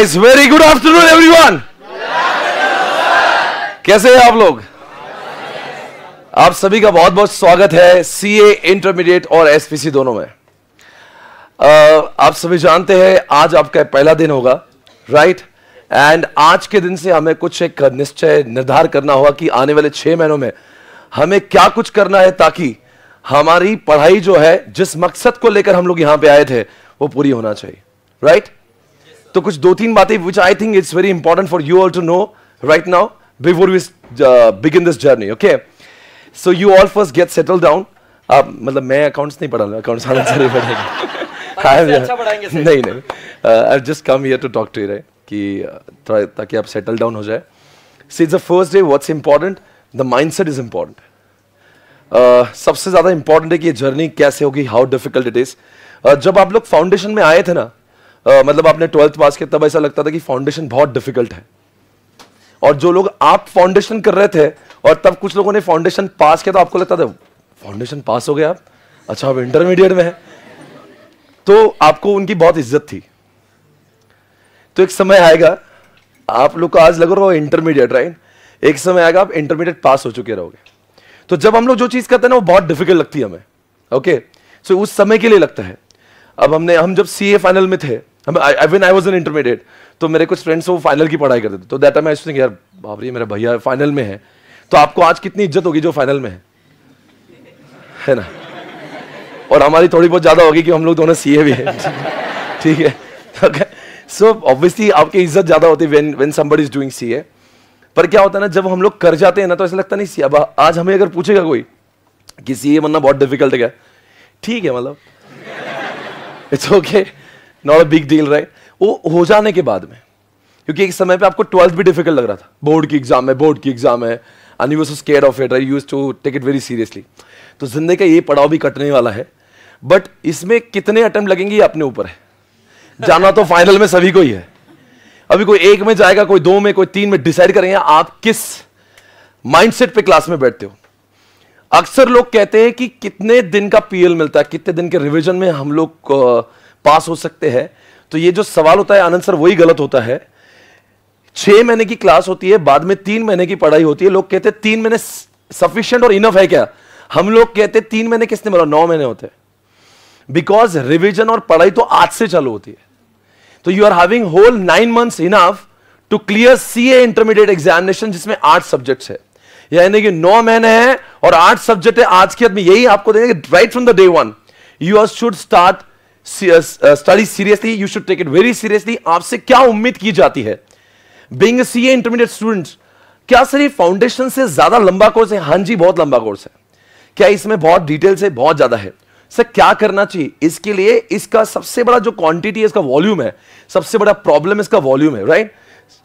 Is very good afternoon one कैसे हैं आप लोग आप सभी का बहुत बहुत स्वागत है सीए इंटरमीडिएट और एसपीसी दोनों में uh, आप सभी जानते हैं आज आपका पहला दिन होगा राइट एंड आज के दिन से हमें कुछ एक निश्चय निर्धार करना होगा कि आने वाले छह महीनों में हमें क्या कुछ करना है ताकि हमारी पढ़ाई जो है जिस मकसद को लेकर हम लोग यहां पे आए थे वो पूरी होना चाहिए राइट right? तो कुछ दो तीन बातें which I think it's very important for you all to know right now before you begin this journey okay so you all first get settle down आप मतलब मैं अकाउंट्स नहीं पढ़ा अकाउंट्स आना सारे पढ़ेंगे अच्छा नहीं नहीं I just came here to talk to you right कि uh, थोड़ा ताकि आप सेटल डाउन हो जाए see is the first day what's important the mind set is important सबसे ज़्यादा इंपॉर्टेंट है कि ये जर्नी कैसे होगी हाउ डिफिकल्ट इट इज़ जब आप लोग फाउंडेशन में आए थे ना मतलब आपने ट्वेल्थ पास किया तब ऐसा लगता था कि फाउंडेशन बहुत डिफिकल्ट है और जो लोग आप फाउंडेशन कर रहे थे और तब कुछ लोगों ने फाउंडेशन पास किया तो आपको लगता था फाउंडेशन पास हो गया आप अच्छा आप इंटरमीडिएट में है तो आपको उनकी बहुत इज्जत थी तो एक समय आएगा आप लोग को आज लग रहा हो इंटरमीडिएट राइट एक समय आएगा आप इंटरमीडिएट पास हो चुके रहोगे तो जब हम लोग जो चीज करते हैं ना वो बहुत डिफिकल्ट लगती है हमें ओके सो उस समय के लिए लगता है अब हमने हम जब सी फाइनल में थे I one I was an intermediate तो मेरे कुछ फ्रेंड्स वो फाइनल की पढ़ाई करते थे तो दैट आई थिंक यार बाबरी मेरा भैया फाइनल में है तो आपको आज कितनी इज्जत होगी जो फाइनल में है है ना और हमारी थोड़ी बहुत ज़्यादा होगी कि हम लोग दोनों सी ए भी हैं ठीक है सो ऑब्वियसली आपकी इज्जत ज़्यादा होती है when when is doing CA पर क्या होता है ना जब हम लोग कर जाते हैं ना तो ऐसा लगता नहीं सी अब आज हमें अगर पूछेगा कोई कि सी ए बनना बहुत डिफिकल्ट है क्या ठीक है मतलब it's okay okay. Not a big deal right वो हो जाने के बाद में क्योंकि एक समय पे आपको ट्वेल्थ भी डिफिकल्ट लग रहा था बोर्ड की एग्जाम है बोर्ड की एग्जाम है and you was care of it I use to take it very seriously तो जिंदगी का ये पड़ाव भी कटने वाला है बट इसमें कितने अटेम्प्ट लगेंगे ये अपने ऊपर है जाना तो फाइनल में सभी को ही है अभी कोई एक में जाएगा कोई दो में कोई तीन में डिसाइड करेंगे आप किस माइंडसेट पे क्लास में बैठते हो अक्सर लोग कहते हैं कि कितने दिन का पीएल मिलता है कितने दिन के रिवीजन में हम लोग पास हो सकते हैं तो ये जो सवाल होता है आनंद सर वही गलत होता है छह महीने की क्लास होती है बाद में तीन महीने की पढ़ाई होती है लोग कहते हैं तीन महीने सफिशियंट और इनफ है क्या हम लोग कहते हैं तीन महीने किसने बोला नौ महीने होते बिकॉज रिविजन और पढ़ाई तो आज से चालू होती है तो you are having whole nine months enough to clear C A intermediate examination जिसमें आठ सब्जेक्ट्स है यानी कि नौ महीने हैं और आठ सब्जेक्ट है आज की में यही आपको देंगे right from the day one you are should start study seriously you should take it very seriously आपसे क्या उम्मीद की जाती है being C A intermediate student क्या सर ये फाउंडेशन से ज्यादा लंबा कोर्स है हाँ जी बहुत लंबा कोर्स है क्या इसमें बहुत डिटेल से बहुत ज्यादा है सर क्या करना चाहिए इसके लिए इसका सबसे बड़ा जो क्वांटिटी है इसका वॉल्यूम है सबसे बड़ा प्रॉब्लम इसका वॉल्यूम है राइट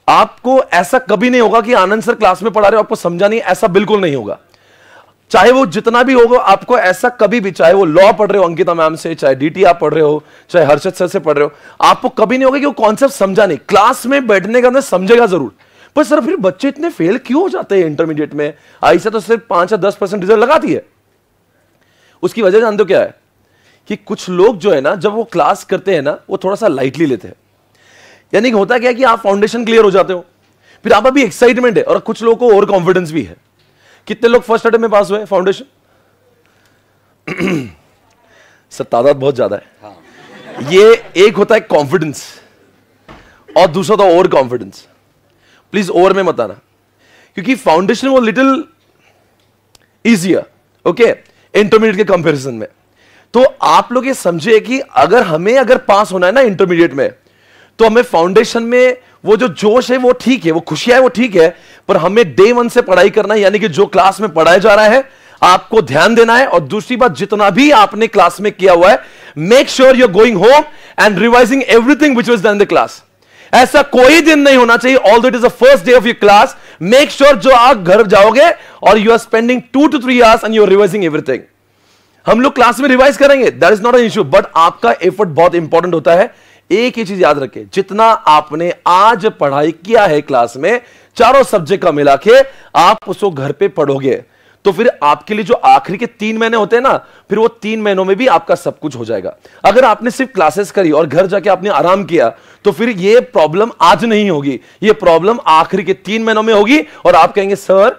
आपको ऐसा कभी नहीं होगा कि आनंद सर क्लास में पढ़ा रहे हो आपको समझा नहीं ऐसा बिल्कुल नहीं होगा चाहे वो जितना भी होगा आपको ऐसा कभी भी चाहे वो लॉ पढ़ रहे हो अंकिता मैम से चाहे डीटी आप पढ़ रहे हो चाहे हर्षद सर से पढ़ रहे हो आपको कभी नहीं होगा कि वो कॉन्सेप्ट समझा नहीं क्लास में बैठने का अंदर समझेगा जरूर पर सर फिर बच्चे इतने फेल क्यों हो जाते हैं इंटरमीडिएट में आई से तो सिर्फ पांच या दस परसेंट रिजल्ट लगाती है उसकी वजह जानते हो क्या है कि कुछ लोग जो है ना जब वो क्लास करते हैं ना वो थोड़ा सा लाइटली लेते हैं यानी होता क्या है कि आप फाउंडेशन क्लियर हो जाते हो फिर आप अभी एक्साइटमेंट है और कुछ लोगों को ओवर कॉन्फिडेंस भी है कितने लोग फर्स्ट अटेम्प में पास हुए फाउंडेशन सर तादाद बहुत ज्यादा है हाँ। ये एक होता है कॉन्फिडेंस और दूसरा था ओवर कॉन्फिडेंस प्लीज ओवर में मत आना क्योंकि फाउंडेशन वो लिटिल इजियर ओके इंटरमीडिएट के कंपैरिजन में तो आप लोग ये समझे कि अगर हमें अगर पास होना है ना इंटरमीडिएट में तो हमें फाउंडेशन में वो जो जोश है वो ठीक है वो खुशियां है वो ठीक है पर हमें डे वन से पढ़ाई करना है यानी कि जो क्लास में पढ़ाया जा रहा है आपको ध्यान देना है और दूसरी बात जितना भी आपने क्लास में किया हुआ है make sure you're going home and revising everything which was done the class ऐसा कोई दिन नहीं होना चाहिए all that is the first day of your class make sure जो आप घर जाओगे और you are spending two two three hours and you are revising everything हम लोग क्लास में रिवाइज करेंगे that is not an issue but आपका एफर्ट बहुत इंपॉर्टेंट होता है एक ही चीज याद रखें जितना आपने आज पढ़ाई किया है क्लास में चारों सब्जेक्ट का मिला के आप उसको घर पे पढ़ोगे तो फिर आपके लिए जो आखिरी के तीन महीने होते हैं ना फिर वो तीन महीनों में भी आपका सब कुछ हो जाएगा अगर आपने सिर्फ क्लासेस करी और घर जाके आपने आराम किया तो फिर ये प्रॉब्लम आज नहीं होगी ये प्रॉब्लम आखिरी के तीन महीनों में होगी और आप कहेंगे सर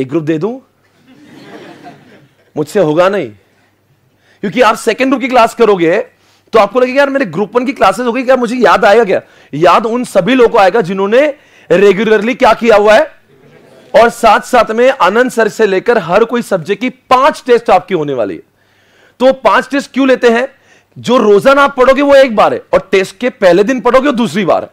एक ग्रुप दे दू मुझसे होगा नहीं क्योंकि आप सेकेंड ग्रुप की क्लास करोगे तो आपको लगेगा यार मेरे ग्रुप वन की क्लासेस हो गई क्या मुझे याद आएगा क्या याद उन सभी लोगों को आएगा जिन्होंने रेगुलरली क्या किया हुआ है और साथ साथ में आनंद सर से लेकर हर कोई सब्जेक्ट की पांच टेस्ट आपकी होने वाली है तो पांच टेस्ट क्यों लेते हैं जो रोजाना आप पढ़ोगे वो एक बार है और टेस्ट के पहले दिन पढ़ोगे वो दूसरी बार है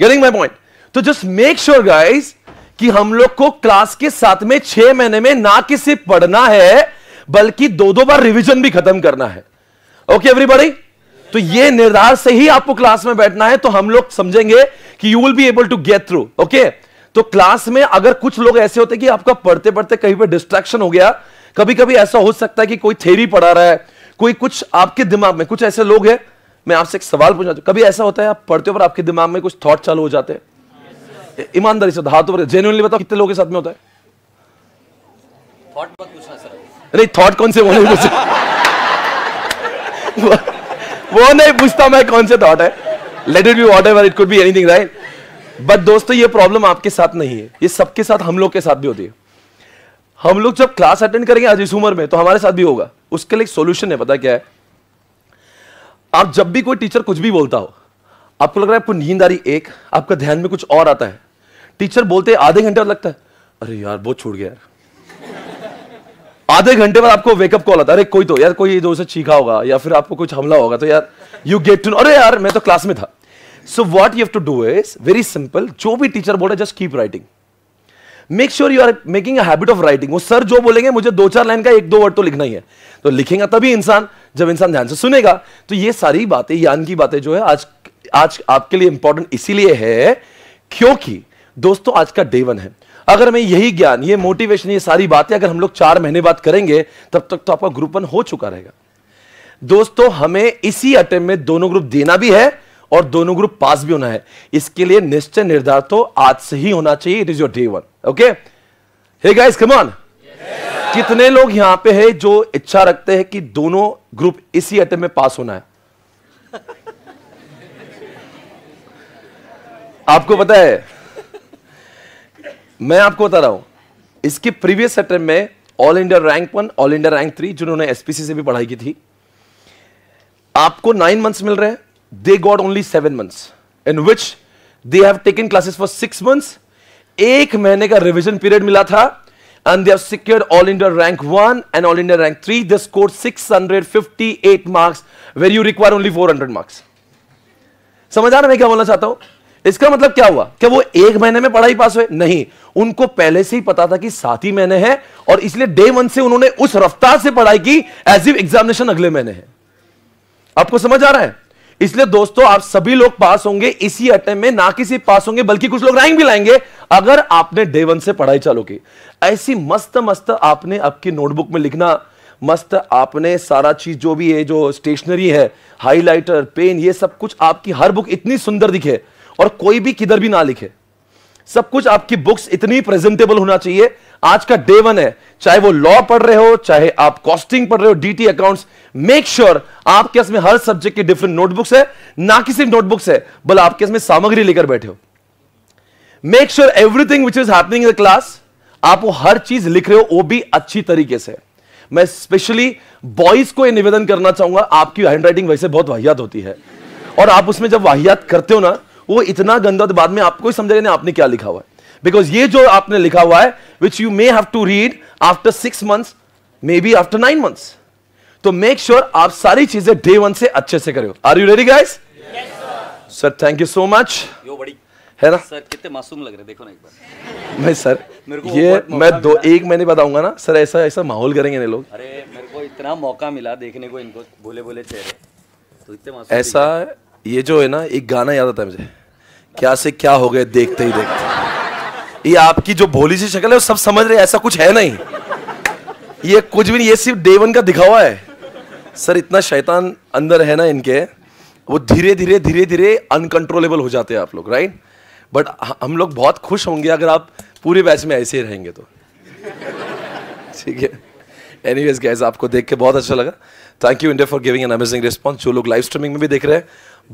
गेटिंग माई पॉइंट तो जस्ट मेक श्योर गाइस कि हम लोग को क्लास के साथ में छह महीने में ना कि सिर्फ पढ़ना है बल्कि दो दो बार रिविजन भी खत्म करना है ओके एवरीबॉडी तो ये निर्धार से ही आपको क्लास में बैठना है तो हम लोग समझेंगे कि you will be able to get through okay तो क्लास में अगर कुछ लोग ऐसे होते कि आपका पढ़ते पढ़ते कहीं पर डिस्ट्रैक्शन हो गया कभी कभी ऐसा हो सकता है कि कोई थेरी पढ़ा रहा है कोई कुछ आपके दिमाग में कुछ ऐसे लोग हैं मैं आपसे एक सवाल पूछना चाहता कभी ऐसा होता है आप पढ़ते हो पर आपके दिमाग में कुछ थॉट चालू हो जाते हैं ईमानदारी से धातु पर जेन्यूनली बताओ कितने लोगों के साथ में होता है थॉट मत पूछना सर थॉट कौन से बोले मुझे वो नहीं पूछता मैं कौन से थॉट है let it be whatever it could be anything right but दोस्तों ये प्रॉब्लम आपके साथ नहीं है ये सबके साथ हम लोग के साथ भी होती है हम लोग जब क्लास अटेंड करेंगे आज इस उम्र में तो हमारे साथ भी होगा उसके लिए सोल्यूशन है पता क्या है आप जब भी कोई टीचर कुछ भी बोलता हो आपको लग रहा है आपको नींद आ रही एक आपका ध्यान में कुछ और आता है टीचर बोलते आधे घंटे लगता है अरे यार बहुत छूट गया यार आधे घंटे बाद आपको वेकअप कॉल आता अरे कोई तो यार कोई दो से चीखा होगा या फिर आपको कुछ हमला होगा तो यार यू गेट टू अरे यार मैं तो क्लास में था so what you have to do is very simple जो भी टीचर बोले just keep writing make sure you are making habit of writing वो सर जो बोलेंगे मुझे दो चार लाइन का एक दो वर्ड तो लिखना ही है तो लिखेगा तभी इंसान जब इंसान ध्यान से सुनेगा तो ये सारी बातें यान की बातें जो है आज आज आपके लिए इंपॉर्टेंट इसीलिए है क्योंकि दोस्तों आज का डे वन है अगर हमें यही ज्ञान ये मोटिवेशन ये सारी बातें अगर हम लोग चार महीने बाद करेंगे तब तक तो आपका ग्रुप वन हो चुका रहेगा दोस्तों हमें इसी अटेम में दोनों ग्रुप देना भी है और दोनों ग्रुप पास भी होना है इसके लिए निश्चय निर्धारित तो आज से ही होना चाहिए it is your day one okay hey guys come on कितने लोग यहां पे हैं जो इच्छा रखते हैं कि दोनों ग्रुप इसी अटेम में पास होना है आपको पता है मैं आपको बता रहा हूं इसके प्रीवियस अटेम्प में all India rank one all India rank three जिन्होंने एसपीसी से भी पढ़ाई की थी आपको नाइन मंथ्स मिल रहे हैं they got only seven months in which they have taken classes for six months एक महीने का रिविजन पीरियड मिला था and secure all India rank one and all India rank three this course six hundred fifty eight marks where you require only four hundred marks समझ आ रहा मैं क्या बोलना चाहता हूं इसका मतलब क्या हुआ क्या वो एक महीने में पढ़ाई पास हुए नहीं उनको पहले से ही पता था कि सात ही महीने हैं और इसलिए डे वन से उन्होंने उस रफ्तार से पढ़ाई की एज इफ एग्जामिनेशन अगले महीने है आपको समझ आ रहा है इसलिए दोस्तों आप सभी लोग पास होंगे इसी अटेम्प में ना कि सिर्फ पास होंगे बल्कि कुछ लोग रैंक भी लाएंगे अगर आपने डे वन से पढ़ाई चालू की ऐसी मस्त मस्त आपने आपकी नोटबुक में लिखना मस्त आपने सारा चीज जो भी है जो स्टेशनरी है हाईलाइटर पेन ये सब कुछ आपकी हर बुक इतनी सुंदर दिखे और कोई भी किधर भी ना लिखे सब कुछ आपकी बुक्स इतनी प्रेजेंटेबल होना चाहिए आज का डे वन है चाहे वो लॉ पढ़ रहे हो चाहे आप कॉस्टिंग पढ़ रहे हो डीटी अकाउंट्स मेक श्योर आपके इसमें हर सब्जेक्ट की डिफरेंट नोटबुक्स है ना कि सिर्फ नोटबुक्स है बल आपके इसमें सामग्री लेकर बैठे हो make sure everything which is happening in the class आप वो हर चीज लिख रहे हो वो भी अच्छी तरीके से मैं स्पेशली बॉयज को यह निवेदन करना चाहूंगा आपकी हैंडराइटिंग वैसे बहुत वाहियात होती है और आप उसमें जब वाहियात करते हो ना वो इतना गंदा तो बाद में आपको ही समझेगा आपने क्या लिखा हुआ है बिकॉज ये जो आपने लिखा हुआ है which you may have to read after six months may be after nine months तो मेक श्योर sure आप सारी चीजें डे वन से अच्छे से करो are you ready guys sir thank you so much है ना सर कितने मासूम लग रहे देखो ना एक बार मैं सर मेरे को ये मैं दो एक महीने बताऊंगा ना सर ऐसा ऐसा माहौल करेंगे लोग अरे मेरे को इतना मौका मिला देखने को इनको भोले भोले चेहरे तो इतने मासूम ऐसा ये जो है ना एक गाना याद आता है मुझे क्या से क्या हो गए देखते ही देखते ये आपकी जो भोली सी शक्ल है वो सब समझ रहे ऐसा कुछ है नहीं ये कुछ भी नहीं ये सिर्फ डेवन का दिखावा है सर इतना शैतान अंदर है ना इनके वो धीरे धीरे धीरे धीरे अनकंट्रोलेबल हो जाते हैं आप लोग राइट बट हम लोग बहुत खुश होंगे अगर आप पूरे बैच में ऐसे ही रहेंगे तो ठीक है एनी वेज गैस आपको देख के बहुत अच्छा लगा thank you India for giving an amazing response जो लोग लाइव स्ट्रीमिंग में भी देख रहे हैं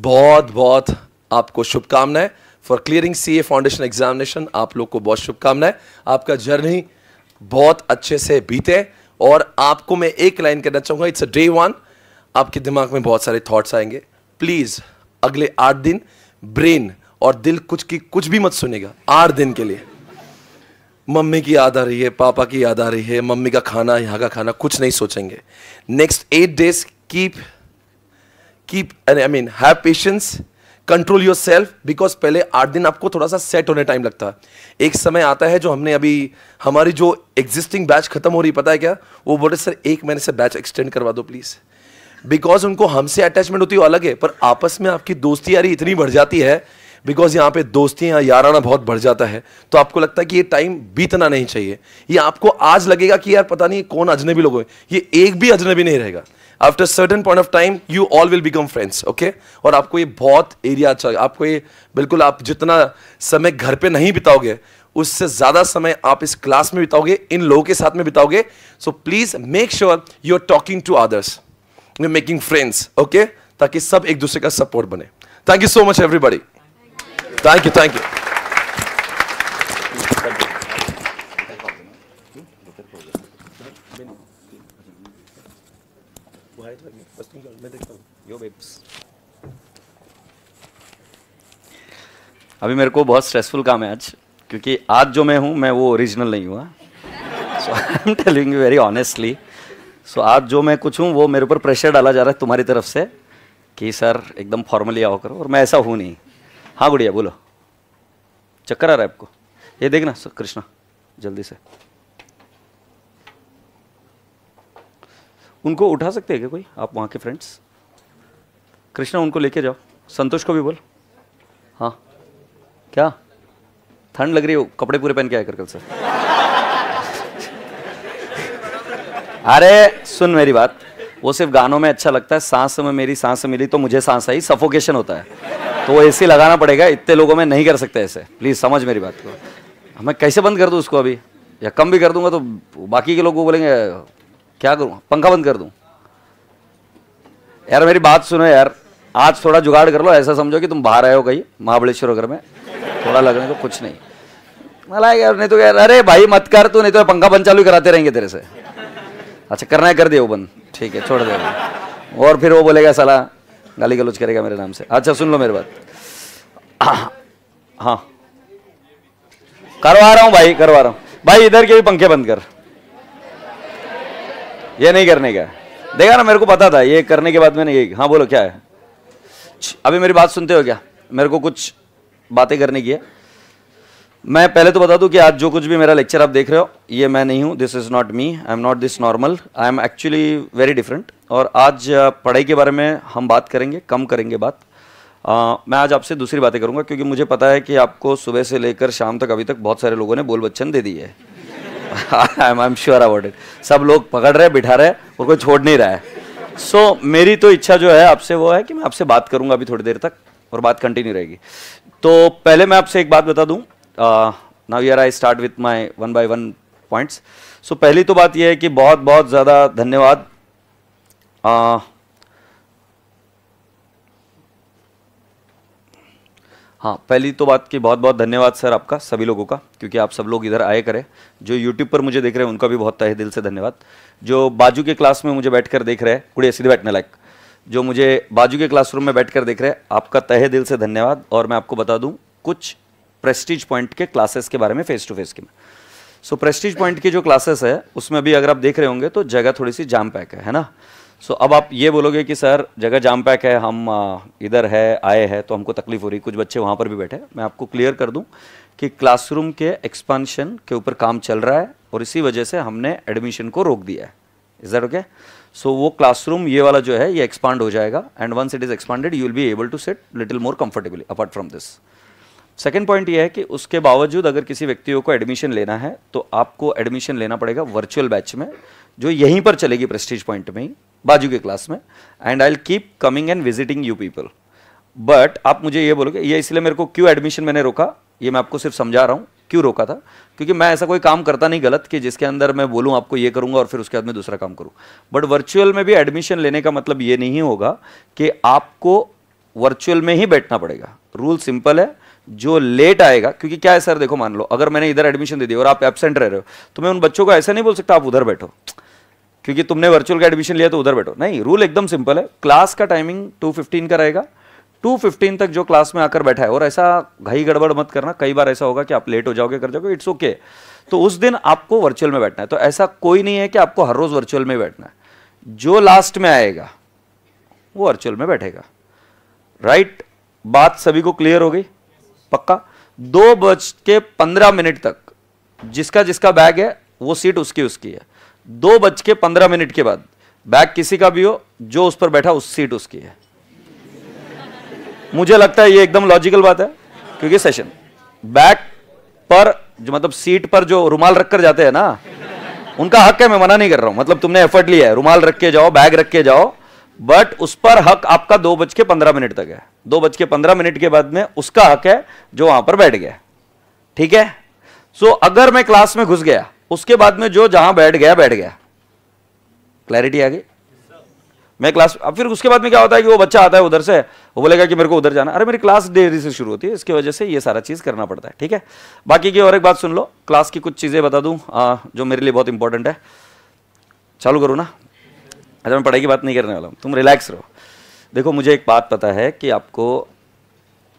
बहुत बहुत आपको शुभकामनाएं for clearing C A foundation examination आप लोग को बहुत शुभकामनाएं आपका जर्नी बहुत अच्छे से बीते और आपको मैं एक लाइन कहना चाहूंगा इट्स अ डे वन आपके दिमाग में बहुत सारे थॉट्स आएंगे प्लीज़ अगले आठ दिन ब्रेन और दिल कुछ की कुछ भी मत सुनेगा आठ दिन के लिए मम्मी की याद आ रही है पापा की याद आ रही है मम्मी का खाना यहाँ का खाना कुछ नहीं सोचेंगे next eight days keep keep I mean have patience control your self because पहले आठ दिन आपको थोड़ा सा सेट होने टाइम लगता है एक समय आता है जो हमने अभी हमारी जो एग्जिस्टिंग बैच खत्म हो रही पता है क्या वो बोले सर एक महीने से बैच एक्सटेंड करवा दो प्लीज़ बिकॉज उनको हमसे अटैचमेंट होती है अलग है पर आपस में आपकी दोस्ती यारी इतनी बढ़ जाती है बिकॉज यहाँ पे दोस्ती यार याराना बहुत बढ़ जाता है तो आपको लगता है कि ये टाइम बीतना नहीं चाहिए ये आपको आज लगेगा कि यार पता नहीं कौन अजनबी लोग हैं ये एक भी अजनबी नहीं रहेगा after certain point of time you all will become friends okay और आपको ये बहुत एरिया अच्छा आपको ये बिल्कुल आप जितना समय घर पे नहीं बिताओगे उससे ज़्यादा समय आप इस क्लास में बिताओगे इन लोगों के साथ में बिताओगे so please make sure you are talking to others you making friends okay ताकि सब एक दूसरे का सपोर्ट बने thank you so much everybody thank you thank you हो बेब्स अभी मेरे को बहुत स्ट्रेसफुल काम है आज क्योंकि आज जो मैं हूँ मैं वो ओरिजिनल नहीं हुआ so I am telling you very honestly so आज जो मैं कुछ हूँ वो मेरे ऊपर प्रेशर डाला जा रहा है तुम्हारी तरफ से कि सर एकदम फॉर्मली आओ करो और मैं ऐसा हूँ नहीं हाँ गुड़िया बोलो चक्कर आ रहा है आपको ये देखना सर कृष्णा जल्दी से उनको उठा सकते हैं क्या कोई आप वहाँ के फ्रेंड्स कृष्णा उनको लेके जाओ संतोष को भी बोल हाँ क्या ठंड लग रही हो कपड़े पूरे पहन के आया कर कल सर अरे सुन मेरी बात वो सिर्फ गानों में अच्छा लगता है सांस में मेरी सांस मिली तो मुझे सांस आई सफोकेशन होता है तो वो एसी लगाना पड़ेगा इतने लोगों में नहीं कर सकते ऐसे प्लीज़ समझ मेरी बात को मैं कैसे बंद कर दूँ उसको अभी या कम भी कर दूंगा तो बाकी के लोग वो बोलेंगे क्या करूँ पंखा बंद कर दूँ यार मेरी बात सुनो यार आज थोड़ा जुगाड़ कर लो ऐसा समझो कि तुम बाहर आए हो कहीं महाबलेश्वर वगैरह में थोड़ा लगने को कुछ नहीं मला यार नहीं तो यार अरे भाई मत कर तू नहीं तो पंखा बंद चालू कराते रहेंगे तेरे से अच्छा करना है कर दे वो बंद ठीक है छोड़ दे और फिर वो बोलेगा सलाह गाली गलोच करेगा मेरे नाम से अच्छा सुन लो मेरी बात हाँ करवा रहा हूँ भाई करवा रहा हूँ भाई इधर के भी पंखे बंद कर ये नहीं करने का देखा ना मेरे को पता था ये करने के बाद मैंने यही हाँ बोलो क्या है कुछ अभी मेरी बात सुनते हो क्या मेरे को कुछ बातें करने की है मैं पहले तो बता दूं कि आज जो कुछ भी मेरा लेक्चर आप देख रहे हो ये मैं नहीं हूँ this is not me I am not this normal I am actually very different और आज पढ़ाई के बारे में हम बात करेंगे कम करेंगे बात आ, मैं आज आपसे दूसरी बातें करूँगा क्योंकि मुझे पता है कि आपको सुबह से लेकर शाम तक अभी तक बहुत सारे लोगों ने बोल बच्चन दे आई है I am sure about it सब लोग पकड़ रहे बिठा रहे और कोई छोड़ नहीं रहा है सो so, मेरी तो इच्छा जो है आपसे वो है कि मैं आपसे बात करूंगा अभी थोड़ी देर तक और बात कंटिन्यू रहेगी तो पहले मैं आपसे एक बात बता दूं नाउ यर I start with my one by one points so पहली तो बात यह है कि बहुत बहुत ज़्यादा धन्यवाद हाँ पहली तो बात की बहुत बहुत धन्यवाद सर आपका सभी लोगों का क्योंकि आप सब लोग इधर आए करें जो यूट्यूब पर मुझे देख रहे हैं उनका भी बहुत तहे दिल से धन्यवाद जो बाजू के क्लास में मुझे बैठकर देख रहे हैं कुड़े सीधे बैठने लायक जो मुझे बाजू के क्लासरूम में बैठकर देख रहे हैं आपका तहे दिल से धन्यवाद और मैं आपको बता दूँ कुछ प्रेस्टीज पॉइंट के क्लासेस के बारे में फेस टू फेस के में सो प्रेस्टीज पॉइंट की जो क्लासेस है उसमें भी अगर आप देख रहे होंगे तो जगह थोड़ी सी जाम पैक है, है ना सो अब आप ये बोलोगे कि सर जगह जाम पैक है हम इधर है आए हैं तो हमको तकलीफ हो रही कुछ बच्चे वहाँ पर भी बैठे मैं आपको क्लियर कर दूं कि क्लासरूम के एक्सपांशन के ऊपर काम चल रहा है और इसी वजह से हमने एडमिशन को रोक दिया है इज दैट ओके सो वो क्लासरूम ये वाला जो है ये एक्सपांड हो जाएगा and once it is expanded you will be able to set little more comfortably apart from this second point ये है कि उसके बावजूद अगर किसी व्यक्तियों को एडमिशन लेना है तो आपको एडमिशन लेना पड़ेगा वर्चुअल बैच में जो यहीं पर चलेगी प्रेस्टीज पॉइंट में ही बाजू के क्लास में and I keep coming and visiting you people but आप मुझे ये बोलोगे ये इसलिए मेरे को क्यों एडमिशन मैंने रोका ये मैं आपको सिर्फ समझा रहा हूँ क्यों रोका था क्योंकि मैं ऐसा कोई काम करता नहीं गलत कि जिसके अंदर मैं बोलूँ आपको ये करूँगा और फिर उसके बाद में दूसरा काम करूँ बट वर्चुअल में भी एडमिशन लेने का मतलब ये नहीं होगा कि आपको वर्चुअल में ही बैठना पड़ेगा रूल सिंपल है जो लेट आएगा क्योंकि क्या है सर देखो मान लो अगर मैंने इधर एडमिशन दे दी और आप एबसेंट रह रहे हो तो मैं उन बच्चों को ऐसा नहीं बोल सकता आप उधर बैठो क्योंकि तुमने वर्चुअल का एडमिशन लिया तो उधर बैठो नहीं रूल एकदम सिंपल है क्लास का टाइमिंग टू फिफ्टीन का रहेगा टू फिफ्टीन तक जो क्लास में आकर बैठा है और ऐसा घई गड़बड़ मत करना कई बार ऐसा होगा कि आप लेट हो जाओगे कर जाओगे इट्स ओके तो उस दिन आपको वर्चुअल में बैठना है तो ऐसा कोई नहीं है कि आपको हर रोज वर्चुअल में बैठना है जो लास्ट में आएगा वो वर्चुअल में बैठेगा राइट बात सभी को क्लियर हो गई पक्का दो बज के पंद्रह मिनट तक जिसका जिसका बैग है वो सीट उसकी उसकी है दो बज के पंद्रह मिनट के बाद बैग किसी का भी हो जो उस पर बैठा उस सीट उसकी है मुझे लगता है ये एकदम लॉजिकल बात है क्योंकि सेशन बैग पर जो मतलब सीट पर जो रुमाल रखकर जाते हैं ना उनका हक है मैं मना नहीं कर रहा हूं मतलब तुमने एफर्ट लिया है रुमाल रख के जाओ बैग रख के जाओ बट उस पर हक आपका दो बज के पंद्रह मिनट तक है दो बज के पंद्रह मिनट के बाद में उसका हक है जो वहां पर बैठ गया ठीक है सो so, अगर मैं क्लास में घुस गया उसके बाद में जो जहां बैठ गया बैठ गया क्लैरिटी आ गई मैं क्लास अब फिर उसके बाद में क्या होता है कि वो बच्चा आता है उधर से वो बोलेगा कि मेरे को उधर जाना अरे मेरी क्लास देरी से शुरू होती है इसकी वजह से ये सारा चीज़ करना पड़ता है ठीक है बाकी की और एक बात सुन लो क्लास की कुछ चीज़ें बता आ, जो मेरे लिए बहुत इंपॉर्टेंट है चालू करूँ ना अच्छा मैं पढ़ाई की बात नहीं करने वाला हूँ तुम रिलैक्स रहो देखो मुझे एक बात पता है कि आपको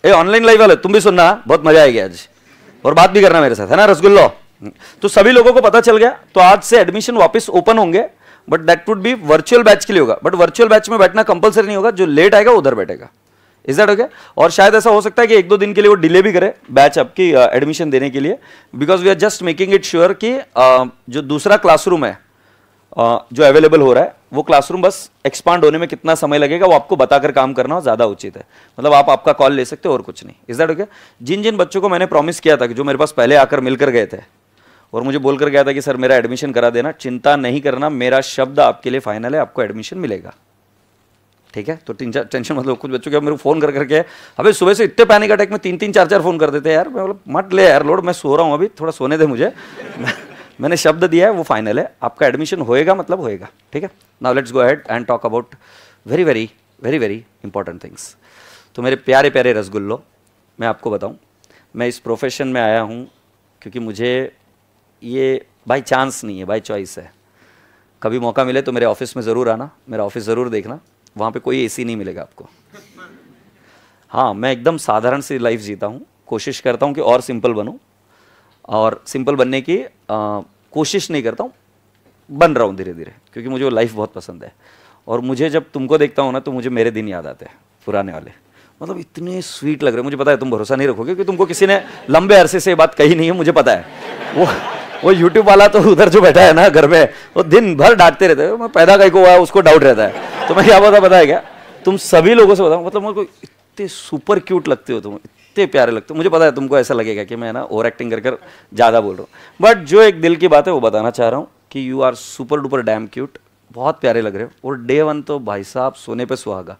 ए ऑनलाइन लाइव वाले तुम भी सुनना बहुत मजा आएगी आज और बात भी करना मेरे साथ है ना रसगुल्लो तो सभी लोगों को पता चल गया तो आज से एडमिशन वापस ओपन होंगे but that would be virtual batch के लिए होगा बट वर्चुअल बैच में बैठना कंपलसरी नहीं होगा जो लेट आएगा उधर बैठेगा इज दैट ओके और शायद ऐसा हो सकता है कि एक दो दिन के लिए वो डिले भी करे बैच आपकी एडमिशन uh, देने के लिए because we are just making it sure कि uh, जो दूसरा क्लासरूम है uh, जो अवेलेबल हो रहा है वो क्लासरूम बस एक्सपांड होने में कितना समय लगेगा वो आपको बताकर काम करना ज़्यादा उचित है मतलब आप आपका कॉल ले सकते हो और कुछ नहीं इज दैट ओके जिन जिन बच्चों को मैंने प्रॉमिस किया था कि जो मेरे पास पहले आकर मिलकर गए थे और मुझे बोलकर गया था कि सर मेरा एडमिशन करा देना चिंता नहीं करना मेरा शब्द आपके लिए फाइनल है आपको एडमिशन मिलेगा ठीक है तो टेंशन मतलब कुछ बच्चों के मेरे फोन कर करके अबे सुबह से इतने पैनिक अटैक में तीन तीन चार चार फोन कर देते हैं यार मैं बोला मत ले यार लोड मैं सो रहा हूँ अभी थोड़ा सोने दे मुझे मैंने शब्द दिया है वो फाइनल है आपका एडमिशन होएगा मतलब होएगा ठीक है now let's go ahead and talk about very very very very important things तो मेरे प्यारे प्यारे रसगुल्लो मैं आपको बताऊं मैं इस प्रोफेशन में आया हूं क्योंकि मुझे ये बाई चांस नहीं है बाई चॉइस है कभी मौका मिले तो मेरे ऑफिस में ज़रूर आना मेरा ऑफिस ज़रूर देखना वहाँ पे कोई एसी नहीं मिलेगा आपको हाँ मैं एकदम साधारण सी लाइफ जीता हूँ कोशिश करता हूँ कि और सिंपल बनूँ और सिंपल बनने की आ, कोशिश नहीं करता हूँ बन रहा हूँ धीरे धीरे क्योंकि मुझे वो लाइफ बहुत पसंद है और मुझे जब तुमको देखता हूँ ना तो मुझे मेरे दिन याद आते हैं पुराने वाले मतलब इतने स्वीट लग रहे हैं मुझे पता है तुम भरोसा नहीं रखोगे क्योंकि तुमको किसी ने लंबे अरसे से ये बात कही नहीं है मुझे पता है वो वो यूट्यूब वाला तो उधर जो बैठा है ना घर में वो दिन भर डांटते रहते हैं मैं पैदा कहीं को हुआ उसको डाउट रहता है तो मैं क्या बता बताया क्या तुम सभी लोगों से बताओ मतलब मुझे इतने सुपर क्यूट लगते हो तुम इतने प्यारे लगते हो मुझे पता है तुमको ऐसा लगेगा कि मैं ना ओवर एक्टिंग कर ज़्यादा बोल रहा हूँ बट जो एक दिल की बात है वो बताना चाह रहा हूँ कि you are super duper damn cute बहुत प्यारे लग रहे हो और डे वन तो भाई साहब सोने पे सुहागा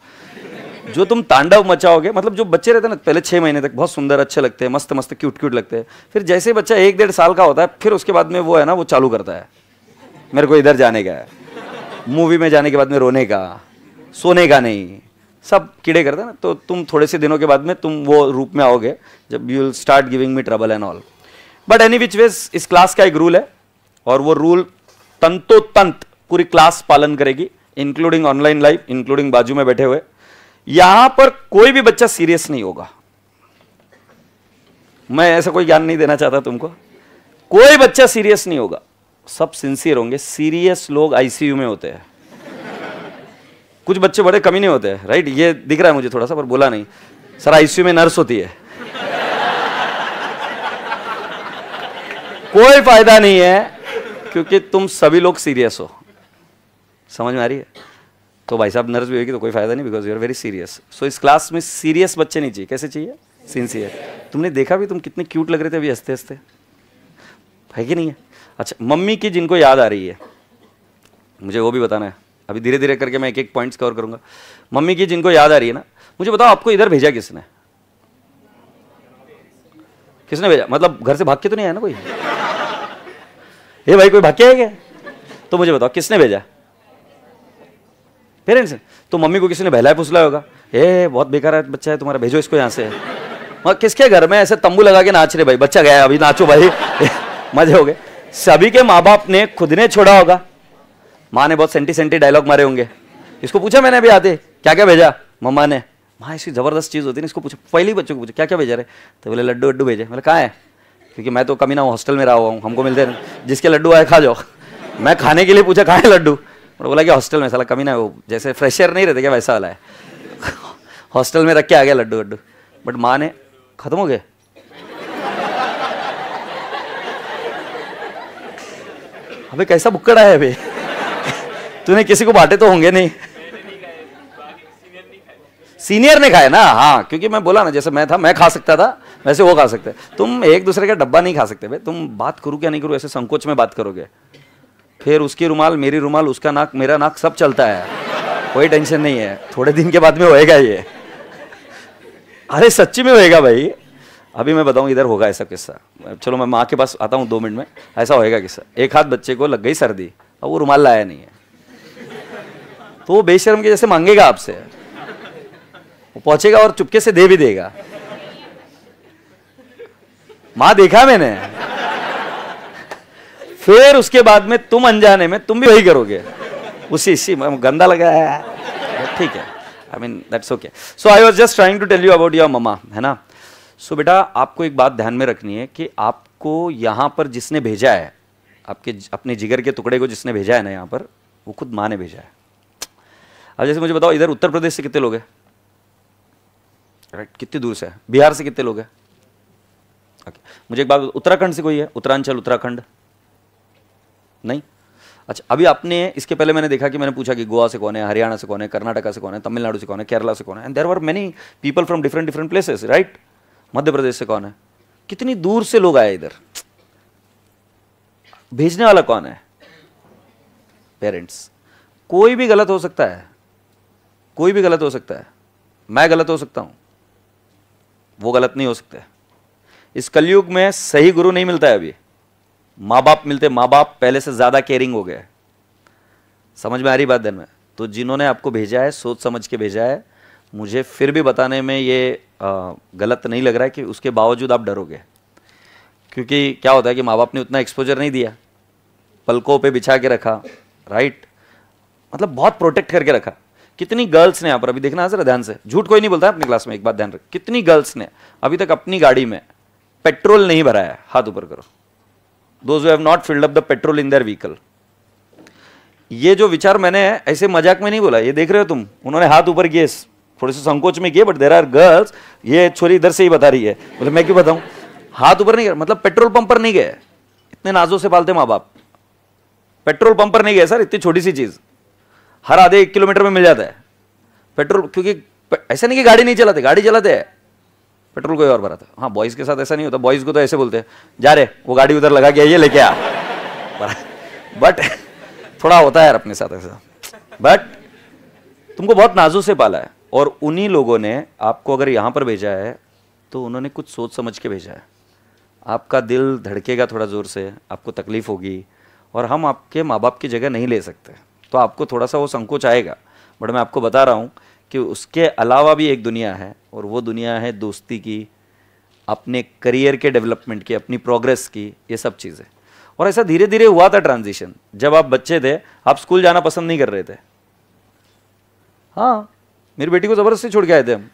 जो तुम तांडव मचाओगे मतलब जो बच्चे रहते हैं ना पहले छह महीने तक बहुत सुंदर अच्छे लगते हैं मस्त मस्त क्यूट क्यूट लगते हैं फिर जैसे बच्चा एक डेढ़ साल का होता है फिर उसके बाद में वो है ना वो चालू करता है मेरे को इधर जाने का है मूवी में जाने के बाद में रोने का सोने का नहीं सब कीड़े करते हैं ना तो तुम थोड़े से दिनों के बाद में तुम वो रूप में आओगे जब you will start giving me trouble and all but any which ways इस क्लास का एक रूल है और वो रूल तंतो तंत पूरी क्लास पालन करेगी इंक्लूडिंग ऑनलाइन लाइव इंक्लूडिंग बाजू में बैठे हुए यहां पर कोई भी बच्चा सीरियस नहीं होगा मैं ऐसा कोई ज्ञान नहीं देना चाहता तुमको कोई बच्चा सीरियस नहीं होगा सब सिंसियर होंगे सीरियस लोग आईसीयू में होते हैं कुछ बच्चे बड़े कमी नहीं होते हैं राइट ये दिख रहा है मुझे थोड़ा सा पर बोला नहीं सर आईसीयू में नर्स होती है कोई फायदा नहीं है क्योंकि तुम सभी लोग सीरियस हो समझ में आ रही है तो भाई साहब नर्स भी होगी तो कोई फायदा नहीं because you are very serious so इस क्लास में सीरियस बच्चे नहीं चाहिए कैसे चाहिए सिंसियर तुमने देखा भी तुम कितने क्यूट लग रहे थे अभी हंसते हंसते है कि नहीं है अच्छा मम्मी की जिनको याद आ रही है मुझे वो भी बताना है अभी धीरे धीरे करके मैं एक एक पॉइंट्स कवर करूंगा मम्मी की जिनको याद आ रही है ना मुझे बताओ आपको इधर भेजा किसने किसने भेजा मतलब घर से भाग के तो नहीं आया ना कोई ये भाई कोई भाग के आया क्या तो मुझे बताओ किसने भेजा पेरेंट्स तो मम्मी को किसी ने बहलाया फुसलाया होगा ए बहुत बेकार है बच्चा है तुम्हारा भेजो इसको यहाँ से किसके घर में ऐसे तंबू लगा के नाच रहे भाई बच्चा गया अभी नाचो भाई मजे हो गए सभी के माँ बाप ने खुद ने छोड़ा होगा माँ ने बहुत सेंटी सेंटी डायलॉग मारे होंगे इसको पूछा मैंने अभी आते क्या क्या भेजा मम्मा ने माँ इसकी ज़बरदस्त चीज़ होती है ना इसको पूछा पहले ही बच्चों को पूछा क्या क्या भेजा रहे तो बोले लड्डू वड्डू भेजे मतलब कहाँ है क्योंकि मैं तो कभी ना हॉस्टल में रहा हुआ हूँ हमको मिलते हैं जिसके लड्डू आए खा जाओ मैं खाने के लिए पूछा कहाँ है लड्डू बोला कि हॉस्टल में साला कमी ना वो जैसे फ्रेशर नहीं रहते क्या वैसा वाला है हॉस्टल में रख के आ गया लड्डू लड्डू बट माँ ने खत्म हो गए अबे कैसा बुक्कड़ा है अभी तूने किसी को बांटे तो होंगे नहीं सीनियर ने खाया ना हाँ क्योंकि मैं बोला ना जैसे मैं था मैं खा सकता था वैसे वो खा सकते तुम एक दूसरे का डब्बा नहीं खा सकते भाई तुम बात करो क्या नहीं करो ऐसे संकोच में बात करोगे फिर उसकी रुमाल मेरी रुमाल उसका नाक मेरा नाक सब चलता है कोई टेंशन नहीं है थोड़े दिन के बाद में होएगा ये अरे सच्ची में होएगा भाई अभी मैं बताऊँ इधर होगा ऐसा किस्सा चलो मैं माँ के पास आता हूँ दो मिनट में ऐसा होएगा किस्सा एक हाथ बच्चे को लग गई सर्दी अब वो रुमाल लाया नहीं है तो वो बेशरम के जैसे मांगेगा आपसे वो पहुंचेगा और चुपके से दे भी देगा माँ देखा मैंने फिर उसके बाद में तुम अनजाने में तुम भी वही करोगे उसी इसी गंदा लगाया है ठीक है I mean that's okay so I was just trying to tell you about your mama है ना सो so, बेटा आपको एक बात ध्यान में रखनी है कि आपको यहां पर जिसने भेजा है आपके अपने जिगर के टुकड़े को जिसने भेजा है ना यहाँ पर वो खुद माँ ने भेजा है अब जैसे मुझे बताओ इधर उत्तर प्रदेश से कितने लोग हैं राइट कितनी दूर से है बिहार से कितने लोग हैं ओके मुझे एक बात उत्तराखंड से कोई है उत्तरांचल उत्तराखंड नहीं अच्छा अभी आपने इसके पहले मैंने देखा कि मैंने पूछा कि गोवा से कौन है हरियाणा से कौन है कर्नाटका से कौन है तमिलनाडु से कौन है केरला से कौन है and there are many people from different different places right Madhya Pradesh से कौन है कितनी दूर से लोग आए इधर भेजने वाला कौन है पेरेंट्स कोई भी गलत हो सकता है कोई भी गलत हो सकता है मैं गलत हो सकता हूं वो गलत नहीं हो सकता इस कलयुग में सही गुरु नहीं मिलता है अभी माँ बाप मिलते माँ बाप पहले से ज़्यादा केयरिंग हो गया समझ में आ रही बात दिन में तो जिन्होंने आपको भेजा है सोच समझ के भेजा है मुझे फिर भी बताने में ये आ, गलत नहीं लग रहा है कि उसके बावजूद आप डरोगे क्योंकि क्या होता है कि माँ बाप ने उतना एक्सपोजर नहीं दिया पलकों पे बिछा के रखा राइट मतलब बहुत प्रोटेक्ट करके रखा कितनी गर्ल्स ने यहाँ पर अभी देखना जरा ध्यान से झूठ कोई नहीं बोलता अपनी क्लास में एक बात ध्यान रख कितनी गर्ल्स ने अभी तक अपनी गाड़ी में पेट्रोल नहीं भराया हाथ ऊपर करो those have not filled up the petrol in their vehicle ये जो विचार मैंने ऐसे मजाक में नहीं बोला ये देख रहे हो तुम उन्होंने हाथ ऊपर किए थोड़े से संकोच में किए बट देर आर गर्ल्स ये छोरी इधर से ही बता रही है बोले मैं क्यों बताऊं हाथ ऊपर नहीं गया मतलब पेट्रोल पंप पर नहीं गए इतने नाजों से पालते माँ बाप पेट्रोल पंप पर नहीं गए सर इतनी छोटी सी चीज़ हर आधे एक किलोमीटर में मिल जाता है पेट्रोल क्योंकि ऐसा नहीं कि गाड़ी नहीं चलाते गाड़ी चलाते हैं पेट्रोल कोई और भरा था हाँ बॉयज़ के साथ ऐसा नहीं होता बॉयज़ को तो ऐसे बोलते हैं जा रहे वो गाड़ी उधर लगा के आइए लेके आ बट थोड़ा होता है यार अपने साथ ऐसा बट तुमको बहुत नाजू से पाला है और उन्हीं लोगों ने आपको अगर यहाँ पर भेजा है तो उन्होंने कुछ सोच समझ के भेजा है आपका दिल धड़केगा थोड़ा ज़ोर से आपको तकलीफ़ होगी और हम आपके माँ बाप की जगह नहीं ले सकते तो आपको थोड़ा सा वो संकोच आएगा बट मैं आपको बता रहा हूँ कि उसके अलावा भी एक दुनिया है और वो दुनिया है दोस्ती की अपने करियर के डेवलपमेंट की अपनी प्रोग्रेस की ये सब चीज़ें और ऐसा धीरे धीरे हुआ था ट्रांजिशन जब आप बच्चे थे आप स्कूल जाना पसंद नहीं कर रहे थे हाँ मेरी बेटी को ज़बरदस्ती छोड़ के आए थे हम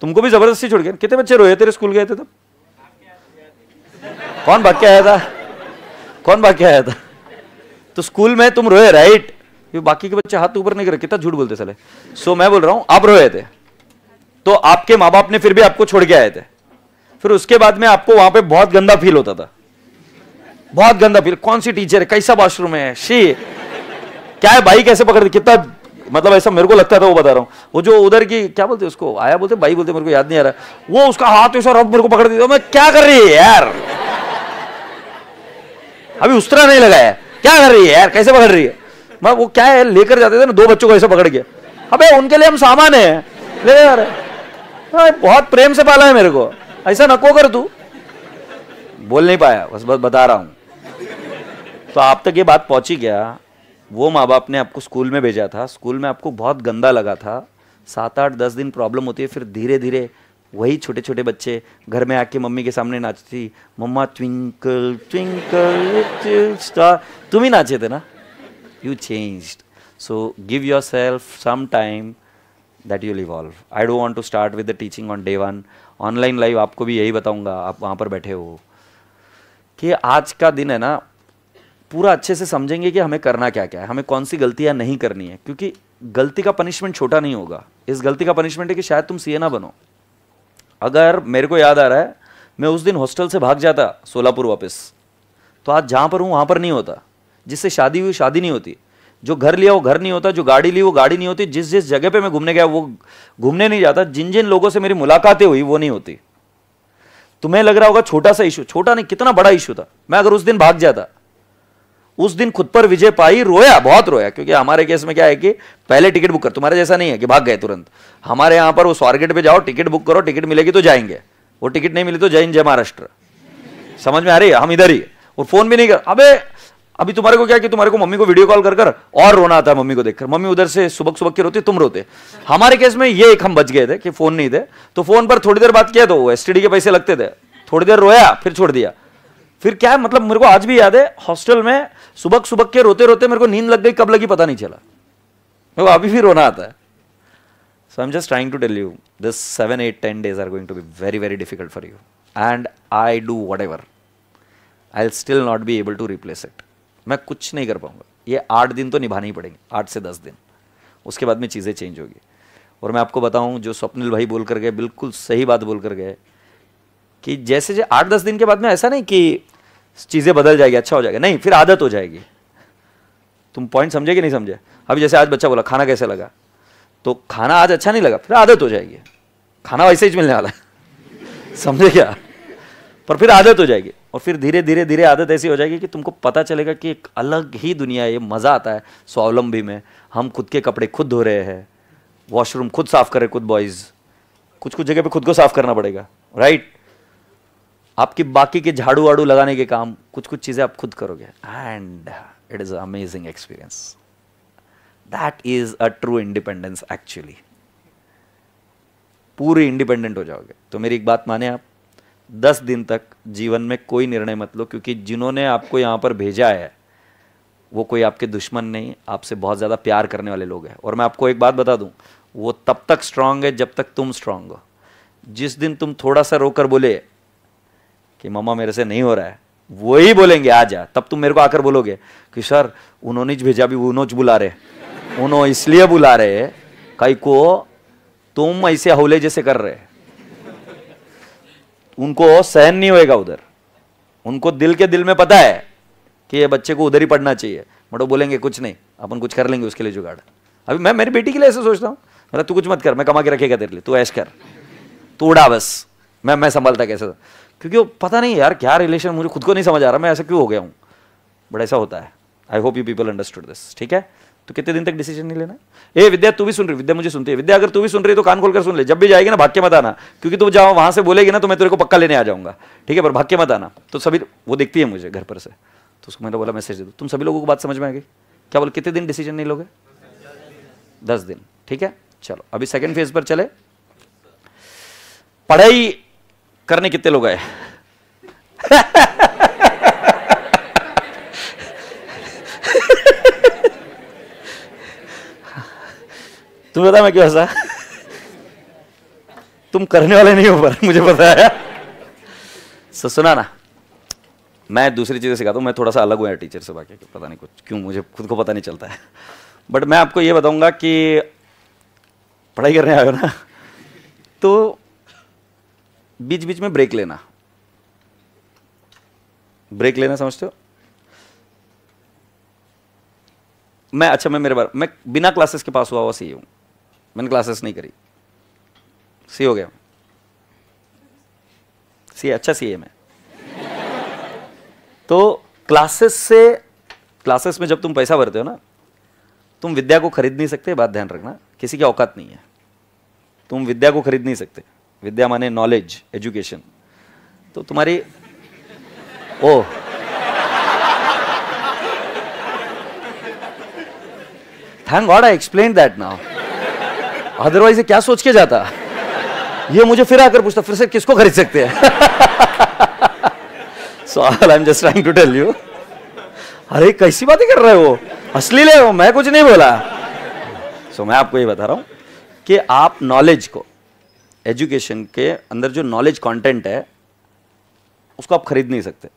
तुमको भी ज़बरदस्ती छोड़ के कितने बच्चे रोए तेरे स्कूल गए थे तुम कौन भाग के आया था कौन भाग के आया था तो स्कूल में तुम रोए राइट ये बाकी के बच्चे हाथ ऊपर नहीं करे कितना झूठ बोलते साले सो so, मैं बोल रहा हूं आप रोए थे तो आपके माँ बाप ने फिर भी आपको छोड़ के आए थे फिर उसके बाद में आपको वहां पे बहुत गंदा फील होता था बहुत गंदा फील कौन सी टीचर है कैसा वॉशरूम है शी क्या है भाई कैसे पकड़ कितना मतलब ऐसा मेरे को लगता था वो बता रहा हूँ वो जो उधर की क्या बोलते उसको आया बोलते भाई बोलते मेरे को याद नहीं आ रहा वो उसका हाथ ऐसा रब मेरे को पकड़ देता मैं क्या कर रही है यार अभी उस तरह नहीं लगाया क्या कर रही है यार कैसे पकड़ रही है मैं वो क्या है लेकर जाते थे ना दो बच्चों को ऐसे पकड़ के अबे उनके लिए हम सामान है ले जा रहे बहुत प्रेम से पाला है मेरे को ऐसा नको कर तू बोल नहीं पाया बस बस बता रहा हूं तो आप तक ये बात पहुंची गया वो माँ बाप ने आपको स्कूल में भेजा था स्कूल में आपको बहुत गंदा लगा था सात आठ दस दिन प्रॉब्लम होती है फिर धीरे धीरे वही छोटे छोटे बच्चे घर में आके मम्मी के सामने नाचती मम्मा ट्विंकल ट्विंकल स्टार तुम ही नाचे थे ना you changed. So give yourself some time that you'll evolve. I don't want to start with the teaching on day one. Online live आपको भी यही बताऊंगा आप वहाँ पर बैठे हो कि आज का दिन है ना पूरा अच्छे से समझेंगे कि हमें करना क्या क्या है हमें कौन सी गलतियाँ नहीं करनी है क्योंकि गलती का पनिशमेंट छोटा नहीं होगा इस गलती का पनिशमेंट है कि शायद तुम सीए ना बनो अगर मेरे को याद आ रहा है मैं उस दिन हॉस्टल से भाग जाता सोलापुर वापस तो आज जहाँ पर हूँ वहाँ पर नहीं होता जिससे शादी हुई शादी नहीं होती जो घर लिया वो घर नहीं होता जो गाड़ी ली वो गाड़ी नहीं होती जिस जिस जगह पे मैं घूमने गया वो घूमने नहीं जाता जिन जिन लोगों से मेरी मुलाकातें हुई वो नहीं होती तुम्हें लग रहा होगा छोटा सा इशू छोटा नहीं कितना बड़ा इशू था मैं अगर उस दिन भाग जाता उस दिन खुद पर विजय पाई रोया बहुत रोया क्योंकि हमारे केस में क्या है कि पहले टिकट बुक कर तुम्हारे जैसा नहीं है कि भाग गए तुरंत हमारे यहां पर वो स्वारगेट पे जाओ टिकट बुक करो टिकट मिलेगी तो जाएंगे वो टिकट नहीं मिली तो जय हिंद जय महाराष्ट्र समझ में आ रही है हम इधर ही और फोन भी नहीं कर अबे अभी तुम्हारे को क्या कि तुम्हारे को मम्मी को वीडियो कॉल कर कर और रोना आता है मम्मी को देखकर मम्मी उधर से सुबह सुबह के रोते तुम रोते हमारे केस में ये एक हम बच गए थे कि फोन नहीं थे तो फोन पर थोड़ी देर बात किया तो एस के पैसे लगते थे थोड़ी देर रोया फिर छोड़ दिया फिर क्या मतलब मेरे को आज भी याद है हॉस्टल में सुबह सुबह के रोते रोते मेरे को नींद लग गई कब लगी पता नहीं चला मेरे को अभी भी रोना आता है so am just trying to tell you this seven eight ten days are going to be very very difficult for you and I do what I I'll still not be able to replace it मैं कुछ नहीं कर पाऊंगा ये आठ दिन तो निभाने ही पड़ेंगे आठ से दस दिन उसके बाद में चीज़ें चेंज होगी और मैं आपको बताऊं जो स्वप्निल भाई बोल कर गए बिल्कुल सही बात बोल कर गए कि जैसे जैसे आठ दस दिन के बाद में ऐसा नहीं कि चीज़ें बदल जाएगी अच्छा हो जाएगा नहीं फिर आदत हो जाएगी तुम पॉइंट समझे कि नहीं समझे अभी जैसे आज बच्चा बोला खाना कैसे लगा तो खाना आज अच्छा नहीं लगा फिर आदत हो जाएगी खाना वैसे ही मिलने वाला है समझे क्या पर फिर आदत हो जाएगी और फिर धीरे धीरे धीरे आदत ऐसी हो जाएगी कि तुमको पता चलेगा कि एक अलग ही दुनिया ये मज़ा आता है स्वावलंबी में हम खुद के कपड़े खुद धो रहे हैं वॉशरूम खुद साफ़ करें खुद बॉयज़ कुछ कुछ जगह पे खुद को साफ़ करना पड़ेगा राइट आपकी बाकी के झाड़ू वाड़ू लगाने के काम कुछ कुछ चीज़ें आप खुद करोगे and it is amazing experience that is a true independence actually पूरी इंडिपेंडेंट हो जाओगे तो मेरी एक बात माने आप दस दिन तक जीवन में कोई निर्णय मत लो क्योंकि जिन्होंने आपको यहाँ पर भेजा है वो कोई आपके दुश्मन नहीं आपसे बहुत ज़्यादा प्यार करने वाले लोग हैं और मैं आपको एक बात बता दूँ वो तब तक स्ट्रांग है जब तक तुम स्ट्रांग हो जिस दिन तुम थोड़ा सा रोकर बोले कि मम्मा मेरे से नहीं हो रहा है वही बोलेंगे आ जा तब तुम मेरे को आकर बोलोगे कि सर उन्होंने भेजा भी उन्होंच बुला रहे उन्होंने इसलिए बुला रहे कई को तुम ऐसे हौले जैसे कर रहे उनको सहन नहीं होएगा उधर उनको दिल के दिल में पता है कि ये बच्चे को उधर ही पढ़ना चाहिए बट वो बोलेंगे कुछ नहीं अपन कुछ कर लेंगे उसके लिए जुगाड़ अभी मैं मेरी बेटी के लिए ऐसे सोचता हूँ मेरा तू कुछ मत कर मैं कमा के रखेगा तेरे लिए तू ऐश कर तू उड़ा बस मैं मैं संभालता कैसे क्योंकि वो पता नहीं यार क्या रिलेशन मुझे खुद को नहीं समझ आ रहा मैं ऐसा क्यों हो गया हूँ बट ऐसा होता है I hope you people understood this ठीक है तो कितने दिन तक डिसीजन नहीं लेना ए विद्या तू भी सुन रही विद्या मुझे सुनती है विद्या अगर तू भी सुन रही है तो कान खोलकर सुन ले जब भी जाएगी ना भाग्य मत आना क्योंकि तू जाओ वहां से बोलेगी ना तो मैं तेरे को पक्का लेने आ जाऊंगा ठीक है पर भाग्य मत आना तो सभी वो देखती है मुझे घर पर से तो उसको मैंने बोला मैसेज दे दो तुम सभी लोगों को बात समझ में आ गई क्या बोल कितने दिन डिसीजन नहीं लोगे दस दिन ठीक है चलो अभी सेकेंड फेज पर चले पढ़ाई करने कितने लोग आए तुम्हें पता मैं क्यों हंसा तुम करने वाले नहीं हो पर मुझे पता है सो सुना ना मैं दूसरी चीज़ें सिखाता हूँ मैं थोड़ा सा अलग हुआ है टीचर से बाकी पता नहीं कुछ क्यों मुझे खुद को पता नहीं चलता है बट मैं आपको ये बताऊंगा कि पढ़ाई करने आए हो ना तो बीच बीच में ब्रेक लेना ब्रेक लेना समझते हो मैं अच्छा मैं मेरे बार मैं बिना क्लासेस के पास हुआ हुआ सही हूँ मैंने क्लासेस नहीं करी सी हो गया सी अच्छा सी है मैं तो क्लासेस से क्लासेस में जब तुम पैसा भरते हो ना तुम विद्या को खरीद नहीं सकते बात ध्यान रखना किसी की औकात नहीं है तुम विद्या को खरीद नहीं सकते विद्या माने नॉलेज एजुकेशन तो तुम्हारी oh thank god I explain that now otherwise क्या सोच के जाता ये मुझे फिर आकर पूछता फिर से किसको खरीद सकते हैं so I am just trying to tell you अरे कैसी बातें कर रहे हो असली ले हो मैं कुछ नहीं बोला सो so, मैं आपको ये बता रहा हूं कि आप नॉलेज को एजुकेशन के अंदर जो नॉलेज कंटेंट है उसको आप खरीद नहीं सकते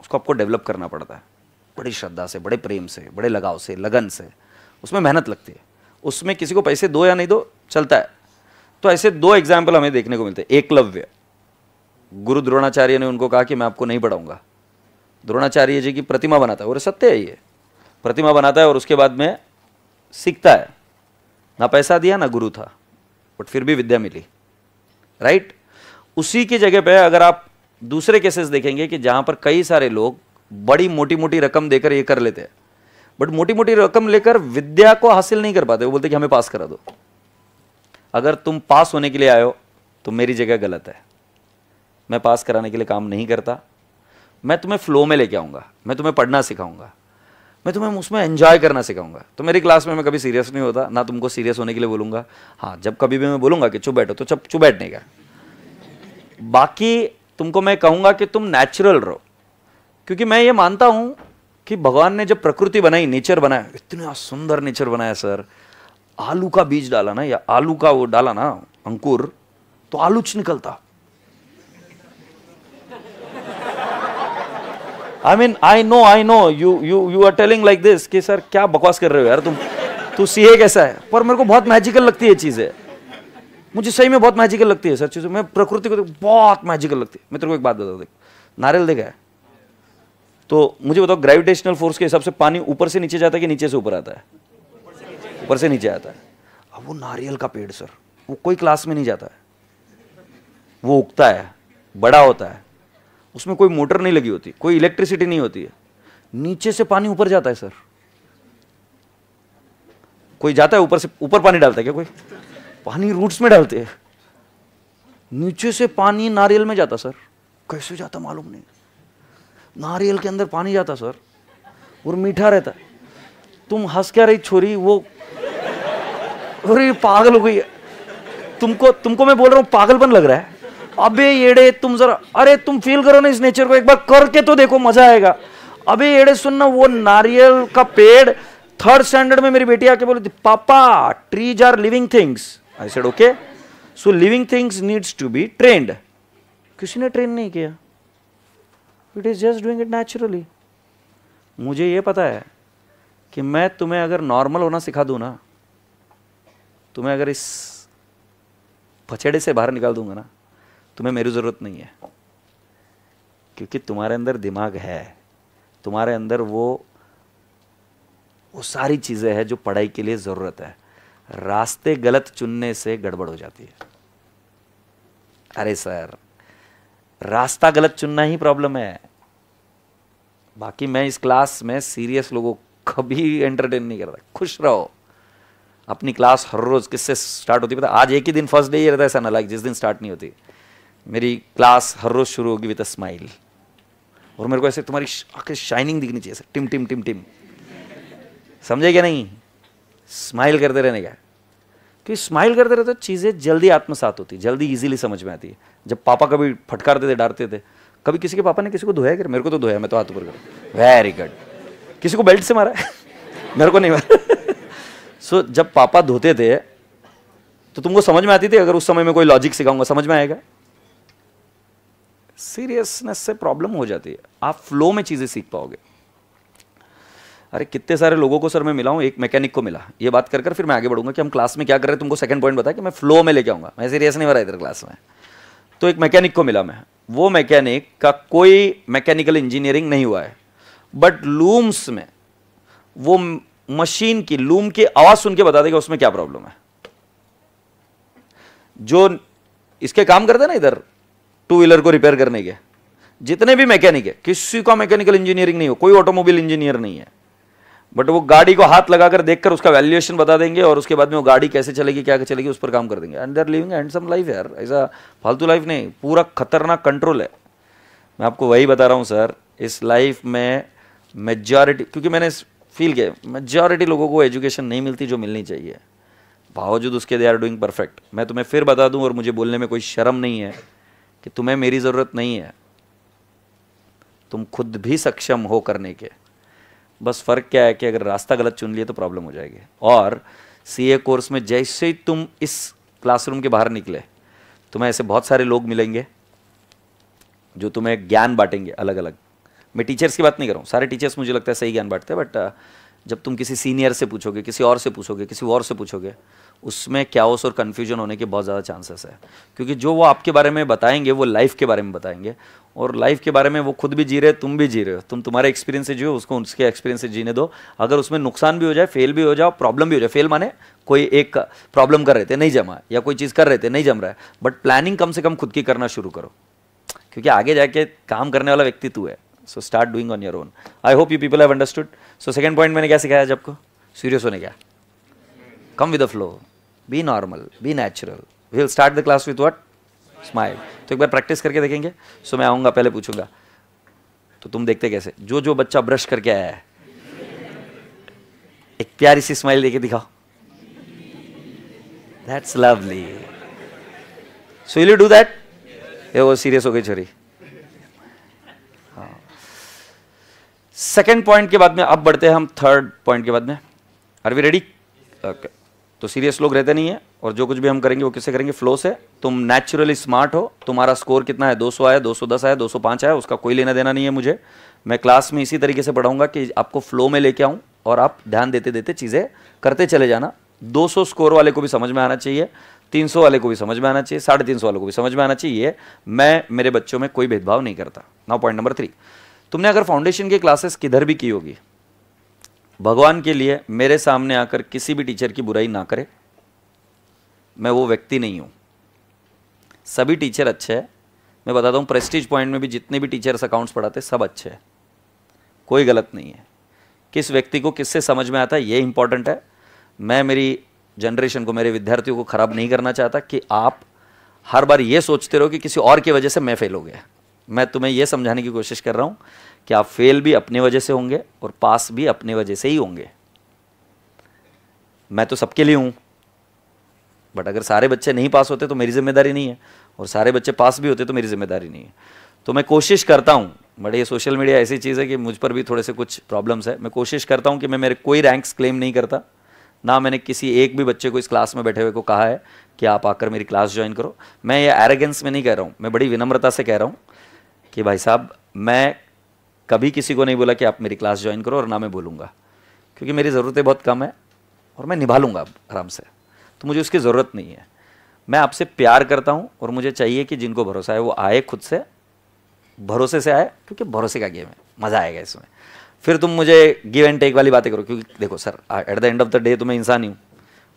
उसको आपको डेवलप करना पड़ता है बड़ी श्रद्धा से बड़े प्रेम से बड़े लगाव से लगन से उसमें मेहनत लगती है उसमें किसी को पैसे दो या नहीं दो चलता है तो ऐसे दो एग्जाम्पल हमें देखने को मिलते हैं एकलव्य गुरु द्रोणाचार्य ने उनको कहा कि मैं आपको नहीं पढ़ाऊंगा द्रोणाचार्य जी की प्रतिमा बनाता है और सत्य है ये प्रतिमा बनाता है और उसके बाद में सीखता है ना पैसा दिया ना गुरु था बट फिर भी विद्या मिली राइट उसी की जगह पे अगर आप दूसरे केसेस देखेंगे कि जहां पर कई सारे लोग बड़ी मोटी मोटी रकम देकर ये कर लेते हैं बट मोटी मोटी रकम लेकर विद्या को हासिल नहीं कर पाते वो बोलते कि हमें पास करा दो अगर तुम पास होने के लिए आयो तो मेरी जगह गलत है मैं पास कराने के लिए काम नहीं करता मैं तुम्हें फ्लो में लेके आऊंगा मैं तुम्हें पढ़ना सिखाऊंगा मैं तुम्हें उसमें एंजॉय करना सिखाऊंगा तो मेरी क्लास में मैं कभी सीरियस नहीं होता ना तुमको सीरियस होने के लिए बोलूंगा हाँ जब कभी भी मैं बोलूंगा कि चुप बैठो तो चुप चुप बैठने का बाकी तुमको मैं कहूंगा कि तुम नेचुरल रहो क्योंकि मैं ये मानता हूं कि भगवान ने जब प्रकृति बनाई नेचर बनाया इतना सुंदर नेचर बनाया सर आलू का बीज डाला ना या आलू का वो डाला ना अंकुर तो आलूच निकलता I mean I know I know you you you are telling like this कि सर क्या बकवास कर रहे हो यार तुम तू सी कैसा है पर मेरे को बहुत मैजिकल लगती है चीज़ें मुझे सही में बहुत मैजिकल लगती है सर चीज़ें मैं प्रकृति को तो बहुत मैजिकल लगती है मैं तेरे को एक बात बता दे नारियल देखा है तो मुझे बताओ ग्रेविटेशनल फोर्स के हिसाब से पानी ऊपर से नीचे जाता है कि नीचे से ऊपर आता है ऊपर से नीचे आता है अब वो नारियल का पेड़ सर वो कोई क्लास में नहीं जाता है वो उगता है बड़ा होता है उसमें कोई मोटर नहीं लगी होती कोई इलेक्ट्रिसिटी नहीं होती है नीचे से पानी ऊपर जाता है सर कोई जाता है ऊपर से ऊपर पानी डालता है क्या कोई पानी रूट्स में डालते हैं नीचे से पानी नारियल में जाता सर कैसे जाता मालूम नहीं नारियल के अंदर पानी जाता सर और मीठा रहता तुम हंस क्या रही छोरी वो अरे पागल हो गई तुमको तुमको मैं बोल रहा हूँ पागलपन लग रहा है अबे येड़े तुम जरा अरे तुम फील करो ना इस नेचर को एक बार करके तो देखो मजा आएगा अबे येड़े सुनना वो नारियल का पेड़ थर्ड स्टैंडर्ड में मेरी बेटी आके बोली थी पापा trees are living things I said okay so living things needs to be trained किसी ने ट्रेन नहीं किया it is just doing it naturally मुझे ये पता है कि मैं तुम्हें अगर नॉर्मल होना सिखा दूँ ना तुम्हें अगर इस पछेड़े से बाहर निकाल दूंगा ना तुम्हें मेरी ज़रूरत नहीं है क्योंकि तुम्हारे अंदर दिमाग है तुम्हारे अंदर वो वो सारी चीज़ें हैं जो पढ़ाई के लिए ज़रूरत है रास्ते गलत चुनने से गड़बड़ हो जाती है अरे सर रास्ता गलत चुनना ही प्रॉब्लम है बाकी मैं इस क्लास में सीरियस लोगों कभी एंटरटेन नहीं करता खुश रहो अपनी क्लास हर रोज किससे स्टार्ट होती पता आज एक ही दिन फर्स्ट डे ही रहता है ऐसा ना लाइक जिस दिन स्टार्ट नहीं होती मेरी क्लास हर रोज शुरू होगी विद अ स्माइल और मेरे को ऐसे तुम्हारी आंखें शाइनिंग दिखनी चाहिए टिम टिम टिम टिम समझे क्या नहीं स्माइल करते रहने का कि स्माइल करते रहते चीज़ें जल्दी आत्मसात होती जल्दी इजीली समझ में आती है जब पापा कभी फटकारते थे डरते थे कभी किसी के पापा ने किसी को धोया कर मेरे को तो धोया मैं तो हाथ ऊपर कर वेरी गुड किसी को बेल्ट से मारा है मेरे को नहीं मारा सो so, जब पापा धोते थे तो तुमको समझ में आती थी अगर उस समय में कोई लॉजिक सिखाऊंगा समझ में आएगा सीरियसनेस से प्रॉब्लम हो जाती है आप फ्लो में चीज़ें सीख पाओगे अरे कितने सारे लोगों को सर मैं मिला हूँ एक मैकेनिक को मिला ये बात कर कर फिर मैं आगे बढ़ूंगा कि हम क्लास में क्या कर रहे हैं तुमको सेकंड पॉइंट बताया कि मैं फ्लो में लेके आऊंगा मैं सीरियस नहीं भरा इधर क्लास में तो एक मैकेनिक को मिला मैं वो मैकेनिक का कोई मैकेनिकल इंजीनियरिंग नहीं हुआ है बट लूम्स में वो मशीन की लूम की आवाज़ सुन के बता देगा उसमें क्या प्रॉब्लम है जो इसके काम करते ना इधर टू व्हीलर को रिपेयर करने के जितने भी मैकेनिक है किसी का मैकेनिकल इंजीनियरिंग नहीं हो कोई ऑटोमोबाइल इंजीनियर नहीं है बट वो गाड़ी को हाथ लगाकर देखकर उसका वैल्यूएशन बता देंगे और उसके बाद में वो गाड़ी कैसे चलेगी क्या चलेगी उस पर काम कर देंगे and there living and some life यार ऐसा फालतू लाइफ नहीं पूरा खतरनाक कंट्रोल है मैं आपको वही बता रहा हूँ सर इस लाइफ में मेजॉरिटी क्योंकि मैंने फील किया मेजॉरिटी लोगों को एजुकेशन नहीं मिलती जो मिलनी चाहिए बावजूद उसके दे आर डूइंग परफेक्ट मैं तुम्हें फिर बता दूं और मुझे बोलने में कोई शर्म नहीं है कि तुम्हें मेरी ज़रूरत नहीं है तुम खुद भी सक्षम हो करने के बस फ़र्क क्या है कि अगर रास्ता गलत चुन लिया तो प्रॉब्लम हो जाएगी और ए कोर्स में जैसे ही तुम इस क्लासरूम के बाहर निकले तुम्हें ऐसे बहुत सारे लोग मिलेंगे जो तुम्हें ज्ञान बांटेंगे अलग अलग मैं टीचर्स की बात नहीं कर रहा हूँ सारे टीचर्स मुझे लगता है सही ज्ञान बांटते हैं बट uh, जब तुम किसी सीनियर से पूछोगे किसी और से पूछोगे किसी और से पूछोगे उसमें क्याओस और कन्फ्यूजन होने के बहुत ज़्यादा चांसेस है क्योंकि जो वो आपके बारे में बताएंगे वो लाइफ के बारे में बताएंगे और लाइफ के बारे में वो खुद भी जी रहे तुम भी जी रहे हो तुम तुम्हारे एक्सपीरियंस से जियो उसको उसके एक्सपीरियंस से जीने दो अगर उसमें नुकसान भी हो जाए फेल भी हो जाओ प्रॉब्लम भी हो जाए फेल माने कोई एक प्रॉब्लम कर रहे थे नहीं जमा या कोई चीज़ कर रहे थे नहीं जम रहा है बट प्लानिंग कम से कम खुद की करना शुरू करो क्योंकि आगे जाके काम करने वाला व्यक्ति तू है so start doing on your own I hope you people have understood so second point मैंने क्या सिखाया जब आपको सीरियस होने क्या come with the flow be normal be natural we will start the class with what smile तो एक बार practice करके देखेंगे सो मैं आऊंगा पहले पूछूंगा तो तुम देखते कैसे जो जो बच्चा ब्रश करके आया है एक प्यारी सी स्माइल देके दिखाओ that's lovely so you do that ये वो सीरियस हो गई छोरी सेकेंड हाँ। पॉइंट के बाद में अब बढ़ते हैं हम थर्ड पॉइंट के बाद में are we ready okay okay. तो सीरियस लोग रहते नहीं है और जो कुछ भी हम करेंगे वो किससे करेंगे फ्लो से तुम नेचुरली स्मार्ट हो तुम्हारा स्कोर कितना है 200 आया 210 आया 205 आया उसका कोई लेना देना नहीं है मुझे मैं क्लास में इसी तरीके से पढ़ाऊंगा कि आपको फ्लो में लेके आऊँ और आप ध्यान देते देते चीज़ें करते चले जाना 200 स्कोर वाले को भी समझ में आना चाहिए 300 वाले को भी समझ में आना चाहिए साढ़े तीन वाले को भी समझ में आना चाहिए मैं मेरे बच्चों में कोई भेदभाव नहीं करता नाउ पॉइंट नंबर थ्री तुमने अगर फाउंडेशन की क्लासेस किधर भी की होगी भगवान के लिए मेरे सामने आकर किसी भी टीचर की बुराई ना करे मैं वो व्यक्ति नहीं हूँ सभी टीचर अच्छे हैं मैं बताता हूँ प्रेस्टीज पॉइंट में भी जितने भी टीचर्स अकाउंट्स पढ़ाते सब अच्छे हैं कोई गलत नहीं है किस व्यक्ति को किससे समझ में आता है ये इंपॉर्टेंट है मैं मेरी जनरेशन को मेरे विद्यार्थियों को ख़राब नहीं करना चाहता कि आप हर बार ये सोचते रहो कि किसी और की वजह से मैं फेल हो गया मैं तुम्हें यह समझाने की कोशिश कर रहा हूँ कि आप फेल भी अपने वजह से होंगे और पास भी अपने वजह से ही होंगे मैं तो सबके लिए हूँ बट अगर सारे बच्चे नहीं पास होते तो मेरी जिम्मेदारी नहीं है और सारे बच्चे पास भी होते तो मेरी जिम्मेदारी नहीं है तो मैं कोशिश करता हूँ बट ये सोशल मीडिया ऐसी चीज़ है कि मुझ पर भी थोड़े से कुछ प्रॉब्लम्स है मैं कोशिश करता हूँ कि मैं मेरे कोई रैंक्स क्लेम नहीं करता ना मैंने किसी एक भी बच्चे को इस क्लास में बैठे हुए को कहा है कि आप आकर मेरी क्लास ज्वाइन करो मैं ये एरेगेंस में नहीं कह रहा हूँ मैं बड़ी विनम्रता से कह रहा हूँ कि भाई साहब मैं कभी किसी को नहीं बोला कि आप मेरी क्लास ज्वाइन करो और ना मैं बोलूँगा क्योंकि मेरी ज़रूरतें बहुत कम है और मैं निभा लूँगा आराम से तो मुझे उसकी ज़रूरत नहीं है मैं आपसे प्यार करता हूँ और मुझे चाहिए कि जिनको भरोसा है वो आए खुद से भरोसे से आए क्योंकि भरोसे का गेम है मज़ा आएगा इसमें फिर तुम मुझे गिव एंड टेक वाली बातें करो क्योंकि देखो sir at the end of the day तो मैं इंसान ही हूँ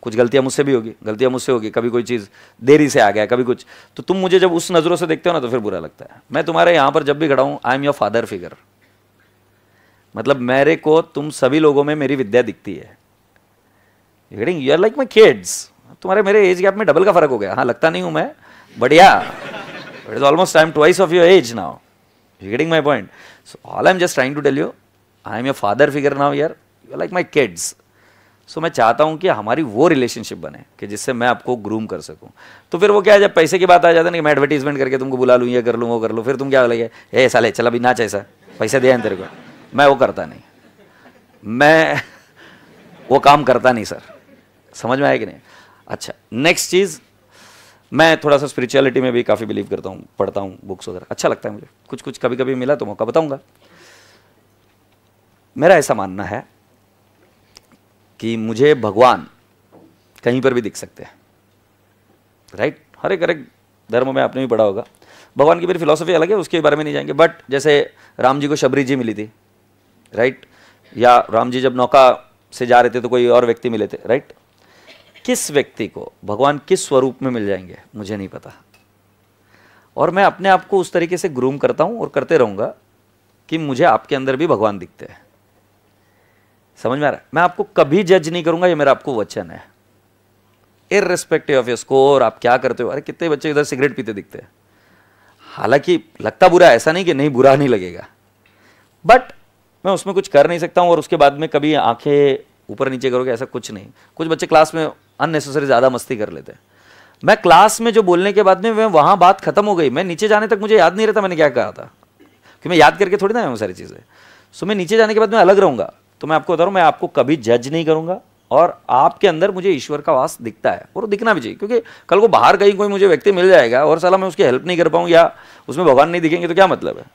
कुछ गलतियाँ मुझसे भी होगी गलतियाँ मुझसे होगी कभी कोई चीज़ देरी से आ गया कभी कुछ तो तुम मुझे जब उस नज़रों से देखते हो ना तो फिर बुरा लगता है मैं तुम्हारे यहाँ पर जब भी खड़ा हूँ I am your father figure मतलब मेरे को तुम सभी लोगों में मेरी विद्या दिखती है you you are like my kids तुम्हारे मेरे एज गैप में डबल का फर्क हो गया हाँ लगता नहीं हूं मैं बढ़िया it is almost I am twice of your age now you getting my point so all I am just trying to tell you I am your father figure now यर you are like my kids so मैं चाहता हूँ कि हमारी वो relationship बने कि जिससे मैं आपको ग्रूम कर सकूँ तो फिर वो क्या है जब पैसे की बात आ जाता है ना कि मैं एडवर्टीजमेंट करके तुमको बुला लूँ ये कर लूँ वो कर लूँ फिर तुम क्या बोलेगे ऐसा साले चल अभी चाहे सर पैसे दिया है तेरे को मैं वो करता नहीं मैं वो काम करता नहीं सर समझ में आया कि नहीं अच्छा नेक्स्ट चीज़ मैं थोड़ा सा स्पिरिचुअलिटी में भी काफ़ी बिलीव करता हूँ पढ़ता हूँ बुक्स वगैरह अच्छा लगता है मुझे कुछ कुछ कभी कभी मिला तो मौका बताऊँगा मेरा ऐसा मानना है कि मुझे भगवान कहीं पर भी दिख सकते हैं राइट हर एक हर एक धर्म में आपने भी पढ़ा होगा भगवान की मेरी फिलोसफी अलग है उसके बारे में नहीं जाएंगे बट जैसे राम जी को शबरी जी मिली थी राइट या राम जी जब नौका से जा रहे थे तो कोई और व्यक्ति मिले थे राइट किस व्यक्ति को भगवान किस स्वरूप में मिल जाएंगे मुझे नहीं पता और मैं अपने आप को उस तरीके से ग्रूम करता हूं और करते रहूंगा कि मुझे आपके अंदर भी भगवान दिखते हैं समझ में आ रहा है मैं आपको कभी जज नहीं करूंगा ये मेरा आपको वचन है इरेस्पेक्टिव ऑफ योर स्कोर आप क्या करते हो अरे कितने बच्चे इधर सिगरेट पीते दिखते हैं हालांकि लगता बुरा ऐसा नहीं कि नहीं बुरा नहीं लगेगा बट मैं उसमें कुछ कर नहीं सकता हूँ और उसके बाद में कभी आंखें ऊपर नीचे करोगे ऐसा कुछ नहीं कुछ बच्चे क्लास में अननेसेसरी ज़्यादा मस्ती कर लेते हैं मैं क्लास में जो बोलने के बाद में मैं वहाँ बात खत्म हो गई मैं नीचे जाने तक मुझे याद नहीं रहता मैंने क्या कहा था कि मैं याद करके थोड़ी ना आया हूँ सारी चीज़ें सो मैं नीचे जाने के बाद मैं अलग रहूँगा तो मैं आपको बता रहा हूँ मैं आपको कभी जज नहीं करूँगा और आपके अंदर मुझे ईश्वर का वास दिखता है और दिखना भी चाहिए क्योंकि कल को बाहर कहीं कोई मुझे व्यक्ति मिल जाएगा और साला मैं उसकी हेल्प नहीं कर पाऊँ या उसमें भगवान नहीं दिखेंगे तो क्या मतलब है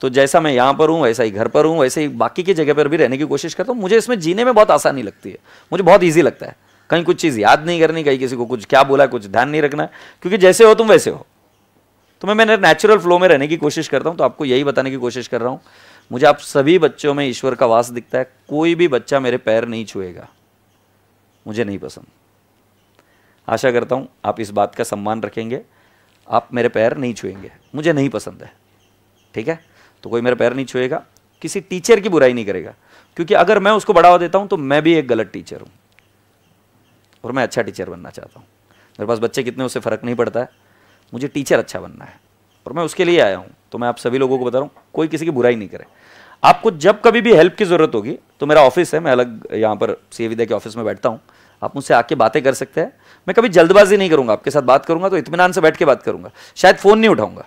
तो जैसा मैं यहाँ पर हूँ वैसा ही घर पर हूँ वैसे ही बाकी की जगह पर भी रहने की कोशिश करता हूँ मुझे इसमें जीने में बहुत आसानी लगती है मुझे बहुत ईजी लगता है कहीं कुछ चीज़ याद नहीं करनी कहीं किसी को कुछ क्या बोला कुछ ध्यान नहीं रखना क्योंकि जैसे हो तुम वैसे हो तो मैं मैंने नेचुरल फ्लो में रहने की कोशिश करता हूँ तो आपको यही बताने की कोशिश कर रहा हूँ मुझे आप सभी बच्चों में ईश्वर का वास दिखता है कोई भी बच्चा मेरे पैर नहीं छुएगा मुझे नहीं पसंद आशा करता हूँ आप इस बात का सम्मान रखेंगे आप मेरे पैर नहीं छुएंगे मुझे नहीं पसंद है ठीक है तो कोई मेरा पैर नहीं छुएगा किसी टीचर की बुराई नहीं करेगा क्योंकि अगर मैं उसको बढ़ावा देता हूँ तो मैं भी एक गलत टीचर हूँ और मैं अच्छा टीचर बनना चाहता हूँ मेरे पास बच्चे कितने उससे फ़र्क नहीं पड़ता है मुझे टीचर अच्छा बनना है और मैं उसके लिए आया हूँ तो मैं आप सभी लोगों को बता रहा हूँ कोई किसी की बुराई नहीं करे आपको जब कभी भी हेल्प की ज़रूरत होगी तो मेरा ऑफिस है मैं अलग यहाँ पर सी विद्या के ऑफिस में बैठता हूँ आप मुझसे आके बातें कर सकते हैं मैं कभी जल्दबाजी नहीं करूँगा आपके साथ बात करूँगा तो इतमान से बैठ के बात करूँगा शायद फ़ोन नहीं उठाऊँगा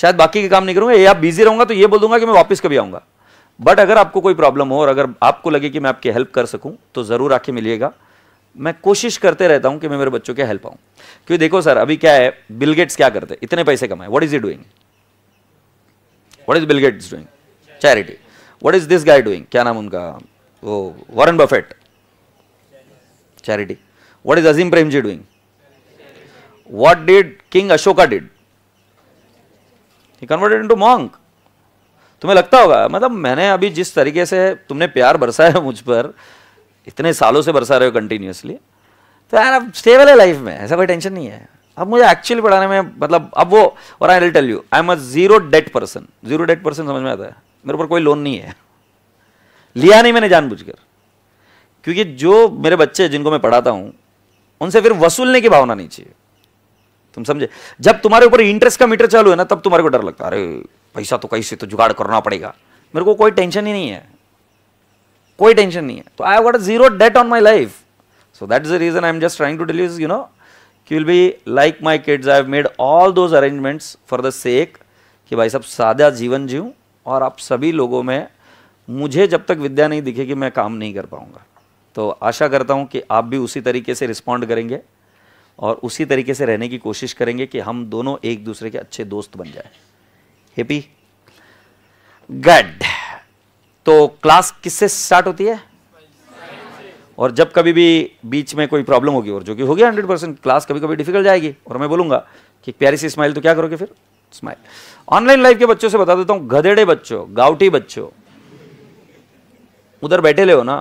शायद बाकी के काम नहीं ये या बिजी रहूंगा तो ये बोल दूंगा कि मैं वापस कभी आऊंगा बट अगर आपको कोई प्रॉब्लम हो और अगर आपको लगे कि मैं आपकी हेल्प कर सकूँ तो ज़रूर आके मिलिएगा मैं कोशिश करते रहता हूं कि मैं मेरे बच्चों की हेल्प आऊँ क्योंकि देखो सर अभी क्या है बिलगेट्स क्या करते हैं इतने पैसे कमाए what is he doing what is Bill Gates doing charity what is this guy doing क्या नाम उनका वो Warren Buffett charity what is Azim Premji doing what did king Ashoka did he converted into monk तुम्हें लगता होगा मतलब मैंने अभी जिस तरीके से तुमने प्यार बरसाया है मुझ पर इतने सालों से बरसा रहे हो कंटिन्यूसली तो यार अब स्टेबल है लाइफ में ऐसा कोई टेंशन नहीं है अब मुझे एक्चुअली पढ़ाने में मतलब अब वो और I will tell you I am a zero debt person zero debt person समझ में आता है मेरे ऊपर कोई लोन नहीं है लिया नहीं मैंने जानबूझकर क्योंकि जो मेरे बच्चे जिनको मैं पढ़ाता हूँ उनसे फिर वसूलने की भावना नहीं चाहिए तुम समझे जब तुम्हारे ऊपर इंटरेस्ट का मीटर चालू है ना तब तुम्हारे को डर लगता है अरे पैसा तो कैसे तो जुगाड़ करना पड़ेगा मेरे को कोई टेंशन ही नहीं है कोई टेंशन नहीं है तो I got zero debt on my life so that is the reason I am just trying to release you know कि will be like my kids I have made all those arrangements for the sake कि भाई सब सादा जीवन जीऊँ और आप सभी लोगों में मुझे जब तक विद्या नहीं दिखेगी मैं काम नहीं कर पाऊंगा तो आशा करता हूं कि आप भी उसी तरीके से रिस्पॉन्ड करेंगे और उसी तरीके से रहने की कोशिश करेंगे कि हम दोनों एक दूसरे के अच्छे दोस्त बन जाए हैप्पी गड तो क्लास किससे स्टार्ट होती है और जब कभी भी बीच में कोई प्रॉब्लम होगी और जो कि होगी हंड्रेड परसेंट क्लास कभी कभी डिफिकल्ट जाएगी और मैं बोलूंगा कि प्यारी सी स्माइल तो क्या करोगे फिर स्माइल ऑनलाइन लाइफ के बच्चों से बता देता हूं गधेड़े बच्चों गाउटी बच्चों उधर बैठे ले हो ना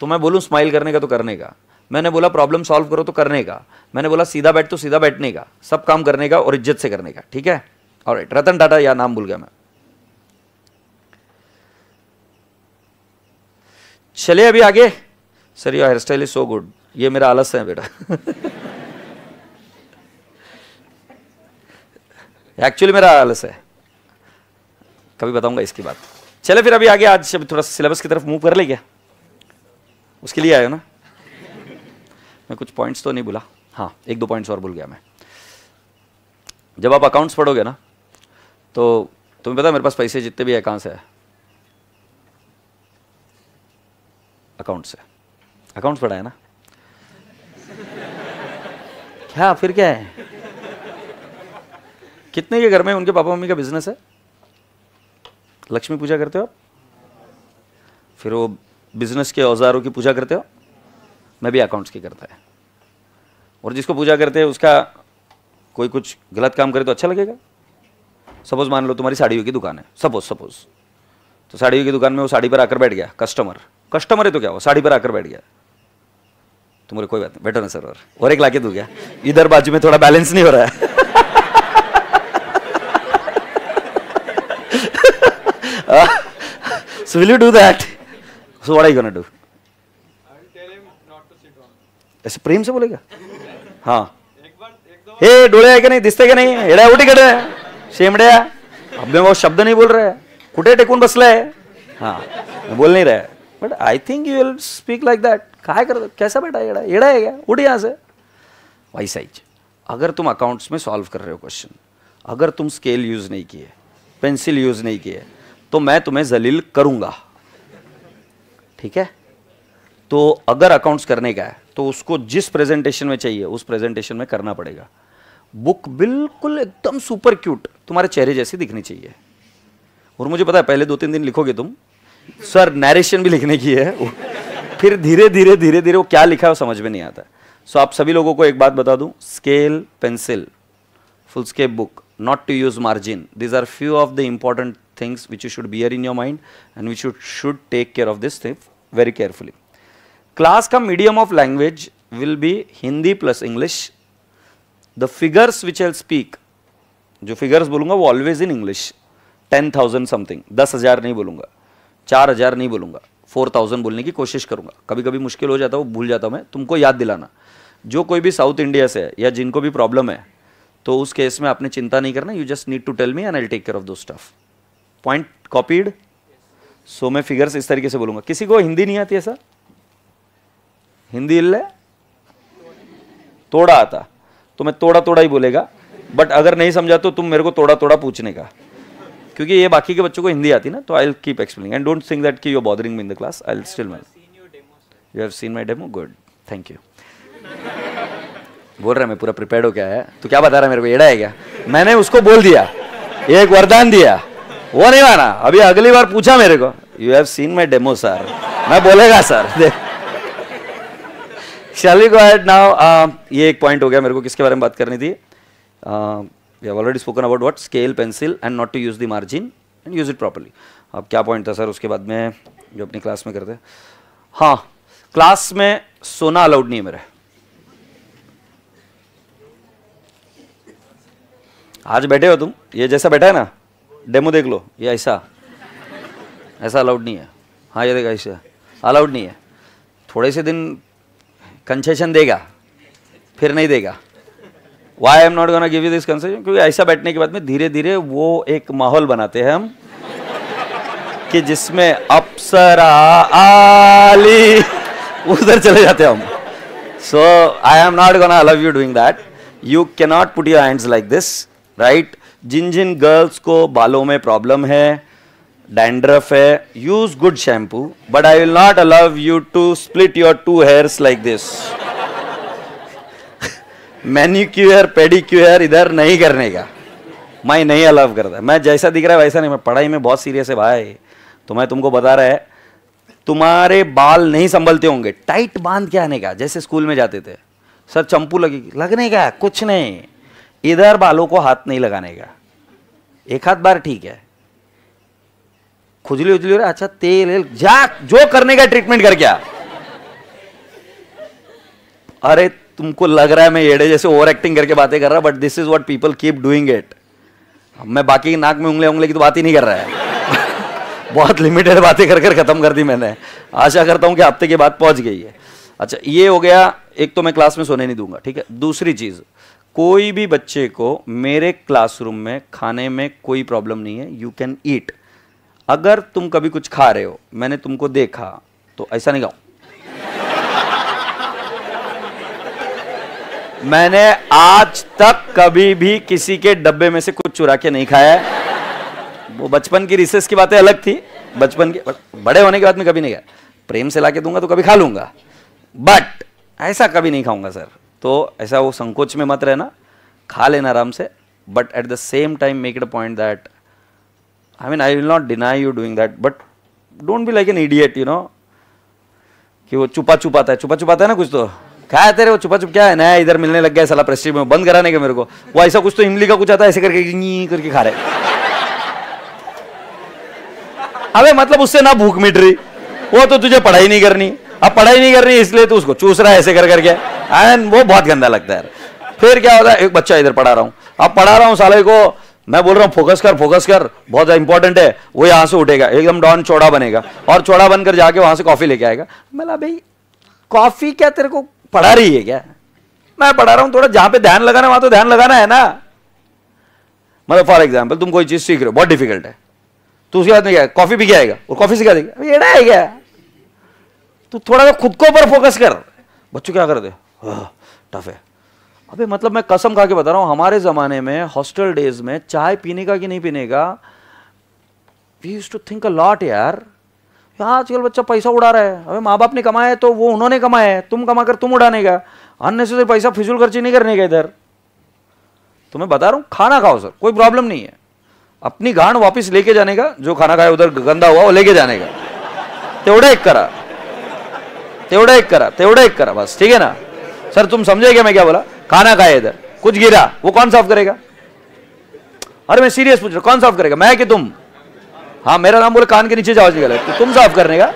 तो मैं बोलूं स्माइल करने का तो करने का मैंने बोला प्रॉब्लम सॉल्व करो तो करने का मैंने बोला सीधा बैठ तो सीधा बैठने का सब काम करने का और इज्जत से करने का ठीक है और राइट रतन टाटा या नाम भूल गया मैं चले अभी आगे sir your hair style is so good ये मेरा आलस है बेटा एक्चुअली मेरा आलस है कभी बताऊंगा इसकी बात चले फिर अभी आगे आज थोड़ा सिलेबस की तरफ मूव कर ले क्या उसके लिए आए हो ना मैं कुछ पॉइंट्स तो नहीं बोला हाँ एक दो पॉइंट्स और भूल गया मैं जब आप अकाउंट्स पढ़ोगे ना तो तुम्हें पता मेरे पास पैसे जितने भी है अकाउंट्स से है अकाउंट से अकाउंट्स पढ़ा है ना क्या फिर क्या है कितने के घर में उनके पापा मम्मी का बिजनेस है लक्ष्मी पूजा करते हो आप फिर वो बिजनेस के औजारों की पूजा करते हो मैं भी अकाउंट्स की करता है और जिसको पूजा करते हैं उसका कोई कुछ गलत काम करे तो अच्छा लगेगा सपोज मान लो तुम्हारी साड़ियों की दुकान है सपोज सपोज तो साड़ियों की दुकान में वो साड़ी पर आकर बैठ गया कस्टमर कस्टमर है तो क्या वो साड़ी पर आकर बैठ गया तो बोले कोई बात नहीं बैठो ना सर और एक लाके दू गया इधर बाजू में थोड़ा बैलेंस नहीं हो रहा है so will you do that so what are you going ऐसे प्रेम से बोलेगा हाँ हे डोळे आहे का नाही दिसते का उठी हेड्या उठीकडे अब मैं वो शब्द नहीं बोल रहे कुटे टेकून है हाँ बोल नहीं रहा है but I think you will speak like that काय कर कैसा बैठा एड़ा एड़ा है क्या उठ यहाँ से वाई साइज अगर तुम अकाउंट्स में सॉल्व कर रहे हो क्वेश्चन अगर तुम स्केल यूज़ नहीं किए पेंसिल यूज़ नहीं किए तो मैं तुम्हें जलील करूँगा ठीक है तो अगर अकाउंट्स करने का है तो उसको जिस प्रेजेंटेशन में चाहिए उस प्रेजेंटेशन में करना पड़ेगा बुक बिल्कुल एकदम सुपर क्यूट तुम्हारे चेहरे जैसी दिखनी चाहिए और मुझे पता है पहले दो तीन दिन लिखोगे तुम सर नरेशन भी लिखने की है फिर धीरे धीरे धीरे धीरे वो क्या लिखा है वो समझ में नहीं आता सो आप सभी लोगों को एक बात बता दूं scale pencil foolscap book not to use margin these are few of the important things which you should bear in your mind and we you should take care of this thing very carefully class का medium of language will be Hindi plus English the figures which I'll speak जो figures बोलूंगा वो always in English ten thousand something दस हज़ार नहीं बोलूंगा चार हज़ार नहीं बोलूंगा फोर थाउजेंड बोलने की कोशिश करूंगा कभी कभी मुश्किल हो जाता है वो भूल जाता हूं मैं तुमको याद दिलाना जो कोई भी साउथ इंडिया से है या जिनको भी प्रॉब्लम है तो उस केस में आपने चिंता नहीं करना you just need to tell me and I take care of those stuff point copied so मैं फिगर्स इस तरीके से बोलूंगा किसी को हिंदी नहीं आती है सर हिंदी इल्ले तोड़ा आता तो मैं तोड़ा तोड़ा ही बोलेगा बट अगर नहीं समझा तो तुम मेरे को तोड़ा तोड़ा पूछने का क्योंकि ये बाकी के बच्चों को हिंदी आती ना तो I keep explaining and don't think that की you bothering me in the class I still मैं you have seen my demo good thank you बोल रहा है मैं पूरा प्रिपेयर हो क्या है तो क्या बता रहा है मेरे को एड़ा है क्या मैंने उसको बोल दिया एक वरदान दिया वो नहीं माना अभी अगली बार पूछा मेरे को you have seen my demo sir मैं बोलेगा सर देख shall we go ahead now ये एक पॉइंट हो गया मेरे को किसके बारे में बात करनी थी we have already spoken about what scale pencil and not to use the margin and use it properly अब क्या पॉइंट था सर उसके बाद में जो अपनी क्लास में करते हाँ क्लास में सोना अलाउड नहीं है मेरा आज बैठे हो तुम ये जैसा बैठा है ना डेमो देख लो ये ऐसा ऐसा अलाउड नहीं है हाँ ये देखा ऐसा अलाउड नहीं है थोड़े से दिन कंसेशन देगा फिर नहीं देगा why am not gonna give you this concession क्योंकि ऐसा बैठने के बाद में धीरे धीरे वो एक माहौल बनाते हैं हम कि जिसमें अप्सरा आली उधर चले जाते हम so I am not gonna love you doing that you cannot put your hands like this right जिन जिन गर्ल्स को बालों में प्रॉब्लम है dandruff hai use good shampoo but i will not allow you to split your two hairs like this मैन्यूक्यूर पेडिक्यूर इधर नहीं करने का मैं नहीं अलाव करता मैं जैसा दिख रहा है वैसा नहीं मैं पढ़ाई में बहुत सीरियस है भाई तो मैं तुमको बता रहा है तुम्हारे बाल नहीं संभलते होंगे टाइट बांध के आने का जैसे स्कूल में जाते थे सर चंपू लगेगी लगने का कुछ नहीं इधर बालों को हाथ नहीं लगाने का एक हाथ बार ठीक है खुजली उजली हो रहा अच्छा तेल जा जो करने का ट्रीटमेंट कर क्या अरे तुमको लग रहा है मैं एड़े जैसे ओवर एक्टिंग करके बातें कर रहा but this is what people keep doing it मैं बाकी नाक में उंगले उंगले की तो बात ही नहीं कर रहा है बहुत लिमिटेड बातें कर कर खत्म कर दी मैंने आशा करता हूं कि हफ्ते के बाद पहुंच गई है अच्छा ये हो गया एक तो मैं क्लास में सोने नहीं दूंगा ठीक है दूसरी चीज़ कोई भी बच्चे को मेरे क्लासरूम में खाने में कोई प्रॉब्लम नहीं है यू कैन ईट अगर तुम कभी कुछ खा रहे हो मैंने तुमको देखा तो ऐसा नहीं कहूं मैंने आज तक कभी भी किसी के डब्बे में से कुछ चुरा के नहीं खाया वो बचपन की रिसेस की बातें अलग थी बचपन के बड़े होने के बाद में कभी नहीं गया प्रेम से ला के दूंगा तो कभी खा लूंगा बट ऐसा कभी नहीं खाऊंगा सर तो ऐसा वो संकोच में मत रहना खा लेना आराम से but at the same time make it a point that I mean, I will not deny you doing that, but don't be like an idiot, you know. कि वो चुपा छुपाता है चुपा छुपाता है ना कुछ तो क्या है तेरे वो चुपा चुप क्या है नया इधर मिलने लग गया साला प्रेस्टीज में बंद कराने के मेरे को वो ऐसा कुछ तो इमली का कुछ आता है ऐसे करके करके खा रहे अबे मतलब उससे ना भूख मिट रही वो तो तुझे पढ़ाई नहीं करनी अब पढ़ाई नहीं कर इसलिए तो उसको चूस रहा है ऐसे कर करके एंड वो बहुत गंदा लगता है फिर क्या होता है एक बच्चा इधर पढ़ा रहा हूँ अब पढ़ा रहा हूँ साले को मैं बोल रहा हूँ फोकस कर फोकस कर बहुत इंपॉर्टेंट है वो यहाँ से उठेगा एकदम डॉन चौड़ा बनेगा और चौड़ा बनकर जाके वहां से कॉफ़ी लेके आएगा मैं भाई कॉफ़ी क्या तेरे को पढ़ा रही है क्या मैं पढ़ा रहा हूँ थोड़ा जहां पे ध्यान लगाना वहां तो ध्यान लगाना है ना मतलब फॉर एग्जाम्पल तुम कोई चीज़ सीख रहे हो बहुत डिफिकल्ट है तो उसके बाद में क्या कॉफ़ी भी क्या आएगा और कॉफ़ी सिखा देगा एड़ा है क्या तू तो थोड़ा सा खुद को ऊपर फोकस कर बच्चों क्या कर दे टफ है अबे मतलब मैं कसम खा के बता रहा हूँ हमारे ज़माने में हॉस्टल डेज में चाय पीने का कि नहीं पीने का we use to think a lot यार आजकल बच्चा पैसा उड़ा रहा है अबे माँ बाप ने कमाया है तो वो उन्होंने कमाया है तुम कमा कर तुम उड़ाने का अननेसेसरी तो पैसा फिजूल खर्ची नहीं करने का इधर तो मैं बता रहा हूँ खाना खाओ सर कोई प्रॉब्लम नहीं है अपनी गांड वापस लेके जाने का जो खाना खाया उधर गंदा हुआ वो लेके जाने का तेवड़ा एक करा तेवड़ा एक करा तेवड़ा एक करा बस ठीक है ना सर तुम समझे क्या मैं क्या बोला खाना खाए इधर कुछ गिरा वो कौन साफ करेगा अरे मैं सीरियस पूछ रहा कौन साफ करेगा मैं कि तुम हाँ मेरा नाम बोले कान के नीचे जाओ गलत तो तुम साफ करने का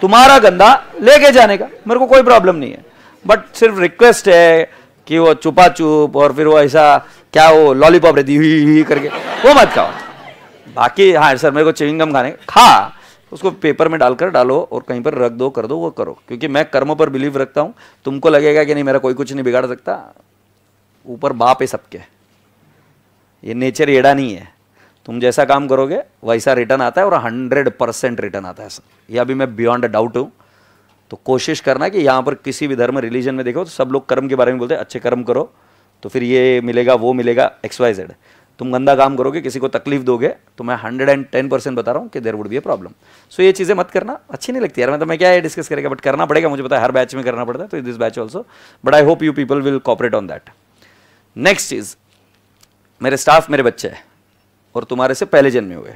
तुम्हारा गंदा लेके जाने का मेरे को कोई प्रॉब्लम नहीं है बट सिर्फ रिक्वेस्ट है कि वो चुपा चुप और फिर वो ऐसा क्या वो लॉलीपॉप रहती हुई ही करके वो मत खाओ बाकी हाँ सर मेरे को चिविंगम खाने खा उसको पेपर में डालकर डालो और कहीं पर रख दो कर दो वो करो क्योंकि मैं कर्मों पर बिलीव रखता हूँ तुमको लगेगा कि नहीं मेरा कोई कुछ नहीं बिगाड़ सकता ऊपर बाप है सबके ये नेचर एड़ा नहीं है तुम जैसा काम करोगे वैसा रिटर्न आता है और हंड्रेड परसेंट रिटर्न आता है ये यह अभी मैं बियॉन्ड अ डाउट हूँ तो कोशिश करना कि यहाँ पर किसी भी धर्म रिलीजन में देखो तो सब लोग कर्म के बारे में बोलते हैं अच्छे कर्म करो तो फिर ये मिलेगा वो मिलेगा एक्स वाई जेड तुम गंदा काम करोगे किसी को तकलीफ दोगे तो मैं हंड्रेड एंड टेन परसेंट बता रहा हूँ कि there would be a problem so ये चीज़ें मत करना अच्छी नहीं लगती यार मतलब मैं क्या है डिस्कस करेगा बट करना पड़ेगा मुझे पता है हर बैच में करना पड़ता है तो this batch also but I hope you people will cooperate on that next चीज मेरे स्टाफ मेरे बच्चे हैं और तुम्हारे से पहले जन्मे हुए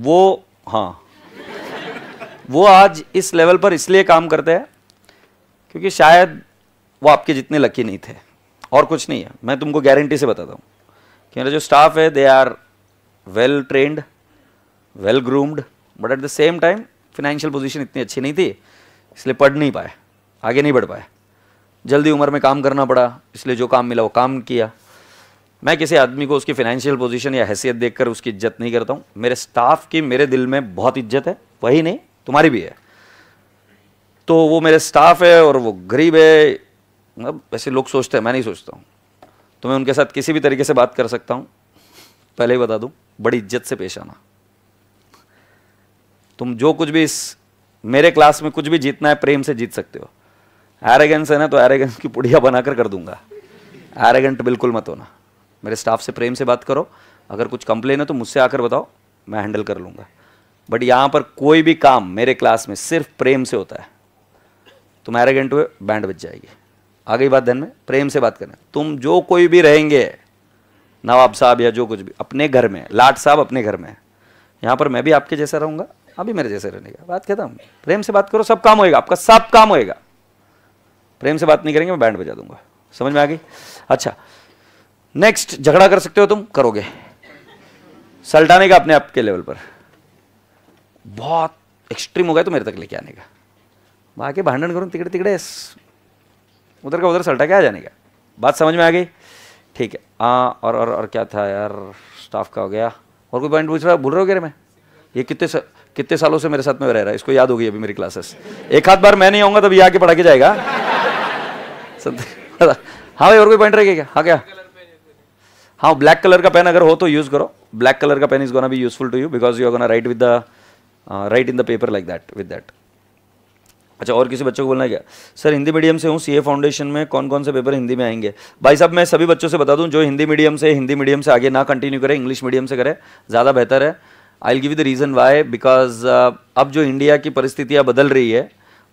वो हाँ वो आज इस लेवल पर इसलिए काम करते हैं क्योंकि शायद वो आपके जितने लकी नहीं थे और कुछ नहीं है मैं तुमको गारंटी से बताता हूँ कि मेरा जो स्टाफ है they are well trained well groomed but at the same time financial position इतनी अच्छी नहीं थी इसलिए पढ़ नहीं पाए आगे नहीं बढ़ पाए जल्दी उम्र में काम करना पड़ा इसलिए जो काम मिला वो काम किया मैं किसी आदमी को उसकी फाइनेंशियल पोजीशन या हैसियत देखकर उसकी इज्जत नहीं करता हूँ मेरे स्टाफ की मेरे दिल में बहुत इज्जत है वही नहीं तुम्हारी भी है तो वो मेरे स्टाफ है और वो गरीब है मतलब ऐसे लोग सोचते हैं मैं नहीं सोचता हूँ तो मैं उनके साथ किसी भी तरीके से बात कर सकता हूँ पहले ही बता दूँ बड़ी इज्जत से पेश आना तुम जो कुछ भी इस मेरे क्लास में कुछ भी जीतना है प्रेम से जीत सकते हो एरेगेंस है ना तो एरेगेंस की पुड़िया बनाकर कर दूंगा एरेगेंट बिल्कुल मत होना मेरे स्टाफ से प्रेम से बात करो अगर कुछ कंप्लेन है तो मुझसे आकर बताओ मैं हैंडल कर लूँगा बट यहाँ पर कोई भी काम मेरे क्लास में सिर्फ प्रेम से होता है तुम एरेगेंट हुए बैंड बच जाएगी आगे बात धन में प्रेम से बात करना तुम जो कोई भी रहेंगे नवाब साहब या जो कुछ भी अपने घर में लाट साहब अपने घर में यहाँ पर मैं भी आपके जैसा रहूँगा अभी मेरे जैसे रहने का बात कहता हूँ प्रेम से बात करो सब काम होएगा आपका सब काम होएगा प्रेम से बात नहीं करेंगे मैं बैंड बजा दूंगा समझ में आ गई अच्छा नेक्स्ट झगड़ा कर सकते हो तुम करोगे सल्टाने का अपने आप के लेवल पर बहुत एक्सट्रीम हो गया तो मेरे तक लेके आने का बाकी के भांडन करूँ तिकड़े तिकड़े उधर का उधर सल्टा के आ जाने का बात समझ में आ गई ठीक है हाँ और, और और क्या था यार स्टाफ का हो गया और कोई पॉइंट पूछ रहा भूल रहे हो क्या मैं ये कितने सा, कितने सालों से मेरे साथ में रह रहा है इसको याद होगी अभी मेरी क्लासेस एक हाथ बार मैं नहीं आऊँगा तभी आके पढ़ा के जाएगा हाँ भाई और कोई पॉइंट रहेगा क्या हाँ क्या हाँ ब्लैक कलर का पेन अगर हो तो यूज़ करो ब्लैक कलर का pen is gonna be useful to you because you are gonna write with the right in the paper like that with that अच्छा और किसी बच्चों को बोलना है क्या सर हिंदी मीडियम से हूँ सी ए फाउंडेशन में कौन कौन से पेपर हिंदी में आएंगे भाई साहब मैं सभी बच्चों से बता दूँ जो हिंदी मीडियम से हिंदी मीडियम से आगे ना कंटिन्यू करें इंग्लिश मीडियम से करें ज़्यादा बेहतर है I will give the reason why because अब जो इंडिया की परिस्थितियाँ बदल रही है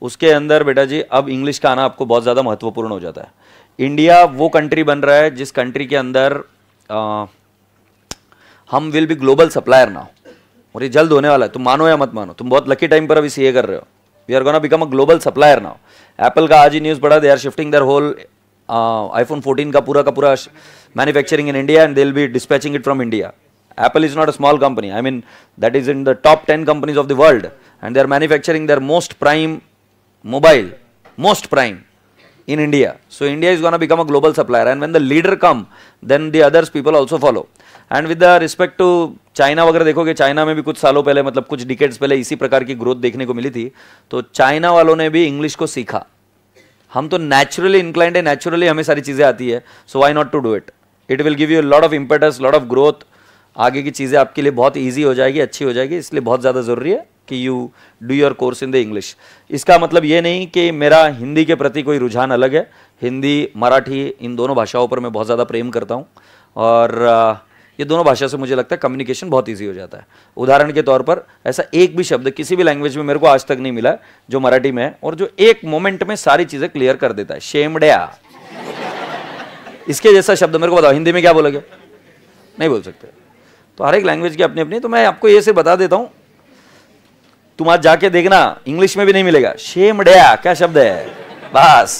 उसके अंदर बेटा जी अब इंग्लिश का आना आपको बहुत ज़्यादा महत्वपूर्ण हो जाता है इंडिया वो कंट्री बन रहा है जिस कंट्री के अंदर आ, हम विल बी ग्लोबल सप्लायर ना और ये जल्द होने वाला है तुम मानो या मत मानो तुम बहुत लकी टाइम पर अभी सी कर रहे हो we are gonna become a global supplier ना एप्पल का आज ही न्यूज़ पढ़ा they are shifting their whole iPhone fourteen का पूरा का पूरा manufacturing in India and they will be dispatching it from India Apple is not a small company I mean that is in the top ten companies of the world and they are manufacturing their most prime mobile, most prime in India. So India is going to become a global supplier and when the leader come, then the others people also follow. And with respect to China वगैरह देखोगे China में भी कुछ सालों पहले मतलब कुछ decades पहले इसी प्रकार की ग्रोथ देखने को मिली थी तो चाइना वालों ने भी इंग्लिश को सीखा हम तो नेचुरली इंक्लाइंड है नेचुरली हमें सारी चीज़ें आती है so why not to do it it will give you lot of impetus lot of growth आगे की चीज़ें आपके लिए बहुत ईजी हो जाएगी अच्छी हो जाएगी इसलिए बहुत ज़्यादा ज़रूरी है कि you do your course in the English इसका मतलब ये नहीं कि मेरा हिंदी के प्रति कोई रुझान अलग है हिंदी मराठी इन दोनों भाषाओं पर मैं बहुत ज़्यादा प्रेम करता हूँ और ये दोनों भाषा से मुझे लगता है कम्युनिकेशन बहुत ईजी हो जाता है उदाहरण के तौर पर ऐसा एक भी शब्द किसी भी लैंग्वेज में मेरे को आज तक नहीं मिला जो मराठी में है और जो एक मोमेंट में सारी चीज़ें क्लियर कर देता है शेमड्या इसके जैसा शब्द मेरे को बताओ हिंदी में क्या बोलोगे नहीं बोल सकते तो हर एक लैंग्वेज की अपनी अपनी तो मैं आपको ये से बता देता हूँ तुम आज जाके देखना इंग्लिश में भी नहीं मिलेगा शेम डया क्या शब्द है बस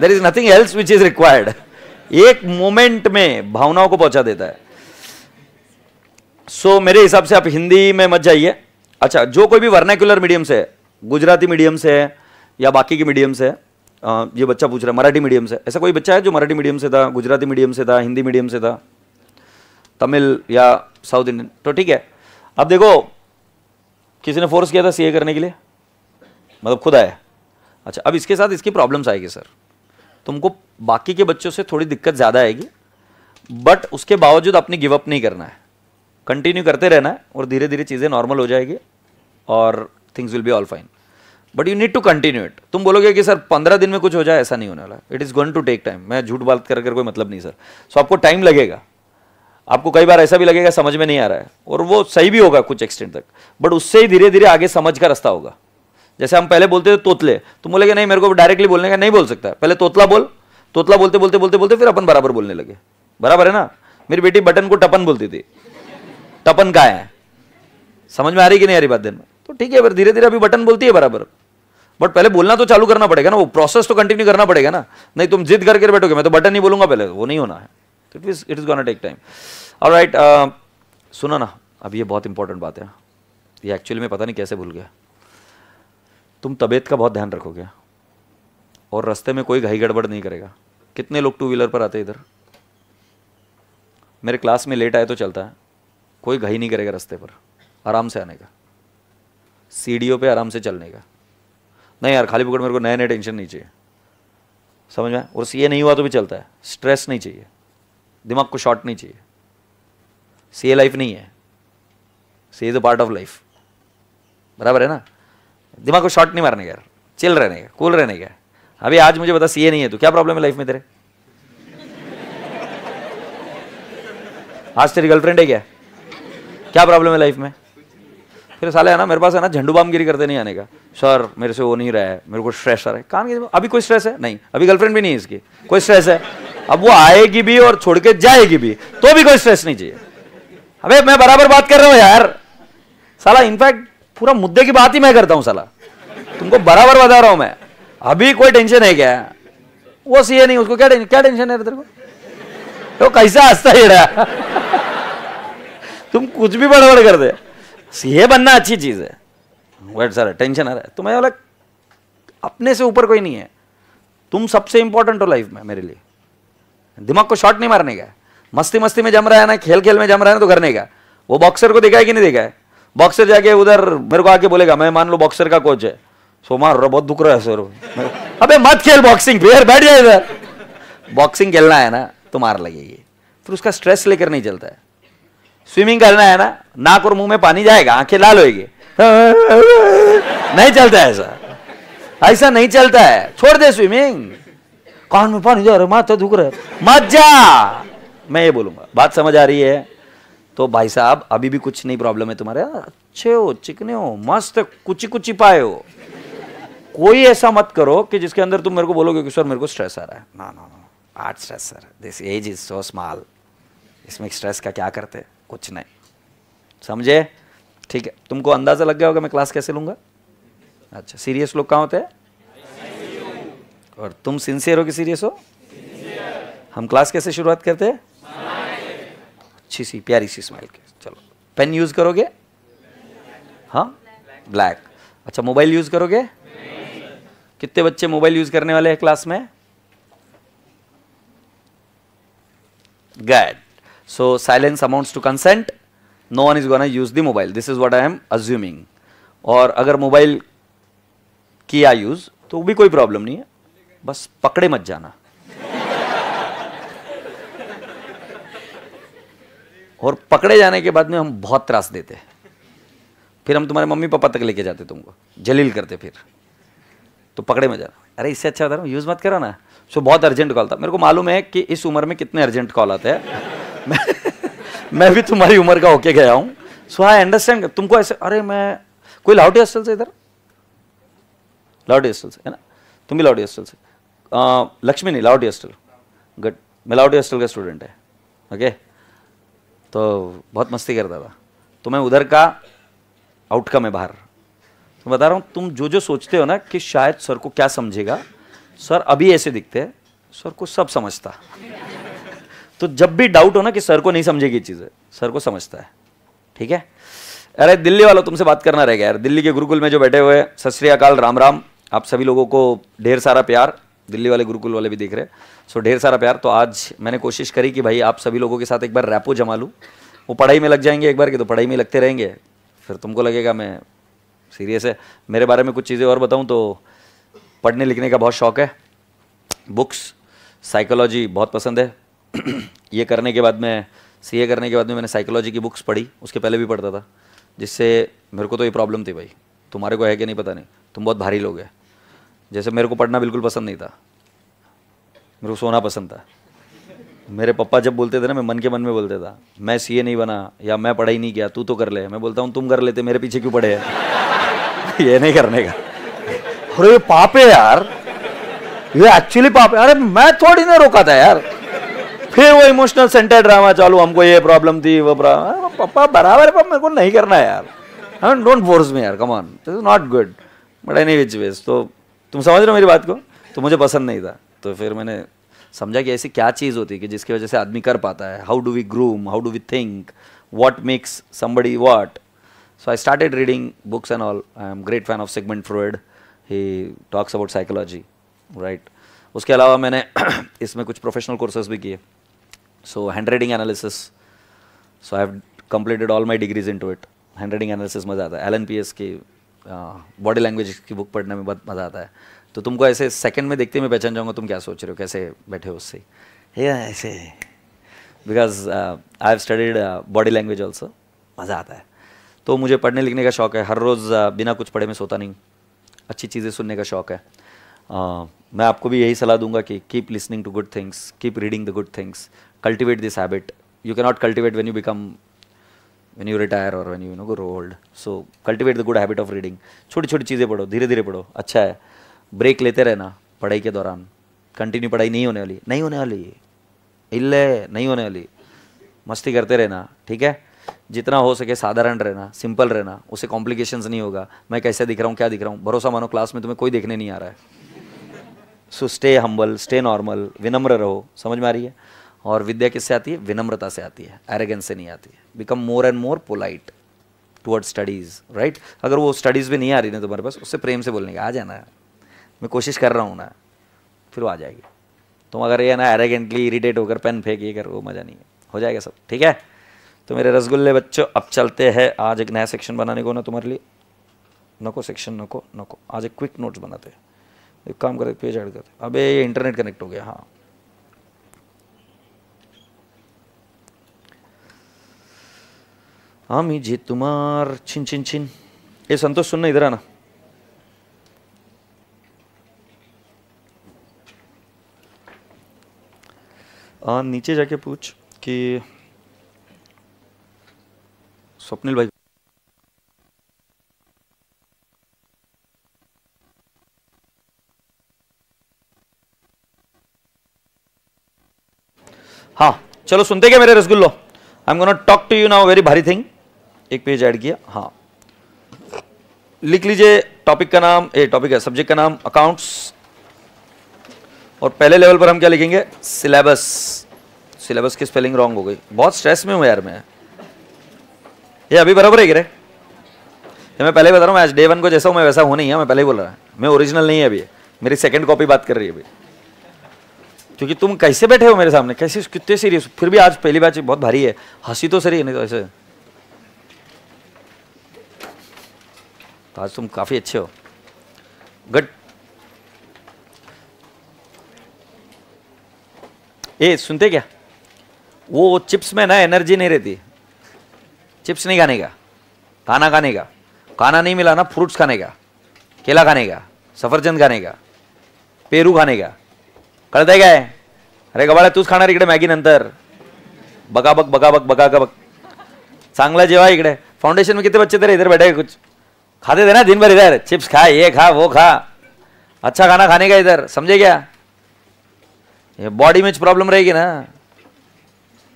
there is nothing else which is required एक मोमेंट में भावनाओं को पहुंचा देता है सो so, मेरे हिसाब से आप हिंदी में मत जाइए अच्छा जो कोई भी वर्नैक्युलर मीडियम से है गुजराती मीडियम से है या बाकी के मीडियम से है ये बच्चा पूछ रहा है मराठी मीडियम से ऐसा कोई बच्चा है जो मराठी मीडियम से था गुजराती मीडियम से था हिंदी मीडियम से था तमिल या साउथ इंडियन तो ठीक है अब देखो किसी ने फोर्स किया था सीए करने के लिए मतलब खुद आया अच्छा अब इसके साथ इसकी प्रॉब्लम्स आएगी सर तुमको बाकी के बच्चों से थोड़ी दिक्कत ज़्यादा आएगी बट उसके बावजूद अपने गिवअप नहीं करना है कंटिन्यू करते रहना है और धीरे धीरे चीज़ें नॉर्मल हो जाएगी और things will be all fine but you need to continue it तुम बोलोगे कि सर पंद्रह दिन में कुछ हो जाए ऐसा नहीं होने वाला it is going to take time मैं झूठ बात कर कर कोई मतलब नहीं सर सो so, आपको टाइम लगेगा आपको कई बार ऐसा भी लगेगा समझ में नहीं आ रहा है और वो सही भी होगा कुछ एक्सटेंड तक बट उससे ही धीरे धीरे आगे समझ का रास्ता होगा जैसे हम पहले बोलते थे तोतले तुम तो बोले नहीं मेरे को डायरेक्टली बोलने का नहीं बोल सकता पहले तोतला बोल तोतला बोलते बोलते बोलते बोलते फिर अपन बराबर बोलने लगे बराबर है ना मेरी बेटी बटन को टपन बोलती थी टपन का है समझ में आ रही कि नहीं आ रही बात दिन में तो ठीक है फिर धीरे धीरे अभी बटन बोलती है बराबर बट पहले बोलना तो चालू करना पड़ेगा ना वो प्रोसेस तो कंटिन्यू करना पड़ेगा ना नहीं तुम जिद करके बैठोगे मैं तो बटन नहीं बोलूंगा पहले वो नहीं होना है तो it is it is gonna take time और राइट सुना ना अब ये बहुत इंपॉर्टेंट बात है ये एक्चुअली में पता नहीं कैसे भूल गया तुम तबीयत का बहुत ध्यान रखोगे और रास्ते में कोई घाई गड़बड़ नहीं करेगा कितने लोग टू व्हीलर पर आते इधर मेरे क्लास में लेट आए तो चलता है कोई घाई नहीं करेगा रास्ते पर आराम से आने का सी पे आराम से चलने का नहीं यार खाली पकड़ मेरे को नए नए टेंशन नहीं चाहिए समझ में और ये नहीं हुआ तो भी चलता है स्ट्रेस नहीं चाहिए दिमाग को शॉर्ट नहीं चाहिए सी लाइफ नहीं है सी is a part of life बराबर है ना दिमाग को शॉर्ट नहीं मारने का यार चिल रहने का कूल रहने का अभी आज मुझे बता सीए नहीं है तो क्या प्रॉब्लम है लाइफ में तेरे आज तेरी गर्लफ्रेंड है क्या क्या प्रॉब्लम है लाइफ में फिर साले है ना मेरे पास है ना झंडू बामगिरी करते नहीं आने का सर मेरे से वो नहीं रहा है मेरे को स्ट्रेस आ रहा है कान अभी कोई स्ट्रेस है नहीं अभी गर्लफ्रेंड भी नहीं है इसकी कोई स्ट्रेस है अब वो आएगी भी और छोड़ के जाएगी भी तो भी कोई स्ट्रेस नहीं चाहिए अबे मैं बराबर बात कर रहा हूं यार साला इनफैक्ट पूरा मुद्दे की बात ही मैं करता हूं साला तुमको बराबर बता रहा हूं मैं अभी कोई टेंशन है क्या वो सीए नहीं उसको क्या क्या टेंशन है तेरे को तो कैसा हंसता ही रहा तुम कुछ भी बड़बड़ कर दे सीए बनना अच्छी चीज़ है वेट सर टेंशन आ रहा है तुम्हें बोला अपने से ऊपर कोई नहीं है तुम सबसे इंपॉर्टेंट हो लाइफ में मेरे लिए दिमाग को शॉट नहीं मारने का मस्ती मस्ती में जम रहा है ना खेल खेल में जम रहा है ना तो करने का वो बॉक्सर को देखा है कि नहीं देखा है बॉक्सर जाके उधर मेरे को आके बोलेगा मैं मान लो बॉक्सर का कोच है सो मार रहा बहुत दुख रहा है सर अबे मत खेल बॉक्सिंग फिर बैठ जाए इधर बॉक्सिंग खेलना है ना तो मार लगेगी फिर उसका स्ट्रेस लेकर नहीं चलता है स्विमिंग करना है ना नाक और मुंह में पानी जाएगा आंखें लाल होगी नहीं चलता है ऐसा ऐसा नहीं चलता है छोड़ दे स्विमिंग कान में पानी जा रहा माथा दुख रहा है मत जा मैं ये बोलूंगा बात समझ आ रही है तो भाई साहब अभी भी कुछ नहीं प्रॉब्लम है तुम्हारे अच्छे हो चिकने हो मस्त कुची कुची पाए हो कोई ऐसा मत करो कि जिसके अंदर तुम मेरे को बोलोगे कि सर मेरे को स्ट्रेस आ रहा है ना ना ना art stress sir this age is so small इसमें स्ट्रेस का क्या करते कुछ नहीं समझे ठीक है तुमको अंदाज़ा लग गया होगा मैं क्लास कैसे लूंगा अच्छा सीरियस लोग कहाँ होते हैं और तुम सिंसियर हो कि सीरियस हो हम क्लास कैसे शुरुआत करते हैं अच्छी सी प्यारी सी स्माइल के चलो पेन यूज करोगे हाँ ब्लैक अच्छा मोबाइल यूज करोगे कितने बच्चे मोबाइल यूज करने वाले हैं क्लास में god so silence amounts to consent no one is gonna use the mobile this is what I am assuming और अगर मोबाइल किया यूज़ तो भी कोई प्रॉब्लम नहीं है बस पकड़े मत जाना और पकड़े जाने के बाद में हम बहुत त्रास देते हैं फिर हम तुम्हारे मम्मी पापा तक लेके जाते तुमको जलील करते फिर तो पकड़े में जाना अरे इससे अच्छा बता रहा यूज़ मत करो ना सो बहुत अर्जेंट कॉल था मेरे को मालूम है कि इस उम्र में कितने अर्जेंट कॉल आते हैं मैं मैं भी तुम्हारी उम्र का होके गया हूँ सो आई अंडरस्टैंड तुमको ऐसे अरे मैं कोई लाउडी हॉस्टल से इधर लाउडी हॉस्टल से है ना तुम भी लाउडी हॉस्टल से लक्ष्मी लाउडी हॉस्टल गुड मैं लाउडी हॉस्टल का स्टूडेंट है ओके तो बहुत मस्ती करता था तो मैं उधर का आउटकम है बाहर तो बता रहा हूँ तुम जो जो सोचते हो ना कि शायद सर को क्या समझेगा सर अभी ऐसे दिखते हैं सर को सब समझता तो जब भी डाउट हो ना कि सर को नहीं समझेगी चीज़ है सर को समझता है ठीक है अरे दिल्ली वालों तुमसे बात करना रहेगा यार दिल्ली के गुरुकुल में जो बैठे हुए सत श्री अकाल राम राम आप सभी लोगों को ढेर सारा प्यार दिल्ली वाले गुरुकुल वाले भी देख रहे हैं सो ढेर सारा प्यार तो आज मैंने कोशिश करी कि भाई आप सभी लोगों के साथ एक बार रैपो जमा लूँ वो पढ़ाई में लग जाएंगे एक बार के तो पढ़ाई में लगते रहेंगे फिर तुमको लगेगा मैं सीरियस है मेरे बारे में कुछ चीज़ें और बताऊँ तो पढ़ने लिखने का बहुत शौक़ है बुक्स साइकोलॉजी बहुत पसंद है ये करने के बाद मैं सी करने के बाद में मैंने साइकोलॉजी की बुक्स पढ़ी उसके पहले भी पढ़ता था जिससे मेरे को तो ये प्रॉब्लम थी भाई तुम्हारे को है कि नहीं पता नहीं तुम बहुत भारी लोग हैं जैसे मेरे को पढ़ना बिल्कुल पसंद नहीं था मेरे को सोना पसंद था मेरे पापा जब बोलते थे ना मैं मन के मन में बोलते था मैं सीए नहीं बना या मैं पढ़ाई नहीं किया तू तो कर ले मैं बोलता हूँ तुम कर लेते मेरे पीछे क्यों पढ़े ये नहीं करने का अरे ये पाप है यार ये एक्चुअली पाप है अरे मैं थोड़ी ना रोका था यार फिर वो इमोशनल सेंटर ड्रामा चालू हमको ये प्रॉब्लम थी वो प्रॉब्लम पापा बराबर है मेरे को नहीं करना है यार डोंट फोर्स मी यार come on this is not good but any which ways तो तुम समझ रहे हो मेरी बात को तो मुझे पसंद नहीं था तो फिर मैंने समझा कि ऐसी क्या चीज़ होती है कि जिसकी वजह से आदमी कर पाता है how do we groom how do we think what makes somebody what so I started reading books and all I am great fan of Sigmund Freud he talks about psychology right उसके अलावा मैंने इसमें कुछ professional courses भी किए so hand writing analysis so I have completed all my degrees in to it hand writing analysis मज़ा आता है एल एन पी एस की बॉडी लैंग्वेज की बुक पढ़ने में बहुत मज़ा आता है तो तुमको ऐसे सेकंड में देखते ही मैं पहचान जाऊँगा तुम क्या सोच रहे हो कैसे बैठे हो उससे या ऐसे because I have studied body language also मज़ा आता है तो मुझे पढ़ने लिखने का शौक़ है हर रोज़ uh, बिना कुछ पढ़े में सोता नहीं अच्छी चीज़ें सुनने का शौक़ है uh, मैं आपको भी यही सलाह दूंगा कि keep listening to good things keep reading the good things cultivate this habit you not cultivate when you become when you retire or when you, you know grow old. So cultivate the good habit of reading. छोटी छोटी चीज़ें पढ़ो धीरे धीरे पढ़ो अच्छा है break लेते रहना पढ़ाई के दौरान कंटिन्यू पढ़ाई नहीं होने वाली नहीं होने वाली इल्ले नहीं होने वाली मस्ती करते रहना ठीक है जितना हो सके साधारण रहना सिंपल रहना उसे कॉम्प्लिकेशंस नहीं होगा मैं कैसे दिख रहा हूँ क्या दिख रहा हूँ भरोसा मानो क्लास में तुम्हें कोई देखने नहीं आ रहा है so stay humble stay normal विनम्र रहो समझ में आ रही है और विद्या किससे आती है विनम्रता से आती है एरेगेंस से नहीं आती है become more and more polite toward studies right अगर वो स्टडीज़ भी नहीं आ रही ना तुम्हारे पास उससे प्रेम से बोलने का आ जाना मैं कोशिश कर रहा हूँ ना फिर वो आ जाएगी तुम अगर ये ना एरेगेंटली इरीटेट होकर पेन फेंक ये कर वो मज़ा नहीं है हो जाएगा सब ठीक है तो मेरे रसगुल्ले बच्चों अब चलते हैं आज एक नया सेक्शन बनाने को ना तुम्हारे लिए नको सेक्शन नको नको आज एक क्विक नोट्स बनाते हैं एक काम करते पेज ऐड करते अबे ये इंटरनेट कनेक्ट हो गया हाँ आमी जी तुमार छिन छिन छिन ये संतोष सुनना इधर आना आ, नीचे जाके पूछ कि स्वप्निल भाई हाँ चलो सुनते क्या मेरे रसगुल्लो I am gonna talk to you now very भारी थिंग एक पेज ऐड किया हाँ लिख लीजिए टॉपिक का नाम ए टॉपिक है सब्जेक्ट का नाम अकाउंट्स और पहले लेवल पर हम क्या लिखेंगे सिलेबस सिलेबस की स्पेलिंग रॉन्ग हो गई बहुत स्ट्रेस में हूँ यार मैं ये अभी बराबर है कि रे ये मैं पहले बता रहा हूँ आज डे वन को जैसा हूँ मैं वैसा हूँ नहीं है हाँ, मैं पहले ही बोल रहा हूँ मैं ओरिजिनल नहीं है अभी मेरी सेकंड कॉपी बात कर रही है अभी क्योंकि तुम कैसे बैठे हो मेरे सामने कैसे कितने सीरियस फिर भी आज पहली बात बहुत भारी है हंसी तो सही है नहीं तो ऐसे तो आज तुम काफ़ी अच्छे हो गुड ए सुनते क्या वो चिप्स में ना एनर्जी नहीं रहती चिप्स नहीं खाने का खाना खाने का खाना नहीं मिला ना फ्रूट्स खाने का केला खाने का सफरचंद खाने का पेरू खाने का क्या है अरे गबाड़ा तूच खाणार इकडे मॅगी नंतर बगा बक बगा बक बगा का चांगला जेवा इकडे फाउंडेशन में कितने बच्चे तेरे इधर बैठे कुछ खाते थे ना दिन भर इधर चिप्स खा ये खा वो खा अच्छा खाना खाने का इधर समझे क्या ये बॉडी में प्रॉब्लम रहेगी ना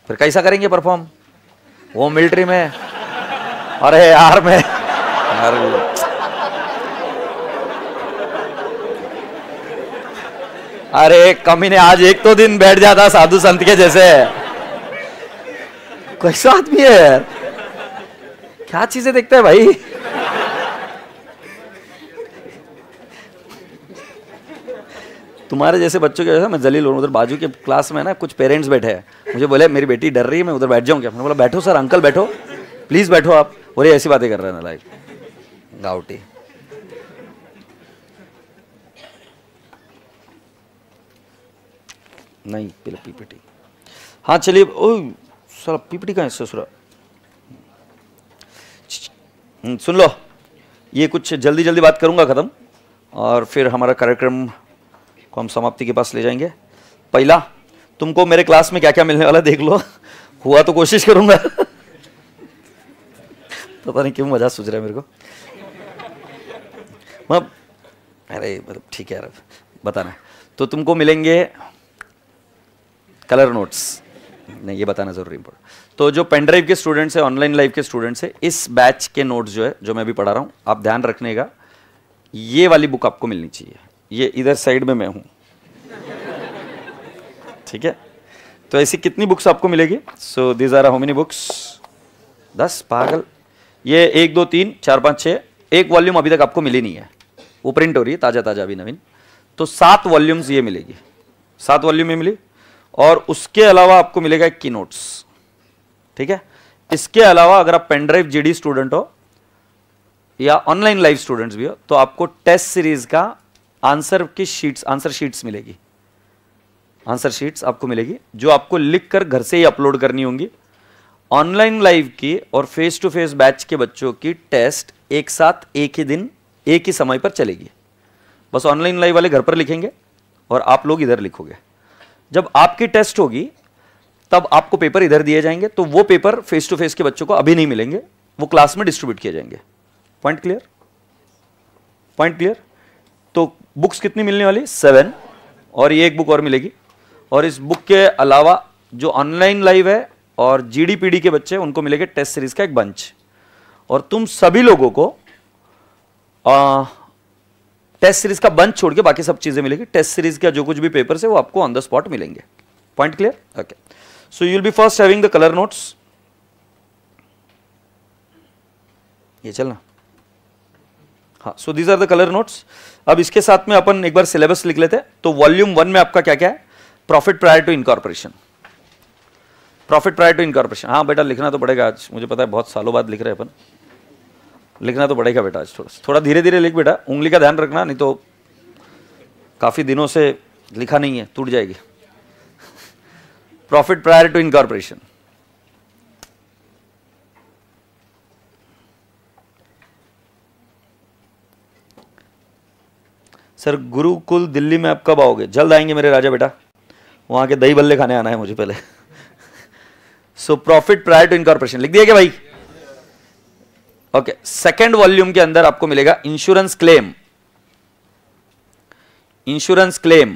फिर कैसा करेंगे परफॉर्म वो मिलिट्री में अरे यार में अरे कमी ने आज एक तो दिन बैठ जाता साधु संत के जैसे कैसा आदमी है क्या चीजें देखते है भाई तुम्हारे जैसे बच्चों के जैसे मैं जलील हूँ उधर बाजू के क्लास में ना कुछ पेरेंट्स बैठे हैं मुझे बोले मेरी बेटी डर रही है मैं उधर बैठ जाऊँ क्या मैंने बोला बैठो सर अंकल बैठो प्लीज़ बैठो आप बोले ऐसी बातें कर रहे हैं ना लाइक गावटी नहीं पहले पीपीटी हाँ चलिए ओ सर पीपीटी कहाँ है ससुरा हम्म, सुन लो ये कुछ जल्दी जल्दी बात करूँगा ख़त्म और फिर हमारा कार्यक्रम को हम समाप्ति के पास ले जाएंगे पहला तुमको मेरे क्लास में क्या क्या मिलने वाला देख लो हुआ तो कोशिश करूंगा पता नहीं क्यों मजा सूझ रहा है मेरे को मतलब अरे मतलब ठीक है बताना तो तुमको मिलेंगे कलर नोट्स नहीं ये बताना जरूरी इम्पोर्टेंट तो जो पेनड्राइव के स्टूडेंट्स हैं ऑनलाइन लाइव के स्टूडेंट्स है इस बैच के नोट्स जो है जो मैं अभी पढ़ा रहा हूँ आप ध्यान रखने का ये वाली बुक आपको मिलनी चाहिए ये इधर साइड में मैं हूं ठीक है तो ऐसी कितनी बुक्स आपको मिलेगी so these are how many books दस पागल ये एक दो तीन चार पांच छह एक वॉल्यूम अभी तक आपको मिली नहीं है वो प्रिंट हो रही है ताज़ा ताज़ा अभी नवीन तो सात वॉल्यूम्स ये मिलेगी सात वॉल्यूम ये मिली और उसके अलावा आपको मिलेगा एक की नोट्स ठीक है इसके अलावा अगर आप पेनड्राइव जीडी स्टूडेंट हो या ऑनलाइन लाइव स्टूडेंट्स भी हो तो आपको टेस्ट सीरीज का आंसर की शीट्स आंसर शीट्स मिलेगी आंसर शीट्स आपको मिलेगी जो आपको लिख कर घर से ही अपलोड करनी होंगी ऑनलाइन लाइव की और फेस टू फेस बैच के बच्चों की टेस्ट एक साथ एक ही दिन एक ही समय पर चलेगी बस ऑनलाइन लाइव वाले घर पर लिखेंगे और आप लोग इधर लिखोगे जब आपकी टेस्ट होगी तब आपको पेपर इधर दिए जाएंगे तो वो पेपर फेस टू फेस के बच्चों को अभी नहीं मिलेंगे वो क्लास में डिस्ट्रीब्यूट किए जाएंगे पॉइंट क्लियर पॉइंट क्लियर तो बुक्स कितनी मिलने वाली सेवन और ये एक बुक और मिलेगी और इस बुक के अलावा जो ऑनलाइन लाइव है और जीडीपीडी के बच्चे उनको मिलेगा टेस्ट सीरीज का एक बंच और तुम सभी लोगों को आ, टेस्ट सीरीज का बंच छोड़ के बाकी सब चीज़ें मिलेगी टेस्ट सीरीज का जो कुछ भी पेपर है वो आपको ऑन द स्पॉट मिलेंगे point clear okay so you'll be first having the colour notes ये चलना हाँ so these are the colour notes अब इसके साथ में अपन एक बार सिलेबस लिख लेते हैं तो वॉल्यूम वन में आपका क्या क्या है profit prior to incorporation profit prior to incorporation हाँ बेटा लिखना तो पड़ेगा आज मुझे पता है बहुत सालों बाद लिख रहे हैं अपन लिखना तो पड़ेगा बेटा आज थोड़ा थोड़ा धीरे धीरे लिख बेटा उंगली का ध्यान रखना नहीं तो काफ़ी दिनों से लिखा नहीं है टूट जाएगी profit prior to incorporation sir Gurukul Delhi में आप कब आओगे जल्द आएंगे मेरे राजा बेटा वहाँ के दही बल्ले खाने आना है मुझे पहले so profit prior to incorporation लिख दिया क्या भाई ओके सेकेंड वॉल्यूम के अंदर आपको मिलेगा insurance claim insurance claim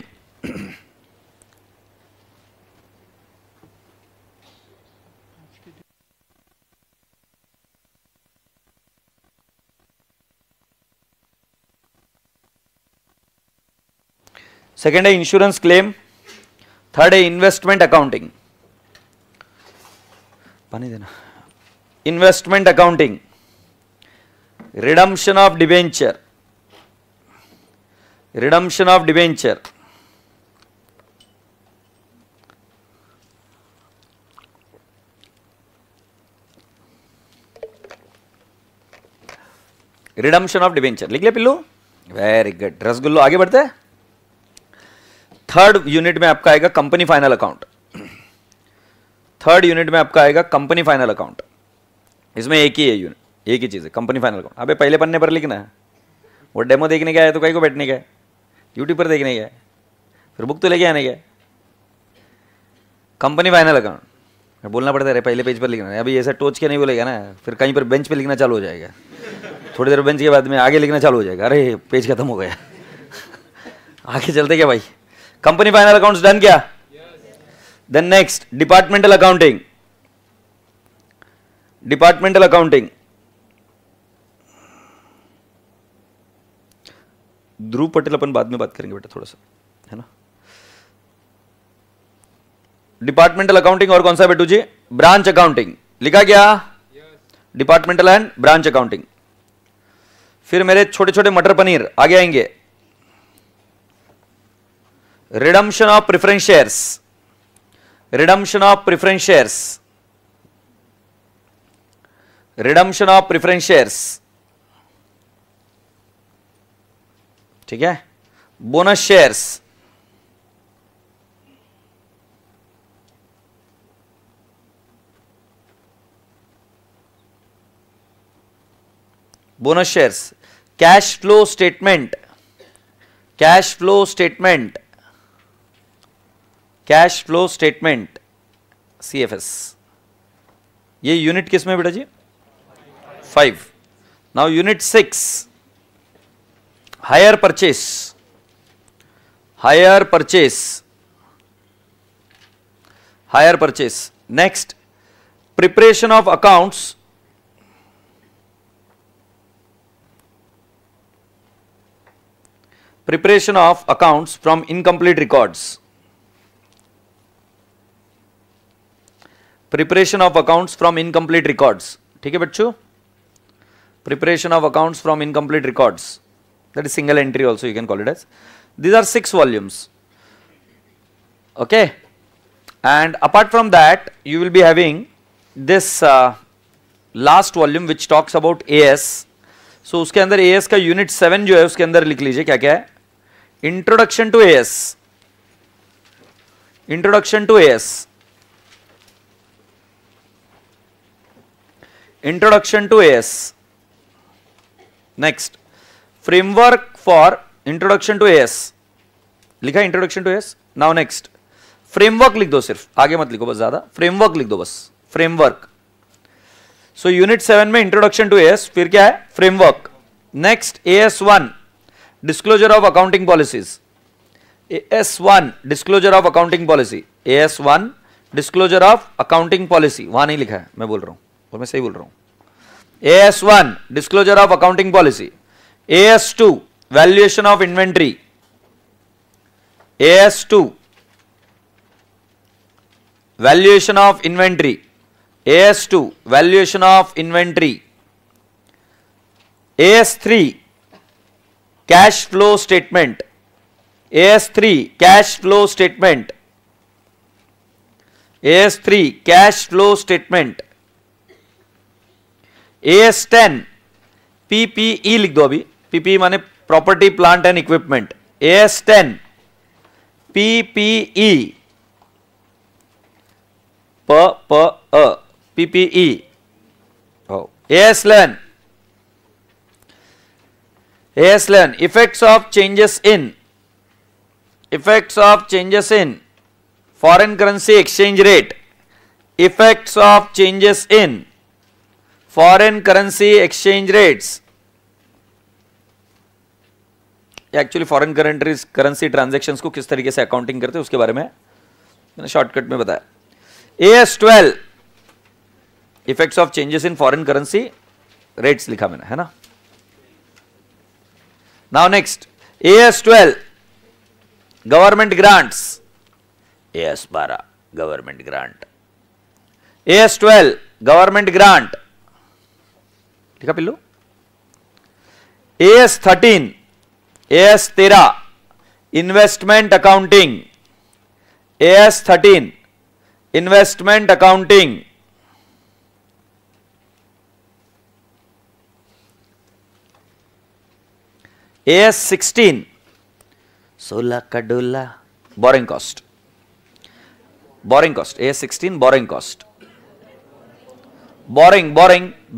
second is insurance claim, third is investment accounting. Investment accounting, redemption of debenture, redemption of debenture. Redemption of debenture लिख लिया पिल्लू वेरी गुड रसगुल्लो आगे बढ़ते हैं थर्ड यूनिट में आपका आएगा company final account third unit में आपका आएगा कंपनी फाइनल अकाउंट इसमें एक ही है यूनिट एक ही चीज़ है कंपनी फाइनल अकाउंट अबे पहले पन्ने पर लिखना है वो डेमो देखने के आए तो कहीं को बैठने के यूट्यूब पर देखने के फिर बुक तो लेके आने के कंपनी फाइनल अकाउंट बोलना पड़ता है पहले पेज पर लिखना है अभी ऐसा टोच के नहीं बोलेगा ना फिर कहीं पर बेंच पर लिखना चालू हो जाएगा थोड़ी देर बेंच के बाद में आगे लिखना चालू हो जाएगा अरे पेज खत्म हो गया आगे चलते क्या भाई कंपनी फाइनल अकाउंट्स डन क्या then next departmental accounting departmental accounting Dhruv Patel अपन बाद में बात करेंगे बेटा थोड़ा सा है ना डिपार्टमेंटल अकाउंटिंग और कौन सा बेटू जी ब्रांच अकाउंटिंग लिखा गया डिपार्टमेंटल एंड ब्रांच अकाउंटिंग फिर मेरे छोटे छोटे मटर पनीर आगे आएंगे redemption of preference shares redemption of preference shares redemption of preference shares ठीक है bonus shares bonus Cash flow statement. Statement cash flow cash flow statement C F S ये यूनिट किस में बेटा जी five now unit six hire purchase hire purchase hire purchase next preparation of accounts preparation of accounts from incomplete records preparation of accounts from incomplete records ठीक है बच्चों preparation of accounts from incomplete records that is single entry also you can call it as these are six volumes okay and apart from that you will be having this uh, last volume which talks about as so uske andar as ka unit 7 jo hai uske andar likh lijiye kya kya hai introduction to as introduction to as introduction to AS. Next, framework for introduction to AS. लिखा introduction to AS now next framework लिख दो सिर्फ आगे मत लिखो बस ज्यादा framework लिख दो बस फ्रेमवर्क सो यूनिट सेवन में इंट्रोडक्शन टू एस फिर क्या है framework next A S one disclosure of accounting policies A S one disclosure of accounting policy A S one disclosure of accounting policy वहां नहीं लिखा है मैं बोल रहा हूं और मैं सही बोल रहा हूं A S one disclosure of accounting policy A S two valuation of inventory A S two valuation of inventory A S two valuation of inventory A S three cash flow statement A S three cash flow statement A S three cash flow statement S ten PPE लिख दो अभी PP e माने property plant and equipment S ten PPE प प अ PPE S लेन S lane effects of changes in effects of changes in foreign currency exchange rate effects of changes in foreign currency exchange rates actually foreign currencies currency transaction को किस तरीके से accounting करते हैं उसके बारे में मैंने शॉर्टकट में बताया A S twelve effect of changes in foreign currency rates लिखा मैंने है ना now next A S twelve government grants A S बारह government grant A S twelve government grant ठीक है पिल्लू A S thirteen A S तेरह investment accounting A S thirteen investment accounting A S sixteen सोलह का डोला borrowing cost borrowing cost A S sixteen borrowing cost borrowing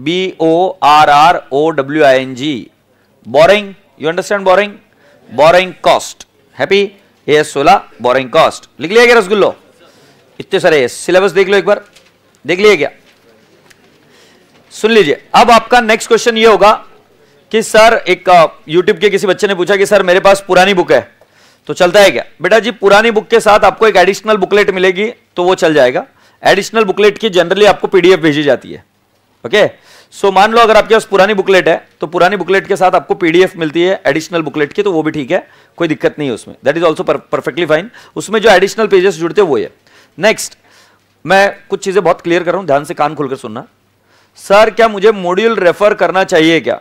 B O are are O W I N G borrowing you understand borrowing borrowing cost happy A S सोला borrowing cost लिख लिया गया रसगुल्लो इतने सारे सिलेबस देख लो एक बार देख लिया गया सुन लीजिए अब आपका नेक्स्ट क्वेश्चन ये होगा कि सर एक यूट्यूब के किसी बच्चे ने पूछा कि सर मेरे पास पुरानी बुक है तो चलता है क्या बेटा जी पुरानी बुक के साथ आपको एक एडिशनल बुकलेट मिलेगी तो वो चल जाएगा एडिशनल बुकलेट की जनरली आपको पीडीएफ भेजी जाती है ओके okay? सो so, मान लो अगर आपके पास पुरानी बुकलेट है तो पुरानी बुकलेट के साथ आपको पीडीएफ मिलती है एडिशनल बुकलेट की तो वो भी ठीक है कोई दिक्कत नहीं है उसमें that is also perfectly fine उसमें जो एडिशनल पेजेस जुड़ते हैं वो है नेक्स्ट मैं कुछ चीज़ें बहुत क्लियर कर रहा हूं ध्यान से कान खोलकर सुनना सर क्या मुझे मॉड्यूल रेफर करना चाहिए क्या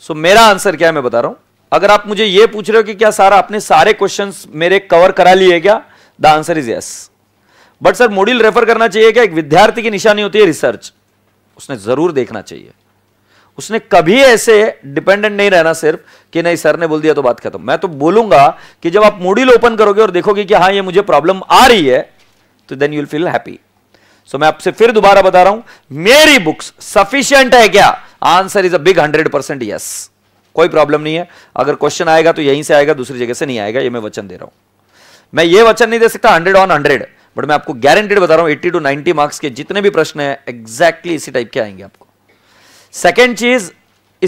सो so, मेरा आंसर क्या है मैं बता रहा हूं अगर आप मुझे यह पूछ रहे हो कि क्या सर आपने सारे क्वेश्चन मेरे कवर करा लिए क्या the answer is yes but sir module refer करना चाहिए क्या एक विद्यार्थी की निशानी होती है रिसर्च उसने जरूर देखना चाहिए उसने कभी ऐसे डिपेंडेंट नहीं रहना सिर्फ कि नहीं सर ने बोल दिया तो बात खत्म मैं तो बोलूंगा कि जब आप मॉड्यूल ओपन करोगे और देखोगे कि हाँ ये मुझे प्रॉब्लम आ रही है तो then you'll feel happy so मैं आपसे फिर दोबारा बता रहा हूं मेरी बुक्स सफिशियंट है क्या answer is a big hundred percent yes कोई प्रॉब्लम नहीं है अगर क्वेश्चन आएगा तो यहीं से आएगा दूसरी जगह से नहीं आएगा ये मैं वचन दे रहा हूं मैं ये वचन नहीं दे सकता हंड्रेड ऑन हंड्रेड बट मैं आपको गारंटेड बता रहा हूं 80 टू 90 मार्क्स के जितने भी प्रश्न है एग्जैक्टली इसी टाइप के आएंगे आपको सेकेंड चीज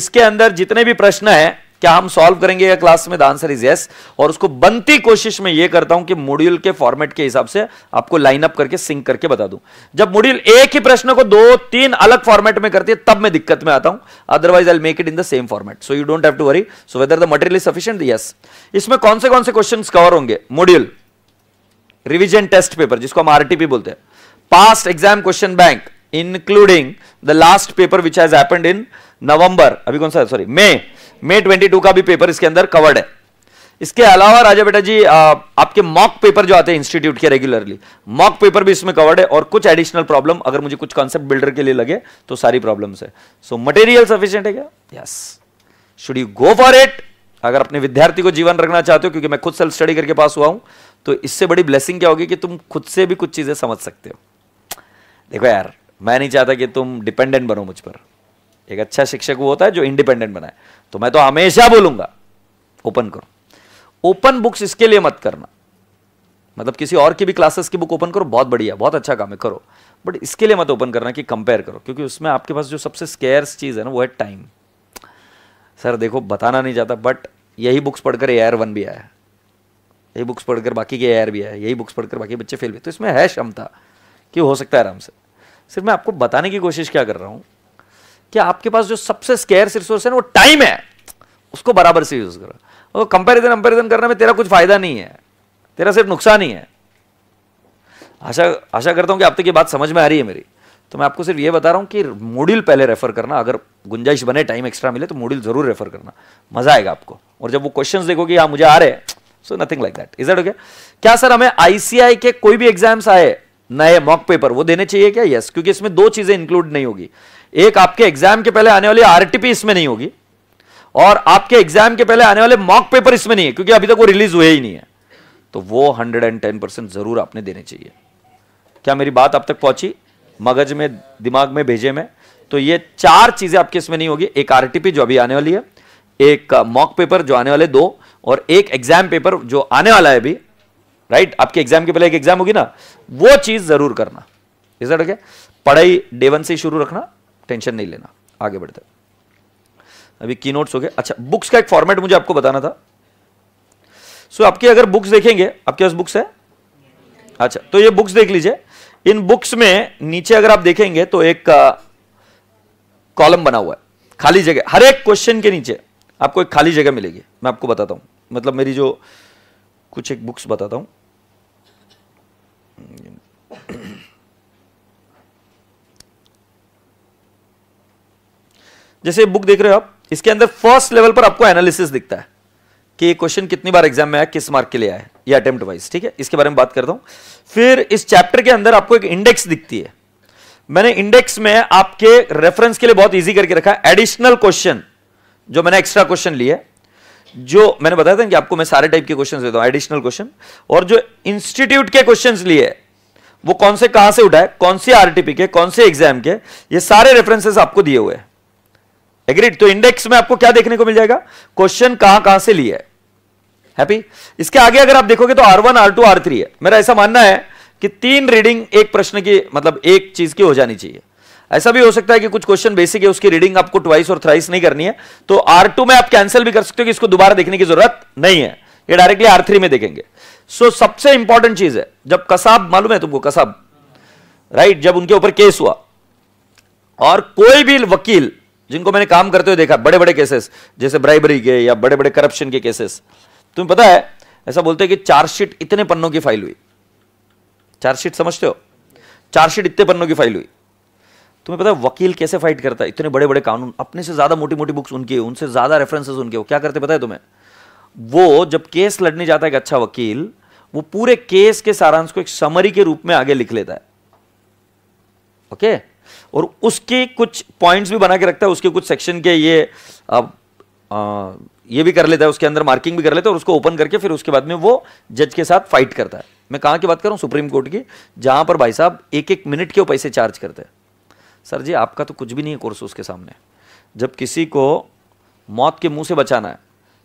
इसके अंदर जितने भी प्रश्न है क्या हम सॉल्व करेंगे या क्लास में द आंसर इज यस और उसको बनती कोशिश में यह करता हूं कि मॉड्यूल के फॉर्मेट के हिसाब से आपको लाइनअप करके सिंक करके बता दूं जब मॉड्यूल एक ही प्रश्न को दो तीन अलग फॉर्मेट में करती है तब मैं दिक्कत में आता हूं otherwise I make it in the same format so you don't have to worry so whether the material is sufficient yes इसमें कौन से कौन से क्वेश्चन कवर होंगे मॉड्यूल रिविजन टेस्ट पेपर जिसको हम आरटीपी बोलते हैं past exam question bank including the last paper which has happened in November अभी कौन सा है सॉरी मे मे 22 का भी पेपर इसके अंदर कवर्ड है इसके अलावा राजा बेटा जी आ, आपके मॉक पेपर जो आते हैं इंस्टीट्यूट के रेगुलरली मॉक पेपर भी इसमें कवर्ड है और कुछ एडिशनल प्रॉब्लम अगर मुझे कुछ कॉन्सेप्ट बिल्डर के लिए लगे तो सारी प्रॉब्लम्स है सो मटेरियल सफिशियंट है क्या yes should you go for it अगर अपने विद्यार्थी को जीवन रखना चाहते हो क्योंकि मैं खुद सेल्फ स्टडी करके पास हुआ हूं तो इससे बड़ी ब्लेसिंग क्या होगी कि तुम खुद से भी कुछ चीज़ें समझ सकते हो देखो यार मैं नहीं चाहता कि तुम डिपेंडेंट बनो मुझ पर एक अच्छा शिक्षक वो होता है जो इंडिपेंडेंट बनाए तो मैं तो हमेशा बोलूंगा ओपन करो ओपन बुक्स इसके लिए मत करना मतलब किसी और की भी क्लासेस की बुक ओपन करो बहुत बढ़िया बहुत अच्छा काम है करो बट इसके लिए मत ओपन करना कि कंपेयर करो क्योंकि उसमें आपके पास जो सबसे स्केयर्स चीज़ है ना वो है टाइम सर देखो बताना नहीं चाहता बट यही बुक्स पढ़कर ए आर वन भी आया यही बुक्स पढ़कर बाकी के ए भी है यही बुक्स पढ़कर बाकी बच्चे फेल भी तो इसमें है क्षमता कि हो सकता है आराम से सिर्फ मैं आपको बताने की कोशिश क्या कर रहा हूँ कि आपके पास जो सबसे स्केयर रिसोर्स है ना वो टाइम है उसको बराबर से यूज़ करो और कंपेरिजन कंपेरिजन करने में तेरा कुछ फ़ायदा नहीं है तेरा सिर्फ नुकसान ही है आशा आशा करता हूँ कि आप तक ये बात समझ में आ रही है मेरी तो मैं आपको सिर्फ ये बता रहा हूँ कि मॉड्यूल पहले रेफर करना अगर गुंजाइश बने टाइम एक्स्ट्रा मिले तो मॉड्यूल ज़रूर रेफर करना मज़ा आएगा आपको और जब वो क्वेश्चंस देखोगे हाँ मुझे आ रहे हैं so nothing like that is that okay क्या सर हमें आईसीआई के कोई भी एग्जाम्स आए नए मॉक पेपर वो देने चाहिए क्या यस yes, क्योंकि इसमें दो चीजें इंक्लूड नहीं होगी एक आपके एग्जाम के पहले आने वाली आरटीपी इसमें नहीं होगी और आपके एग्जाम के पहले आने वाले मॉक पेपर इसमें नहीं है क्योंकि अभी तक वो रिलीज हुए ही नहीं है तो वो हंड्रेड एंड टेन परसेंट जरूर आपने देने चाहिए क्या मेरी बात अब तक पहुंची मगज में दिमाग में भेजे में तो ये चार चीजें आपके इसमें नहीं होगी एक आरटीपी जो अभी आने वाली है एक मॉक पेपर जो आने वाले दो और एक एग्जाम पेपर जो आने वाला है अभी राइट आपके एग्जाम के पहले एक एग्जाम होगी ना वो चीज जरूर करना इस तरह ओके पढ़ाई डेवन से शुरू रखना टेंशन नहीं लेना आगे बढ़ते अभी की नोट्स हो गए अच्छा बुक्स का एक फॉर्मेट मुझे आपको बताना था सो आपके अगर बुक्स देखेंगे आपके पास बुक्स है अच्छा तो ये बुक्स देख लीजिए इन बुक्स में नीचे अगर आप देखेंगे तो एक कॉलम बना हुआ है खाली जगह हर एक क्वेश्चन के नीचे आपको एक खाली जगह मिलेगी मैं आपको बताता हूं मतलब मेरी जो कुछ एक बुक्स बताता हूँ जैसे बुक देख रहे हो आप इसके अंदर फर्स्ट लेवल पर आपको एनालिसिस दिखता है कि ये क्वेश्चन कितनी बार एग्जाम में आया किस मार्क के लिए आया ये अटेम्प्ट वाइज ठीक है इसके बारे में बात करता हूं फिर इस चैप्टर के अंदर आपको एक इंडेक्स दिखती है मैंने इंडेक्स में आपके रेफरेंस के लिए बहुत इजी करके रखा एडिशनल क्वेश्चन जो मैंने एक्स्ट्रा क्वेश्चन लिया जो मैंने बताया था कि आपको मैं सारे टाइप के क्वेश्चंस देता हूं एडिशनल क्वेश्चन और जो इंस्टीट्यूट के क्वेश्चंस लिए वो कौन से कहां से उठाए कौन से आरटीपी के कौन से एग्जाम के ये सारे रेफरेंसेस आपको दिए हुए हैं एग्रीड तो इंडेक्स में आपको क्या देखने को मिल जाएगा क्वेश्चन कहां कहां से लिए हैप्पी इसके आगे अगर आप देखोगे तो R one R two R three है मेरा ऐसा मानना है कि तीन रीडिंग एक प्रश्न की मतलब एक चीज की हो जानी चाहिए ऐसा भी हो सकता है कि कुछ क्वेश्चन बेसिक है उसकी रीडिंग आपको ट्वाइस और थ्राइस नहीं करनी है तो आर टू में आप कैंसिल भी कर सकते हो कि इसको दोबारा देखने की जरूरत नहीं है ये डायरेक्टली आर थ्री में देखेंगे सो so, सबसे इंपॉर्टेंट चीज है जब कसाब मालूम है तुमको कसाब राइट right? जब उनके ऊपर केस हुआ और कोई भी वकील जिनको मैंने काम करते हुए देखा बड़े बड़े केसेस जैसे ब्राइबरी के या बड़े बड़े करप्शन के केसेस तुम्हें पता है ऐसा बोलते हैं कि चार्जशीट इतने पन्नों की फाइल हुई चार्जशीट समझते हो चार्जशीट इतने पन्नों की फाइल हुई तुम्हें पता है वकील कैसे फाइट करता है इतने बड़े बड़े कानून अपने से ज़्यादा मोटी मोटी बुक्स उनकी उनसे ज़्यादा रेफरेंसेस उनके हो क्या करते पता है तुम्हें वो जब केस लड़ने जाता है एक अच्छा वकील वो पूरे केस के सारांश को एक समरी के रूप में आगे लिख लेता है ओके और उसके कुछ पॉइंट्स भी बना के रखता है उसके कुछ सेक्शन के ये अब ये भी कर लेता है उसके अंदर मार्किंग भी कर लेता है और उसको ओपन करके फिर उसके बाद में वो जज के साथ फाइट करता है मैं कहां की बात कर रहा हूं सुप्रीम कोर्ट की जहां पर भाई साहब एक एक मिनट के वो पैसे चार्ज करते हैं सर जी आपका तो कुछ भी नहीं है कोर्स उसके सामने जब किसी को मौत के मुंह से बचाना है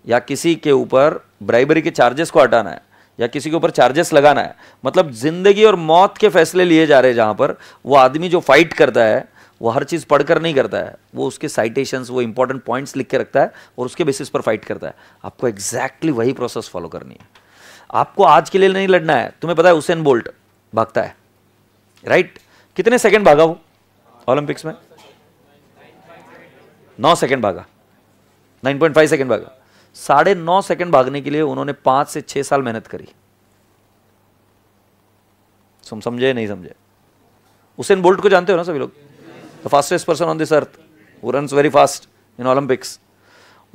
या किसी के ऊपर ब्राइबरी के चार्जेस को हटाना है या किसी के ऊपर चार्जेस लगाना है मतलब जिंदगी और मौत के फैसले लिए जा रहे हैं जहाँ पर वो आदमी जो फाइट करता है वो हर चीज़ पढ़कर नहीं करता है वो उसके साइटेशंस वो इंपॉर्टेंट पॉइंट्स लिख के रखता है और उसके बेसिस पर फाइट करता है आपको एग्जैक्टली exactly वही प्रोसेस फॉलो करनी है आपको आज के लिए नहीं लड़ना है तुम्हें पता है हुसैन बोल्ट भागता है राइट कितने सेकंड भागा वो ओलंपिक्स में नौ सेकंड भागा नाइन पॉइंट फाइव सेकेंड भागा साढ़े नौ सेकेंड भागने के लिए उन्होंने पांच से छह साल मेहनत करी तुम समझे नहीं समझे उसेन बोल्ट को जानते हो ना सभी लोग the fastest person on this earth वो run very fast in Olympics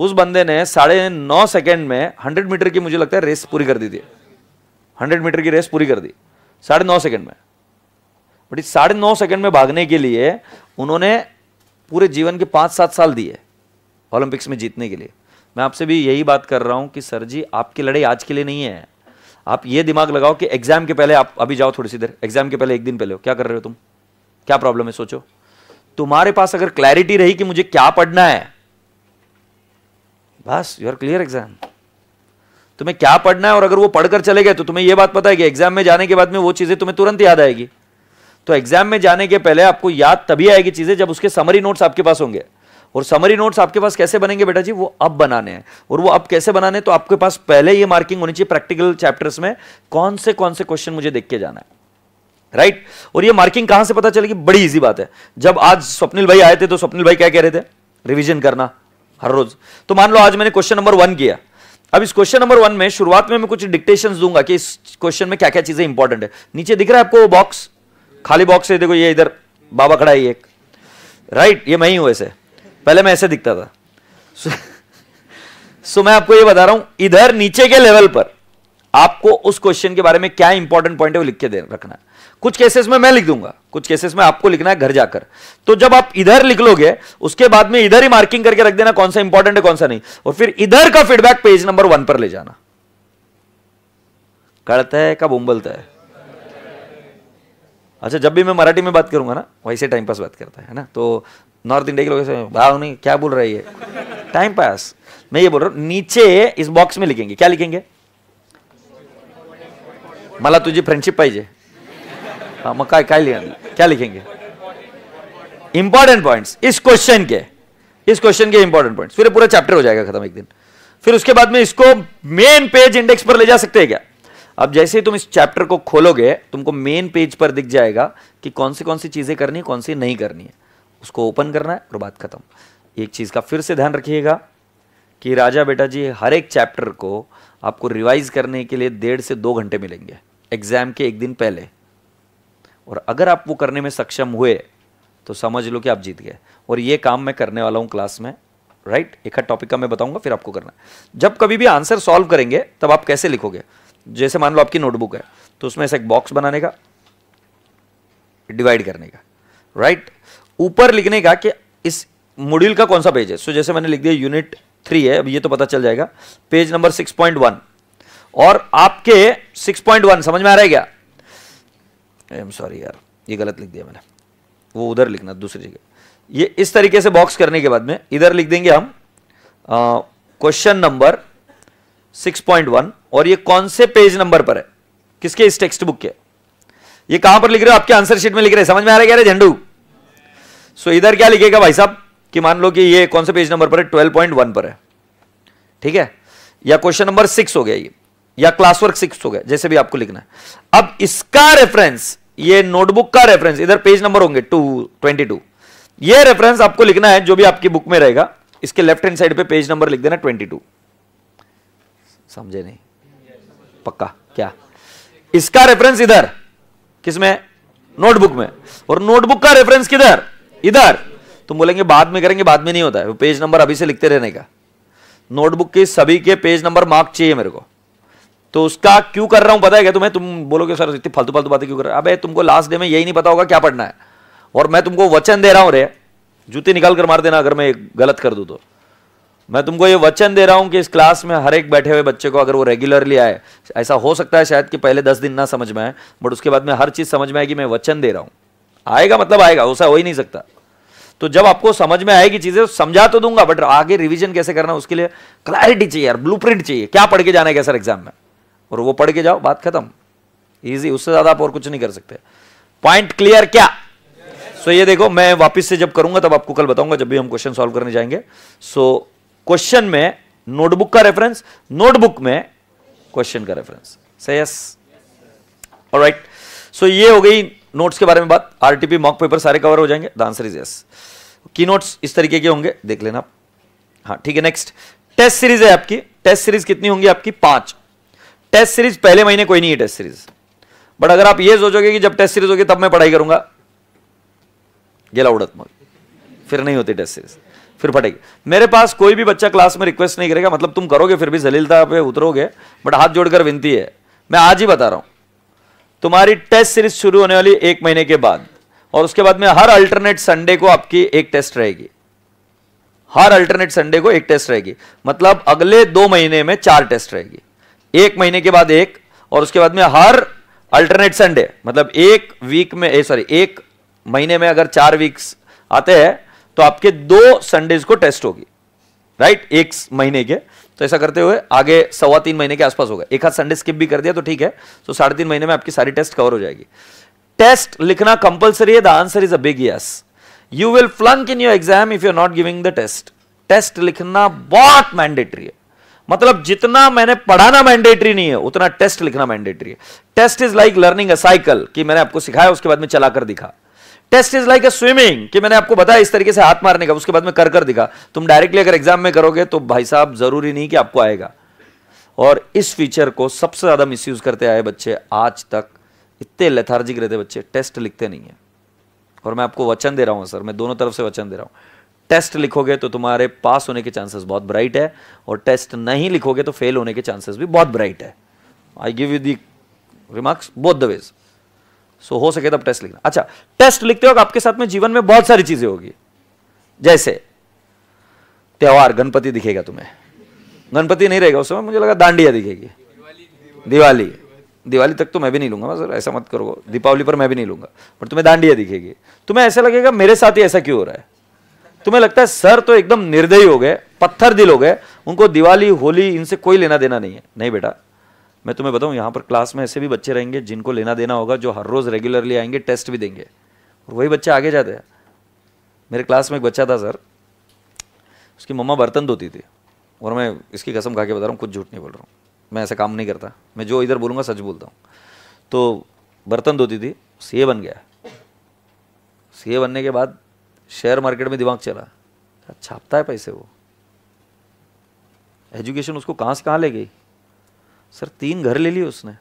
उस बंदे ने साढ़े नौ सेकेंड में हंड्रेड मीटर की मुझे लगता है रेस पूरी कर दी थी हंड्रेड मीटर की रेस पूरी कर दी साढ़े नौ सेकेंड में बट इस साढ़े नौ सेकेंड में भागने के लिए उन्होंने पूरे जीवन के पाँच सात साल दिए ओलंपिक्स में जीतने के लिए मैं आपसे भी यही बात कर रहा हूँ कि सर जी आपकी लड़ाई आज के लिए नहीं है आप ये दिमाग लगाओ कि एग्जाम के पहले आप अभी जाओ थोड़ी सी देर एग्जाम के पहले एक दिन पहले हो क्या कर रहे हो तुम क्या प्रॉब्लम है सोचो तुम्हारे पास अगर क्लैरिटी रही कि मुझे क्या पढ़ना है बस यू आर क्लियर एग्जाम तुम्हें क्या पढ़ना है और अगर वो पढ़कर चले गए तो तुम्हें यह बात पता है कि एग्जाम में जाने के बाद में वो चीजें तुम्हें तुरंत याद आएगी तो एग्जाम में जाने के पहले आपको याद तभी आएगी चीजें जब उसके समरी नोट्स आपके पास होंगे और समरी नोट्स आपके पास कैसे बनेंगे बेटा जी वो अब बनाने हैं और वो अब कैसे बनाने तो आपके पास पहले ये मार्किंग होनी चाहिए प्रैक्टिकल चैप्टर्स में कौन से कौन से क्वेश्चन मुझे देख के जाना है राइट और ये मार्किंग कहां से पता चलेगी बड़ी इजी बात है जब आज स्वप्निल भाई आए थे तो स्वप्निल भाई क्या कह रहे थे रिविजन करना हर रोज तो मान लो आज मैंने क्वेश्चन नंबर वन किया अब इस क्वेश्चन नंबर वन में शुरुआत में मैं कुछ डिक्टेशन दूंगा कि इस क्वेश्चन में क्या क्या चीजें इंपॉर्टेंट है नीचे दिख रहा है आपको वो बॉक्स खाली बॉक्स है देखो ये इधर बाबा खड़ा है एक राइट ये मैं ही हूं ऐसे पहले मैं ऐसे दिखता था सो, सो मैं आपको ये बता रहा हूं इधर नीचे के लेवल पर आपको उस क्वेश्चन के बारे में क्या इंपॉर्टेंट पॉइंट है वो लिख के रखना कुछ केसेस में मैं लिख दूंगा कुछ केसेस में आपको लिखना है घर जाकर तो जब आप इधर लिख लोगे उसके बाद में इधर ही मार्किंग करके रख देना कौन सा इंपॉर्टेंट है कौन सा नहीं और फिर इधर का फीडबैक पेज नंबर वन पर ले जाना करता है कब उम्बलता है अच्छा जब भी मैं मराठी में बात करूंगा ना वैसे टाइम पास बात करता है ना तो नॉर्थ इंडिया के लोग ऐसे भाव नहीं क्या बोल रहा है ये टाइम पास मैं ये बोल रहा हूँ नीचे इस बॉक्स में लिखेंगे क्या लिखेंगे मला तुझी फ्रेंडशिप पाहिजे हाँ क्या लिखेंगे इंपॉर्टेंट पॉइंट्स इस क्वेश्चन के इस क्वेश्चन के इंपॉर्टेंट पॉइंट्स फिर पूरा चैप्टर हो जाएगा खत्म एक दिन फिर उसके बाद में इसको मेन पेज इंडेक्स पर ले जा सकते हैं क्या अब जैसे ही तुम इस चैप्टर को खोलोगे तुमको मेन पेज पर दिख जाएगा कि कौन सी कौन सी चीज़ें करनी है कौन सी नहीं करनी है उसको ओपन करना है और बात खत्म एक चीज़ का फिर से ध्यान रखिएगा कि राजा बेटा जी हर एक चैप्टर को आपको रिवाइज करने के लिए डेढ़ से दो घंटे मिलेंगे एग्जाम के एक दिन पहले और अगर आप वो करने में सक्षम हुए तो समझ लो कि आप जीत गए और ये काम मैं करने वाला हूं क्लास में राइट एक हर टॉपिक का मैं बताऊंगा फिर आपको करना है जब कभी भी आंसर सॉल्व करेंगे तब आप कैसे लिखोगे जैसे मान लो आपकी नोटबुक है तो उसमें ऐसा एक बॉक्स बनाने का डिवाइड करने का राइट ऊपर लिखने का कि इस मॉड्यूल का कौन सा पेज है सो so, जैसे मैंने लिख दिया यूनिट थ्री है अब ये तो पता चल जाएगा पेज नंबर वन और आपके वन समझ में आ रहा है क्या आई एम सॉरी यार ये गलत लिख दिया मैंने वो उधर लिखना दूसरी जगह ये इस तरीके से बॉक्स करने के बाद में इधर लिख देंगे हम question number six point one और ये कौन से पेज नंबर पर है किसके इस टेक्स्ट बुक के ये कहां पर लिख रहे हो आपके आंसर शीट में लिख रहे समझ में आ रहा है क्या झंडू सो इधर क्या लिखेगा भाई साहब कि मान लो कि ये कौन से पेज नंबर पर है ट्वेल्व पॉइंट वन पर है ठीक है या क्वेश्चन नंबर सिक्स हो गया ये या क्लास वर्क सिक्स हो गया जैसे भी आपको लिखना है अब इसका रेफरेंस ये नोटबुक का रेफरेंस इधर पेज नंबर होंगे टू ट्वेंटी टू ये रेफरेंस आपको लिखना है जो भी आपकी बुक में रहेगा इसके लेफ्ट हैंड साइड पे पेज नंबर लिख देना ट्वेंटी टू समझे नहीं पक्का क्या इसका रेफरेंस इधर किसमें नोटबुक में और नोटबुक का रेफरेंस किधर इधर तुम तो बोलेंगे बाद में करेंगे बाद में नहीं होता है वो पेज नंबर अभी से लिखते रहने का नोटबुक के सभी के पेज नंबर मार्क चाहिए मेरे को तो उसका क्यों कर रहा हूं पता है क्या तुम्हें तुम बोलोगे सर इतनी फालतू फालतू बातें क्यों कर रहे है अबे तुमको लास्ट डे में यही नहीं पता होगा क्या पढ़ना है और मैं तुमको वचन दे रहा हूं रे जूते निकाल कर मार देना अगर मैं गलत कर दू तो मैं तुमको ये वचन दे रहा हूं कि इस क्लास में हर एक बैठे हुए बच्चे को अगर वो रेगुलरली आए ऐसा हो सकता है शायद कि पहले दस दिन ना समझ में आए बट उसके बाद में हर चीज़ समझ में आएगी मैं वचन दे रहा हूं आएगा मतलब आएगा ऐसा हो ही नहीं सकता तो जब आपको समझ में आएगी चीज़ें तो समझा तो दूंगा बट आगे रिविजन कैसे करना उसके लिए क्लैरिटी चाहिए यार ब्लू चाहिए क्या पढ़ के जाना है सर एग्जाम में और वो पढ़ के जाओ बात खत्म ईजी उससे ज़्यादा आप और कुछ नहीं कर सकते पॉइंट क्लियर क्या सो so, ये देखो मैं वापस से जब करूंगा तब आपको कल बताऊंगा जब भी हम क्वेश्चन सॉल्व करने जाएंगे सो so, क्वेश्चन में नोटबुक का रेफरेंस नोटबुक में क्वेश्चन का रेफरेंस सही राइट सो ये हो गई नोट्स के बारे में बात आरटीपी मॉक पेपर सारे कवर हो जाएंगे द आंसर इज यस की नोट्स इस तरीके के होंगे देख लेना आप हाँ ठीक है नेक्स्ट टेस्ट सीरीज है आपकी टेस्ट सीरीज कितनी होंगी आपकी पांच टेस्ट सीरीज पहले महीने कोई नहीं है टेस्ट सीरीज बट अगर आप ये सोचोगे कि जब टेस्ट सीरीज होगी तब मैं पढ़ाई करूंगा गेला उड़त मग फिर नहीं होती टेस्ट सीरीज फिर फटेगी मेरे पास कोई भी बच्चा क्लास में रिक्वेस्ट नहीं करेगा मतलब तुम करोगे फिर भी जलीलता पे उतरोगे बट हाथ जोड़कर विनती है मैं आज ही बता रहा हूं तुम्हारी टेस्ट सीरीज शुरू होने वाली एक महीने के बाद और उसके बाद में हर अल्टरनेट संडे को आपकी एक टेस्ट रहेगी हर अल्टरनेट संडे को एक टेस्ट रहेगी मतलब अगले दो महीने में चार टेस्ट रहेगी एक महीने के बाद एक और उसके बाद में हर अल्टरनेट संडे मतलब एक वीक में सॉरी एक महीने में अगर चार वीक्स आते हैं तो आपके दो संडेज को टेस्ट होगी राइट एक महीने के तो ऐसा करते हुए आगे सवा तीन महीने के आसपास होगा एक हाथ संडे स्किप भी कर दिया तो ठीक है तो साढ़े तीन महीने में आपकी सारी टेस्ट कवर हो जाएगी टेस्ट लिखना कंपलसरी है the answer is a big yes you will flunk in your exam if you are not giving the test test लिखना बहुत मैंडेटरी है मतलब जितना मैंने पढ़ाना मैंडेटरी नहीं है उतना टेस्ट लिखना मैंडेटरी है test is like learning a cycle कि मैंने आपको सिखाया उसके बाद में चलाकर दिखा test is like a swimming कि मैंने आपको बताया इस तरीके से हाथ मारने का उसके बाद में कर कर दिखा तुम डायरेक्टली अगर एग्जाम में करोगे तो भाई साहब जरूरी नहीं कि आपको आएगा और इस फीचर को सबसे ज़्यादा यूज करते आए बच्चे आज तक इतने लेथार्जिक रहते बच्चे टेस्ट लिखते नहीं है और मैं आपको वचन दे रहा हूँ सर मैं दोनों तरफ से वचन दे रहा हूँ टेस्ट लिखोगे तो तुम्हारे पास होने के चांसेस बहुत ब्राइट है और टेस्ट नहीं लिखोगे तो फेल होने के चांसेस भी बहुत ब्राइट है I give you the remarks both the ways so हो सके तब टेस्ट लिखना अच्छा टेस्ट लिखते हो आपके साथ में जीवन में बहुत सारी चीजें होगी जैसे त्यौहार गणपति दिखेगा तुम्हें गणपति नहीं रहेगा उस समय मुझे लगा दांडिया दिखेगी दिवाली दिवाली तक तो मैं भी नहीं लूंगा सर ऐसा मत करो दीपावली पर मैं भी नहीं लूंगा पर तुम्हें दांडिया दिखेगी तुम्हें ऐसा लगेगा मेरे साथ ही ऐसा क्यों हो रहा है तुम्हें लगता है सर तो एकदम निर्दयी हो गए पत्थर दिल हो गए उनको दिवाली होली इनसे कोई लेना देना नहीं है नहीं बेटा मैं तुम्हें बताऊँ यहाँ पर क्लास में ऐसे भी बच्चे रहेंगे जिनको लेना देना होगा जो हर रोज़ रेगुलरली आएंगे टेस्ट भी देंगे और वही बच्चे आगे जाते हैं मेरे क्लास में एक बच्चा था सर उसकी मम्मा बर्तन धोती थी और मैं इसकी कसम खा के बता रहा हूँ कुछ झूठ नहीं बोल रहा हूँ मैं ऐसा काम नहीं करता मैं जो इधर बोलूँगा सच बोलता हूँ तो बर्तन धोती थी सी बन गया सी बनने के बाद शेयर मार्केट में दिमाग चला अच्छा, छापता है पैसे वो एजुकेशन उसको कहाँ से कहाँ ले गई सर तीन घर ले लिए उसने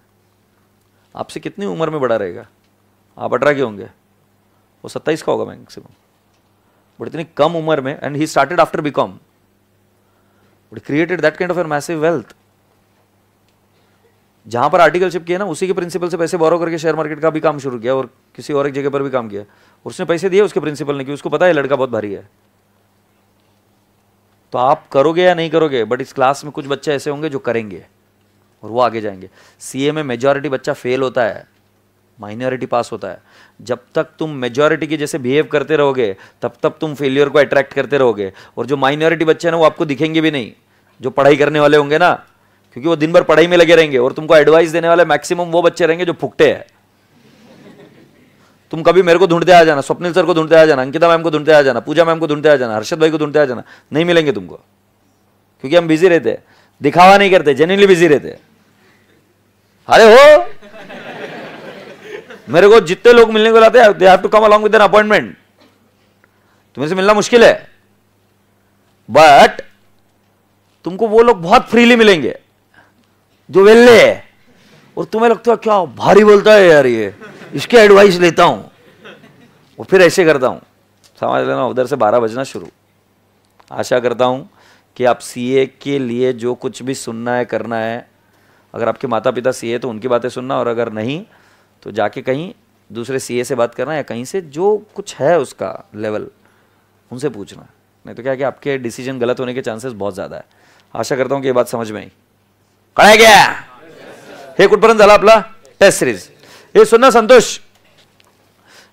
आपसे कितनी उम्र में बड़ा रहेगा आप अठारह के होंगे वो सत्ताईस का होगा मैक्सिमम बट इतनी कम उम्र में and he started after B com but created that kind of an massive wealth जहां पर आर्टिकल शिप किया ना उसी के प्रिंसिपल से पैसे बोरो करके शेयर मार्केट का भी काम शुरू किया और किसी और एक जगह पर भी काम किया और उसने पैसे दिए उसके प्रिंसिपल ने कि उसको पता है लड़का बहुत भारी है तो आप करोगे या नहीं करोगे बट इस क्लास में कुछ बच्चे ऐसे होंगे जो करेंगे और वो आगे जाएंगे ए में मेजॉरिटी बच्चा फेल होता है माइनॉरिटी पास होता है जब तक तुम मेजॉरिटी के जैसे बिहेव करते रहोगे तब तक तुम फेलियर को अट्रैक्ट करते रहोगे और जो माइनॉरिटी बच्चे हैं ना वो आपको दिखेंगे भी नहीं जो पढ़ाई करने वाले होंगे ना क्योंकि वो दिन भर पढ़ाई में लगे रहेंगे और तुमको एडवाइस देने वाले मैक्सिमम वो बच्चे रहेंगे जो फुकटे हैं तुम कभी मेरे को ढूंढते आ जाना स्वप्निल सर को ढूंढते आ जाना अंकिता मैम को ढूंढते आ जाना पूजा मैम को ढूंढते आ जाना हर्षद भाई को ढूंढते आ जाना नहीं मिलेंगे तुमको क्योंकि हम बिजी रहते हैं दिखावा नहीं करते जेन्यनली बिजी रहते हैं अरे हो मेरे को जितने लोग मिलने को लाते हैं they have to come along with an appointment तुम्हें से मिलना मुश्किल है बट तुमको वो लोग बहुत फ्रीली मिलेंगे जो वेल्ले है और तुम्हें लगता है क्या भारी बोलता है यार ये इसकी एडवाइस लेता हूं और फिर ऐसे करता हूं समझ लेना उधर से बारह बजना शुरू आशा करता हूं कि आप सीए के लिए जो कुछ भी सुनना है करना है अगर आपके माता पिता सी है तो उनकी बातें सुनना और अगर नहीं तो जाके कहीं दूसरे सी से बात करना या कहीं से जो कुछ है उसका लेवल उनसे पूछना नहीं तो क्या कि आपके डिसीजन गलत होने के चांसेस बहुत ज़्यादा है आशा करता हूं कि ये बात समझ में आई कड़ा गया हे कुठपर्यंत झाला आपला टेस्ट सीरीज ये सुनना संतोष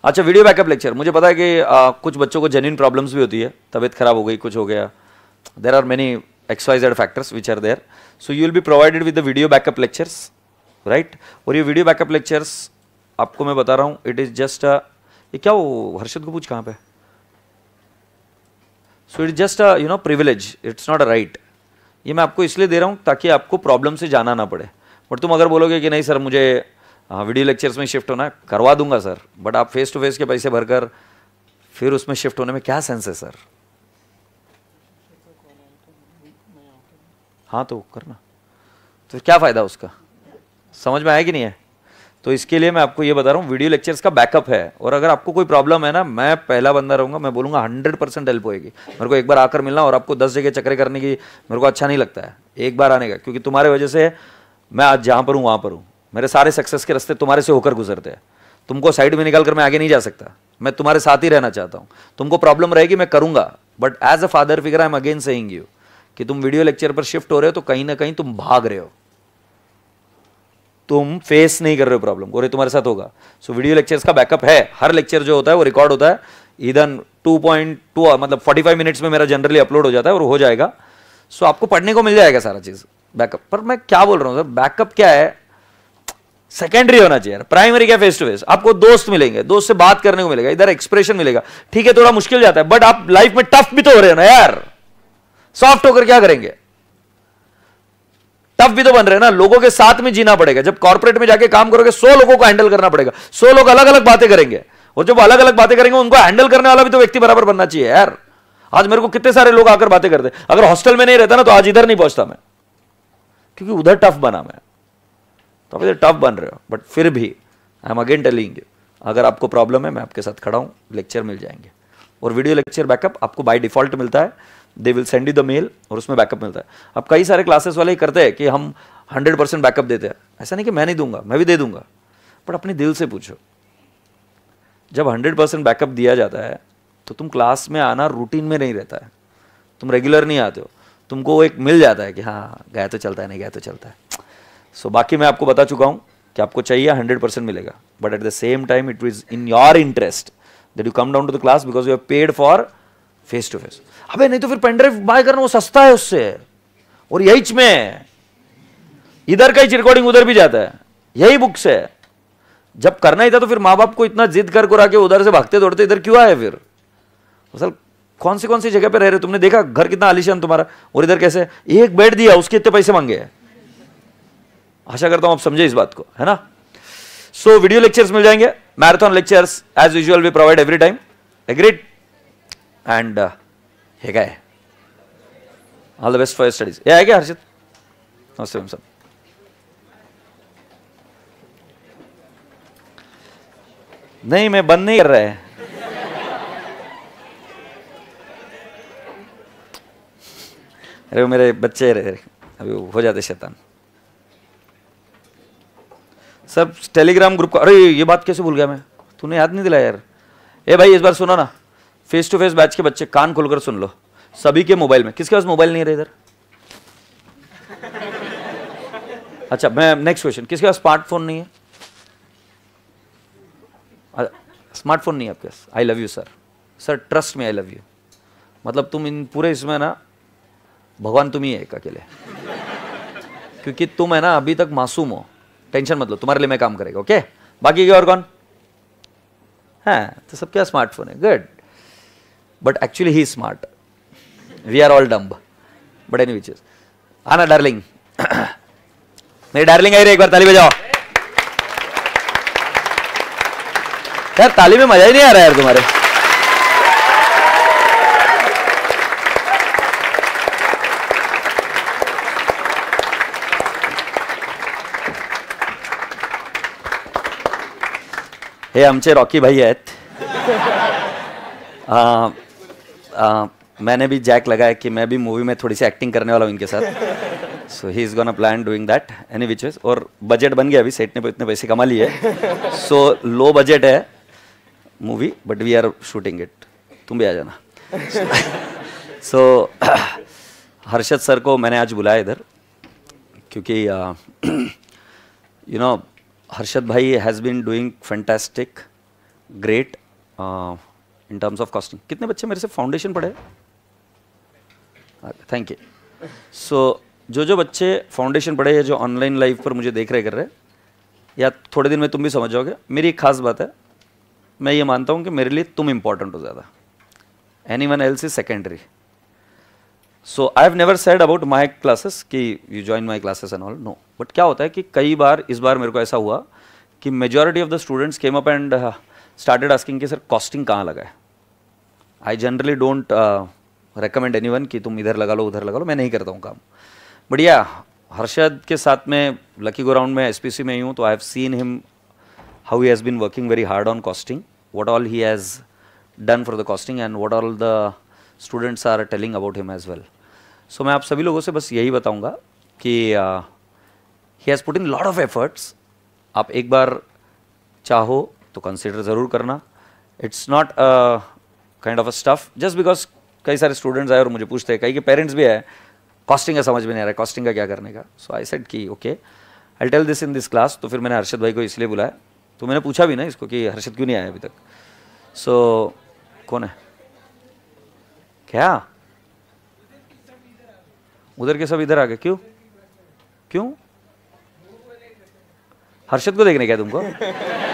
अच्छा वीडियो बैकअप लेक्चर मुझे पता है कि आ, कुछ बच्चों को जेन्यून प्रॉब्लम्स भी होती है तबीयत खराब हो गई कुछ हो गया there are many XYZ factors which are there so you will be provided with the video backup lectures right और ये वीडियो बैकअप लेक्चर्स आपको मैं बता रहा हूँ इट इज जस्ट अ ये क्या वो हर्षद को पूछ कहाँ पे? So it just a you know privilege it's not a right ये मैं आपको इसलिए दे रहा हूँ ताकि आपको प्रॉब्लम से जाना ना पड़े बट तुम अगर बोलोगे कि नहीं सर मुझे हाँ वीडियो लेक्चर्स में शिफ्ट होना करवा दूंगा सर बट आप फेस टू फेस के पैसे भरकर फिर उसमें शिफ्ट होने में क्या सेंस है सर हाँ तो करना तो क्या फ़ायदा उसका समझ में आया कि नहीं है तो इसके लिए मैं आपको ये बता रहा हूँ वीडियो लेक्चर्स का बैकअप है और अगर आपको कोई प्रॉब्लम है ना मैं पहला बंदा रहूंगा मैं बोलूंगा हंड्रेड परसेंट हेल्प होएगी मेरे को एक बार आकर मिलना और आपको दस जगह चक्कर करने की मेरे को अच्छा नहीं लगता है एक बार आने का क्योंकि तुम्हारे वजह से मैं आज जहाँ पर हूँ वहाँ पर हूँ मेरे सारे सक्सेस के रास्ते तुम्हारे से होकर गुजरते हैं तुमको साइड में निकाल कर मैं आगे नहीं जा सकता मैं तुम्हारे साथ ही रहना चाहता हूँ तुमको प्रॉब्लम रहेगी मैं करूँगा but as a father figure I am again saying you कि तुम वीडियो लेक्चर पर शिफ्ट हो रहे हो तो कहीं ना कहीं तुम भाग रहे हो तुम फेस नहीं कर रहे हो प्रॉब्लम को और तुम्हारे साथ होगा सो वीडियो लेक्चर्स का बैकअप है हर लेक्चर जो होता है वो रिकॉर्ड होता है इधन टू पॉइंट टू मतलब फोर्टी फाइव मिनट्स में मेरा जनरली अपलोड हो जाता है और हो जाएगा सो आपको पढ़ने को मिल जाएगा सारा चीज़ बैकअप पर मैं क्या बोल रहा हूँ सर बैकअप क्या है सेकेंडरी होना चाहिए प्राइमरी क्या फेस टू फेस आपको दोस्त मिलेंगे दोस्त से बात करने को मिलेगा इधर एक्सप्रेशन मिलेगा ठीक है थोड़ा मुश्किल जाता है बट आप लाइफ में टफ भी तो हो रहे हो ना यार सॉफ्ट होकर क्या करेंगे टफ भी तो बन रहे ना लोगों के साथ में जीना पड़ेगा जब कॉर्पोरेट में जाके काम करोगे सौ लोगों को हैंडल करना पड़ेगा सौ लोग अलग अलग बातें करेंगे और जब अलग अलग बातें करेंगे उनको हैंडल करने वाला भी तो व्यक्ति बराबर बनना चाहिए यार आज मेरे को कितने सारे लोग आकर बातें करते अगर हॉस्टल में नहीं रहता ना तो आज इधर नहीं पहुंचता मैं क्योंकि उधर टफ बना मैं तो आप इधर टफ बन रहे हो बट फिर भी I am again telling you अगर आपको प्रॉब्लम है मैं आपके साथ खड़ा हूं लेक्चर मिल जाएंगे और वीडियो लेक्चर बैकअप आपको बाय डिफॉल्ट मिलता है they will send you the mail और उसमें बैकअप मिलता है अब कई सारे क्लासेस वाले ही करते हैं कि हम हंड्रेड परसेंट बैकअप देते हैं ऐसा नहीं कि मैं नहीं दूंगा मैं भी दे दूंगा बट अपने दिल से पूछो जब हंड्रेड परसेंट बैकअप दिया जाता है तो तुम क्लास में आना रूटीन में नहीं रहता है तुम रेगुलर नहीं आते हो तुमको वो एक मिल जाता है कि हाँ गया तो चलता है नहीं गया तो चलता है सो so, बाकी मैं आपको बता चुका हूँ कि आपको चाहिए हंड्रेड परसेंट मिलेगा but at the same time it is in your interest that you come down to the class because you have paid for face to face अबे नहीं तो फिर पेनड्राइव बाय करना वो सस्ता है उससे और यही में इधर का ही रिकॉर्डिंग उधर भी जाता है यही बुक्स है जब करना ही था तो फिर माँ बाप को इतना जिद कर कर आके उधर से भागते दौड़ते इधर क्यों आए फिर असल कौन सी कौन सी जगह पे रह रहे तुमने देखा घर कितना आलिशान तुम्हारा और इधर कैसे एक बेड दिया उसके इतने पैसे मांगे आशा करता हूं आप समझे इस बात को है ना सो वीडियो लेक्चर्स मिल जाएंगे marathon lectures as usual we provide every time agreed and hey all the best for studies ये आहे क्या हर्षित नमस्ते मैम सर नहीं मैं बंद नहीं कर रहा है अरे वो मेरे बच्चे रहे अभी वो हो जाते शैतान सब टेलीग्राम ग्रुप का अरे ये बात कैसे भूल गया मैं तूने याद नहीं दिला यार ए भाई इस बार सुना ना फेस टू फेस बैच के बच्चे कान खोलकर सुन लो सभी के मोबाइल में किसके पास मोबाइल नहीं रहे इधर अच्छा मैं नेक्स्ट क्वेश्चन किसके पास स्मार्टफोन नहीं है स्मार्टफोन नहीं है आपके पास I love you sir sir trust में आई लव यू मतलब तुम इन पूरे इसमें ना भगवान तुम ही है एक अकेले क्योंकि तुम है ना अभी तक मासूम हो टेंशन मतलब तुम्हारे लिए मैं काम करेगा ओके बाकी और कौन है हाँ, तो सबके स्मार्टफोन है good but actually he is smart. we are all dumb. But any which is ana darling. मेरी डार्लिंग आई रही एक बार ताली बजाओ यार ताली में मजा ही नहीं आ रहा यार तुम्हारे हे आमचे रॉकी भाई आहेत आ, मैंने भी जैक लगाया कि मैं भी मूवी में थोड़ी सी एक्टिंग करने वाला हूँ इनके साथ so he is a plan doing that any which is और बजट बन गया अभी सेट ने इतने पैसे कमा लिए सो लो बजट है movie but we are shooting it तुम भी आ जाना सो हर्षद सर को मैंने आज बुलाया इधर क्योंकि you know Harshad bhai has been doing fantastic great in terms of costing कितने बच्चे मेरे से फाउंडेशन पढ़े थैंक यू सो जो जो बच्चे फाउंडेशन पढ़े या जो ऑनलाइन लाइव पर मुझे देख रहे कर रहे या थोड़े दिन में तुम भी समझ जाओगे मेरी एक खास बात है मैं ये मानता हूँ कि मेरे लिए तुम इंपॉर्टेंट हो ज़्यादा anyone else is secondary so I have never said about my classes कि you join my classes and all no but क्या होता है कि कई बार इस बार मेरे को ऐसा हुआ कि majority of the students came up and started asking कि सर कॉस्टिंग कहाँ लगा है I generally don't recommend anyone कि तुम इधर लगा लो उधर लगा लो मैं नहीं करता हूँ काम बढ़िया हर्षद के साथ में लकी गो राउंड में एस पी सी में ही हूँ तो I have seen him how he has been working very hard on costing what all he has done for the costing and what all the students are telling about him as well so मैं आप सभी लोगों से बस यही बताऊँगा कि he has put in lot of efforts आप एक बार चाहो तो कंसिडर ज़रूर करना it's not kind of a stuff just because कई सारे स्टूडेंट्स आए और मुझे पूछते हैं कई के पेरेंट्स भी आए कॉस्टिंग का समझ में नहीं आ रहा है कॉस्टिंग का क्या करने का so I said that okay I tell this in this class तो फिर मैंने हर्षद भाई को इसलिए बुलाया तो मैंने पूछा भी ना इसको कि हर्षद क्यों नहीं आया अभी तक सो so, कौन है क्या उधर के सब इधर आ गए क्यों क्यों हर्षद को देखने क्या तुमको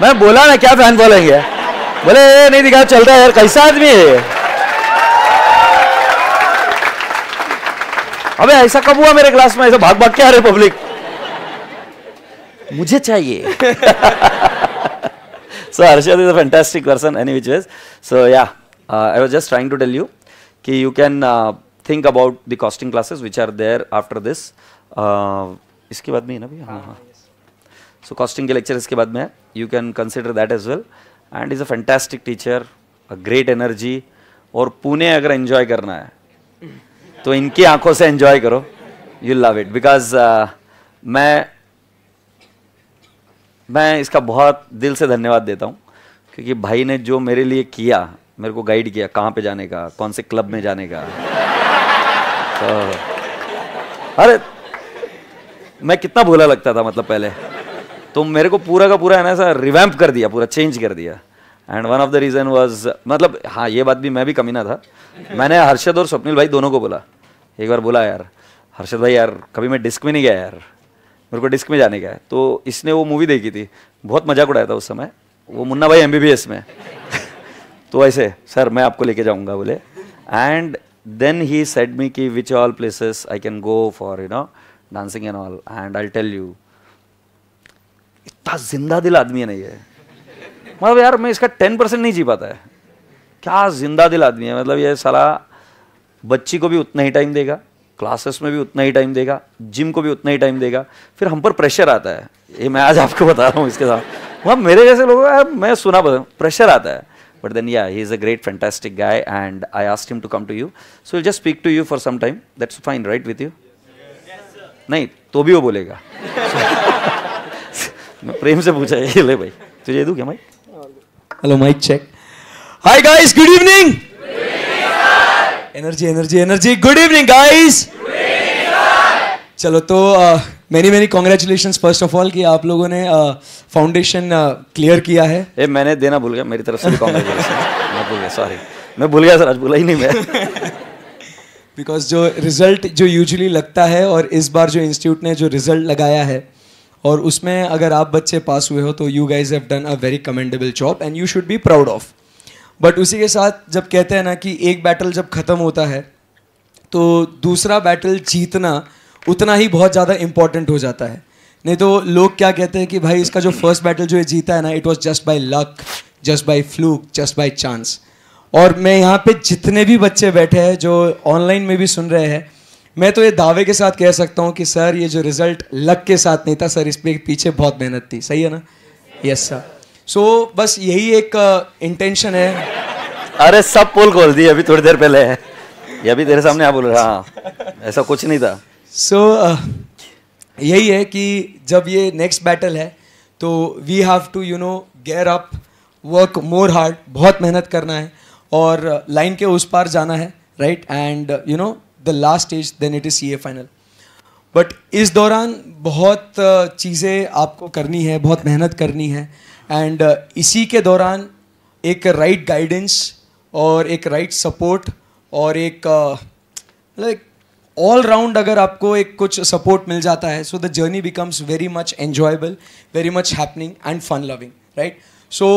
मैं बोला ना क्या फैन बोलेंगे बोले ए, नहीं दिखा चलता है यार कैसा आदमी है अबे ऐसा कब हुआ मेरे क्लास में ऐसा भाग भाग के पब्लिक मुझे चाहिए so Harshad is a fantastic person any which ways so yeah I was just trying to tell you कि you can think about the costing classes which are there after this इसके बाद में ना भैया हाँ हाँ सो कॉस्टिंग के लेक्चर इसके बाद में you can consider that is well and is a fantastic teacher a great energy और पुणे अगर एंजॉय करना है तो इनकी आंखों से एंजॉय करो यू लव इट बिकॉज मैं मैं इसका बहुत दिल से धन्यवाद देता हूँ क्योंकि भाई ने जो मेरे लिए किया मेरे को गाइड किया कहाँ पे जाने का कौन से क्लब में जाने का तो, अरे मैं कितना भोला लगता था मतलब पहले तो मेरे को पूरा का पूरा है ना सर रिवैम्प कर दिया पूरा चेंज कर दिया and one of the reason was मतलब हाँ ये बात भी मैं भी कमीना था मैंने हर्षद और स्वप्निल भाई दोनों को बोला एक बार बोला यार हर्षद भाई यार कभी मैं डिस्क में नहीं गया यार मेरे को डिस्क में जाने का है तो इसने वो मूवी देखी थी बहुत मजाक उड़ाया था उस समय वो मुन्ना भाई एम बी बी एस में तो ऐसे सर मैं आपको लेके जाऊँगा बोले and then he said me की which all places I can go for you know dancing and all and I tell you पास जिंदा दिल आदमी है नहीं है मतलब यार मैं इसका टेन परसेंट नहीं जी पाता है क्या जिंदा दिल आदमी है मतलब ये सलाह बच्ची को भी उतना ही टाइम देगा क्लासेस में भी उतना ही टाइम देगा जिम को भी उतना ही टाइम देगा फिर हम पर प्रेशर आता है ये मैं आज आपको बता रहा हूँ इसके साथ वहाँ मतलब मेरे जैसे लोगों मैं सुना प्रेशर आता है but then yeah he is a great fantastic guy and I asked him to come to you so will just speak to you for some time that's fine right with you नहीं तो भी वो बोलेगा प्रेम से पूछा ये ले भाई तुझे दूँ क्या mike hello mike check hi guys good evening energy energy energy good evening guys चलो तो many many congratulation first of all कि आप लोगों ने फाउंडेशन uh, क्लियर uh, किया है ए, मैंने देना भूल गया मेरी तरफ से भी मैं भूल गया सॉरी मैं भूल गया सर आज बोला ही नहीं मैं बिकॉज जो रिजल्ट जो यूजुअली लगता है और इस बार जो इंस्टीट्यूट ने जो रिजल्ट लगाया है और उसमें अगर आप बच्चे पास हुए हो तो you guys have done a very commendable job and you should be proud of but उसी के साथ जब कहते हैं ना कि एक बैटल जब ख़त्म होता है तो दूसरा बैटल जीतना उतना ही बहुत ज़्यादा इम्पॉर्टेंट हो जाता है नहीं तो लोग क्या कहते हैं कि भाई इसका जो फर्स्ट बैटल जो ये जीता है ना it was just by luck just by fluke just by chance और मैं यहाँ पे जितने भी बच्चे बैठे हैं जो ऑनलाइन में भी सुन रहे हैं मैं तो ये दावे के साथ कह सकता हूँ कि सर ये जो रिजल्ट लक के साथ नहीं था सर इस पे पीछे बहुत मेहनत थी सही है ना यस सर सो बस यही एक इंटेंशन uh, है अरे सब पोल खोल दी अभी थोड़ी देर पहले ये अभी तेरे सामने आप बोल रहा हाँ। ऐसा कुछ नहीं था सो so, uh, यही है कि जब ये नेक्स्ट बैटल है तो we have to you know gear up work more hard बहुत मेहनत करना है और लाइन uh, के उस पार जाना है right and you know the last stage then it is C A final but इस दौरान बहुत चीज़ें आपको करनी है बहुत मेहनत करनी है एंड इसी के दौरान एक राइट गाइडेंस और एक राइट सपोर्ट और एक लाइक ऑल राउंड अगर आपको एक कुछ सपोर्ट मिल जाता है so the journey becomes very much enjoyable very much happening and fun loving right so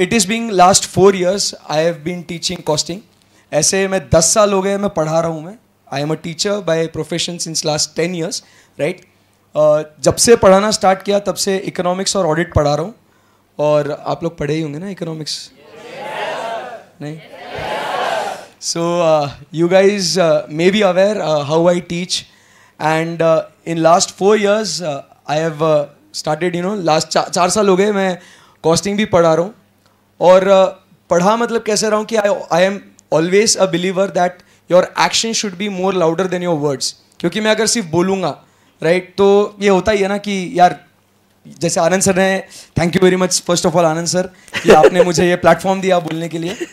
it is being last four years I have been teaching costing ऐसे मैं दस साल हो गए मैं पढ़ा रहा हूँ मैं I am a teacher by profession since last ten years right जब से पढ़ाना स्टार्ट किया तब से इकोनॉमिक्स और ऑडिट पढ़ा रहा हूँ और आप लोग पढ़े ही होंगे ना इकोनॉमिक्स yes. नहीं so you guys may be aware how I teach and in last four years I have started you know last चार साल हो गए मैं कॉस्टिंग भी पढ़ा रहा हूँ और uh, पढ़ा मतलब कैसे रहा हूँ कि I I am always a believer that your action should be more louder than your words क्योंकि मैं अगर सिर्फ बोलूंगा राइट तो ये होता ही है ना कि यार जैसे आनंद सर ने thank you very much first of all Anand sir कि आपने मुझे ये प्लेटफॉर्म दिया बोलने के लिए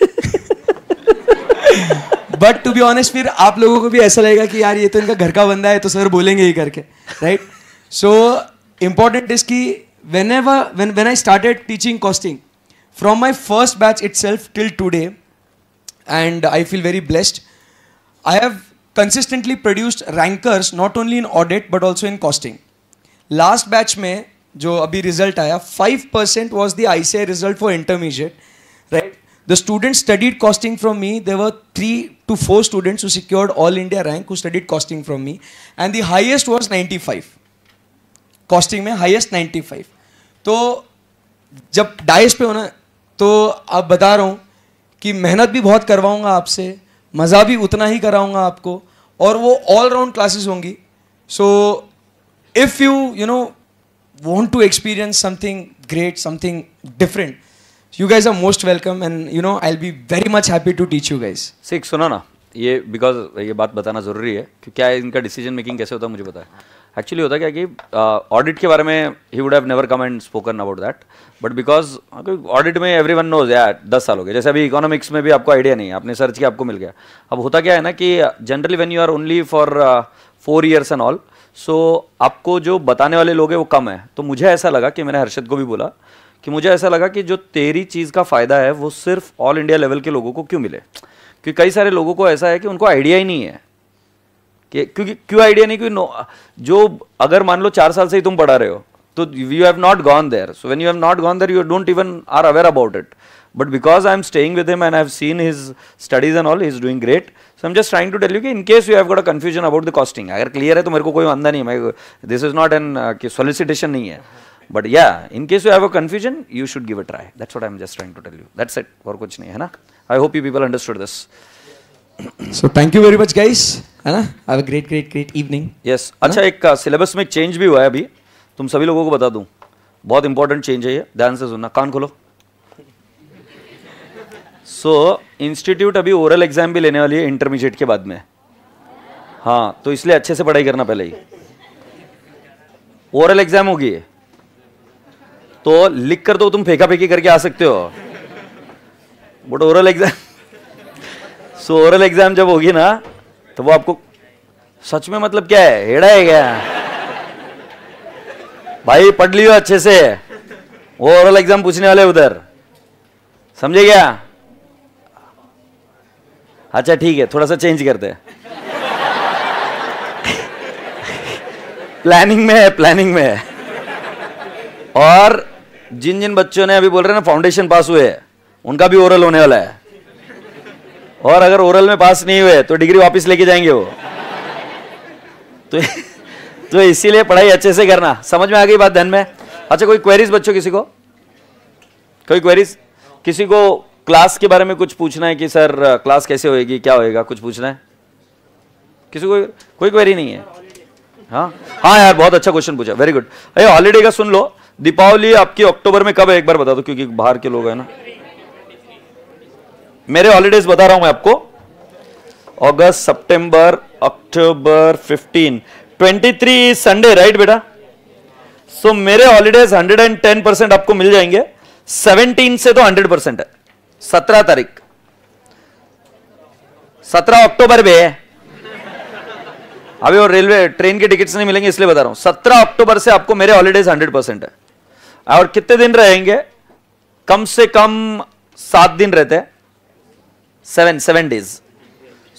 बट टू बी ऑनेस्ट फिर आप लोगों को भी ऐसा लगेगा कि यार ये तो इनका घर का बंदा है तो सर बोलेंगे ही करके राइट सो इम्पॉर्टेंट इज की whenever when when I started teaching costing from my first batch itself till today and I feel very blessed I have consistently produced rankers not only in audit but also in costing. Last batch में जो अभी result आया 5% was the ICI result for intermediate, right? The students studied costing from me. There were three to four students who secured all India rank who studied costing from me, and the highest was 95. Costing में highest 95 तो जब dice पे होना तो आप बता रहा हूँ कि मेहनत भी बहुत करवाऊँगा आपसे मज़ा भी उतना ही कराऊंगा आपको और वो ऑल राउंड क्लासेस होंगी so if you you know want to experience something great something different you guys are most welcome and you know I be very much happy to teach you guys सीख सुनो ना ये because ये बात बताना ज़रूरी है कि क्या इनका डिसीजन मेकिंग कैसे होता है मुझे बताया एक्चुअली होता क्या कि ऑडिट uh, के बारे में ही would have never come and spoken about that but because audit में एवरी वन नोज या दस साल हो गए जैसे अभी इकोनॉमिक्स में भी आपको आइडिया नहीं है आपने सर्च किया आपको मिल गया अब होता क्या है ना कि generally when you are only for four years and all so आपको जो बताने वाले लोग हैं वो कम है तो मुझे ऐसा लगा कि मैंने हर्षद को भी बोला कि मुझे ऐसा लगा कि जो तेरी चीज़ का फ़ायदा है वो सिर्फ ऑल इंडिया लेवल के लोगों को क्यों मिले क्योंकि कई सारे लोगों को ऐसा है कि उनको आइडिया ही नहीं है कि क्योंकि क्यों आइडिया नहीं क्योंकि नो जो अगर मान लो चार साल से ही तुम पढ़ा रहे हो तो you have not gone there so when you have not gone there you don't even are aware about it but because I am staying with him and I have seen his studies and all is doing great so am just trying to tell you कि in case you have got a confusion about the costing अगर clear है तो मेरे को कोई अंदा नहीं मैं this is not an solicitation नहीं है but yeah in case you have a confusion you should give a try that's what I am just trying to tell you that's it और कुछ नहीं है ना I hope you people understood this so thank you very much guys है ना have a great great great evening yes अच्छा एक syllabus uh, में चेंज भी हुआ है अभी तुम सभी लोगों को बता दूं बहुत इंपॉर्टेंट चेंज है ये ध्यान से सुनना कान खोलो सो so, इंस्टीट्यूट अभी ओरल एग्जाम भी लेने वाली है इंटरमीडिएट के बाद में हाँ तो इसलिए अच्छे से पढ़ाई करना पहले ही ओरल एग्जाम होगी तो लिख कर तो तुम फेंका फेंकी करके आ सकते हो but oral exam so oral exam जब होगी ना तो वो आपको सच में मतलब क्या है हेड़ा है क्या भाई पढ़ लियो अच्छे से वो ओरल एग्जाम पूछने वाले उधर समझे क्या अच्छा ठीक है थोड़ा सा चेंज करते प्लानिंग में है प्लानिंग में है और जिन जिन बच्चों ने अभी बोल रहे ना फाउंडेशन पास हुए उनका भी ओरल होने वाला है और अगर ओरल में पास नहीं हुए तो डिग्री वापस लेके जाएंगे वो तो तो इसीलिए पढ़ाई अच्छे से करना समझ में आ गई बात धन में अच्छा कोई क्वेरीज बच्चों किसी को कोई क्वेरीज किसी को क्लास के बारे में कुछ पूछना है कि सर क्लास कैसे होएगी क्या होएगा कुछ पूछना है किसी को कोई क्वेरी नहीं है हाँ हाँ यार बहुत अच्छा क्वेश्चन पूछा वेरी गुड अरे हॉलीडे का सुन लो दीपावली आपकी अक्टूबर में कब है एक बार बता दो क्योंकि बाहर के लोग हैं ना मेरे हॉलीडेज बता रहा हूं मैं आपको अगस्त सितंबर अक्टूबर 15 23 संडे राइट बेटा सो मेरे हॉलीडेज 110 परसेंट आपको मिल जाएंगे 17 से तो 100 परसेंट है 17 तारीख 17 अक्टूबर भी है अभी और रेलवे ट्रेन के टिकट्स नहीं मिलेंगे इसलिए बता रहा हूं सत्रह अक्टूबर से आपको मेरे हॉलीडेज हंड्रेड परसेंट है और कितने दिन रहेंगे कम से कम सात दिन रहते हैं सेवन सेवन डेज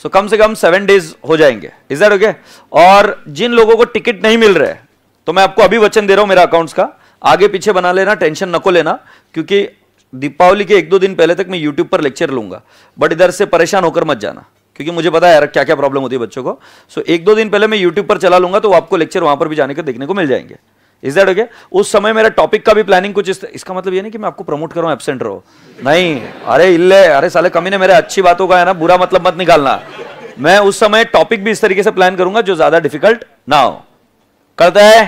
सो कम से कम सेवन डेज हो जाएंगे इज दैट ओके और जिन लोगों को टिकट नहीं मिल रहे तो मैं आपको अभी वचन दे रहा हूं मेरा अकाउंट्स का आगे पीछे बना लेना टेंशन नको लेना क्योंकि दीपावली के एक दो दिन पहले तक मैं यूट्यूब पर लेक्चर लूंगा बट इधर से परेशान होकर मत जाना क्योंकि मुझे पता है यार क्या क्या प्रॉब्लम होती है बच्चों को सो so, एक दो दिन पहले मैं यूट्यूब पर चला लूंगा तो आपको लेक्चर वहां पर भी जाने के देखने को मिल जाएंगे इज दैट ओके उस समय मेरा टॉपिक का भी प्लानिंग कुछ इस, इसका मतलब ये नहीं कि मैं आपको प्रमोट करूं एबसेंट रहो नहीं अरे इल्ले अरे साले कमी ने मेरे अच्छी बातों का है ना बुरा मतलब मत निकालना मैं उस समय टॉपिक भी इस तरीके से प्लान करूंगा जो ज्यादा डिफिकल्ट ना हो करता है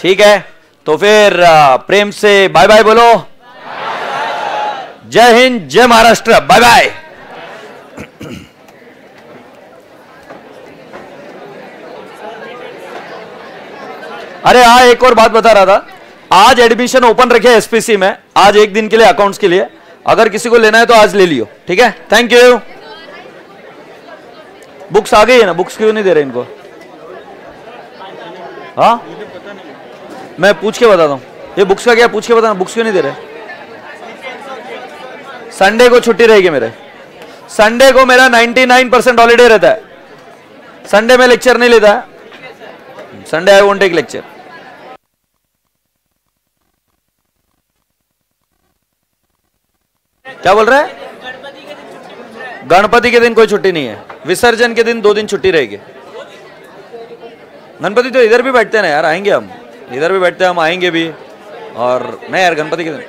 ठीक है तो फिर प्रेम से बाय बाय बोलो जय हिंद जय महाराष्ट्र बाय बाय अरे हाँ एक और बात बता रहा था आज एडमिशन ओपन रखे एसपीसी में आज एक दिन के लिए अकाउंट्स के लिए अगर किसी को लेना है तो आज ले लियो ठीक है थैंक यू बुक्स आ गई है ना बुक्स क्यों नहीं दे रहे इनको हाँ मैं पूछ के बताता हूँ ये बुक्स का क्या पूछ के बताना बुक्स क्यों नहीं दे रहे संडे को छुट्टी रहेगी मेरे संडे को मेरा 99 परसेंट हॉलीडे रहता है संडे में लेक्चर नहीं लेता Sunday I want take lecture क्या बोल रहा है गणपति के दिन कोई छुट्टी नहीं है विसर्जन के दिन दो दिन छुट्टी रहेगी गणपति तो इधर भी बैठते हैं ना यार आएंगे हम इधर भी बैठते हैं हम आएंगे भी और नहीं यार गणपति के दिन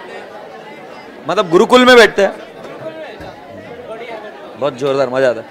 मतलब गुरुकुल में बैठते हैं बहुत जोरदार मजा आता है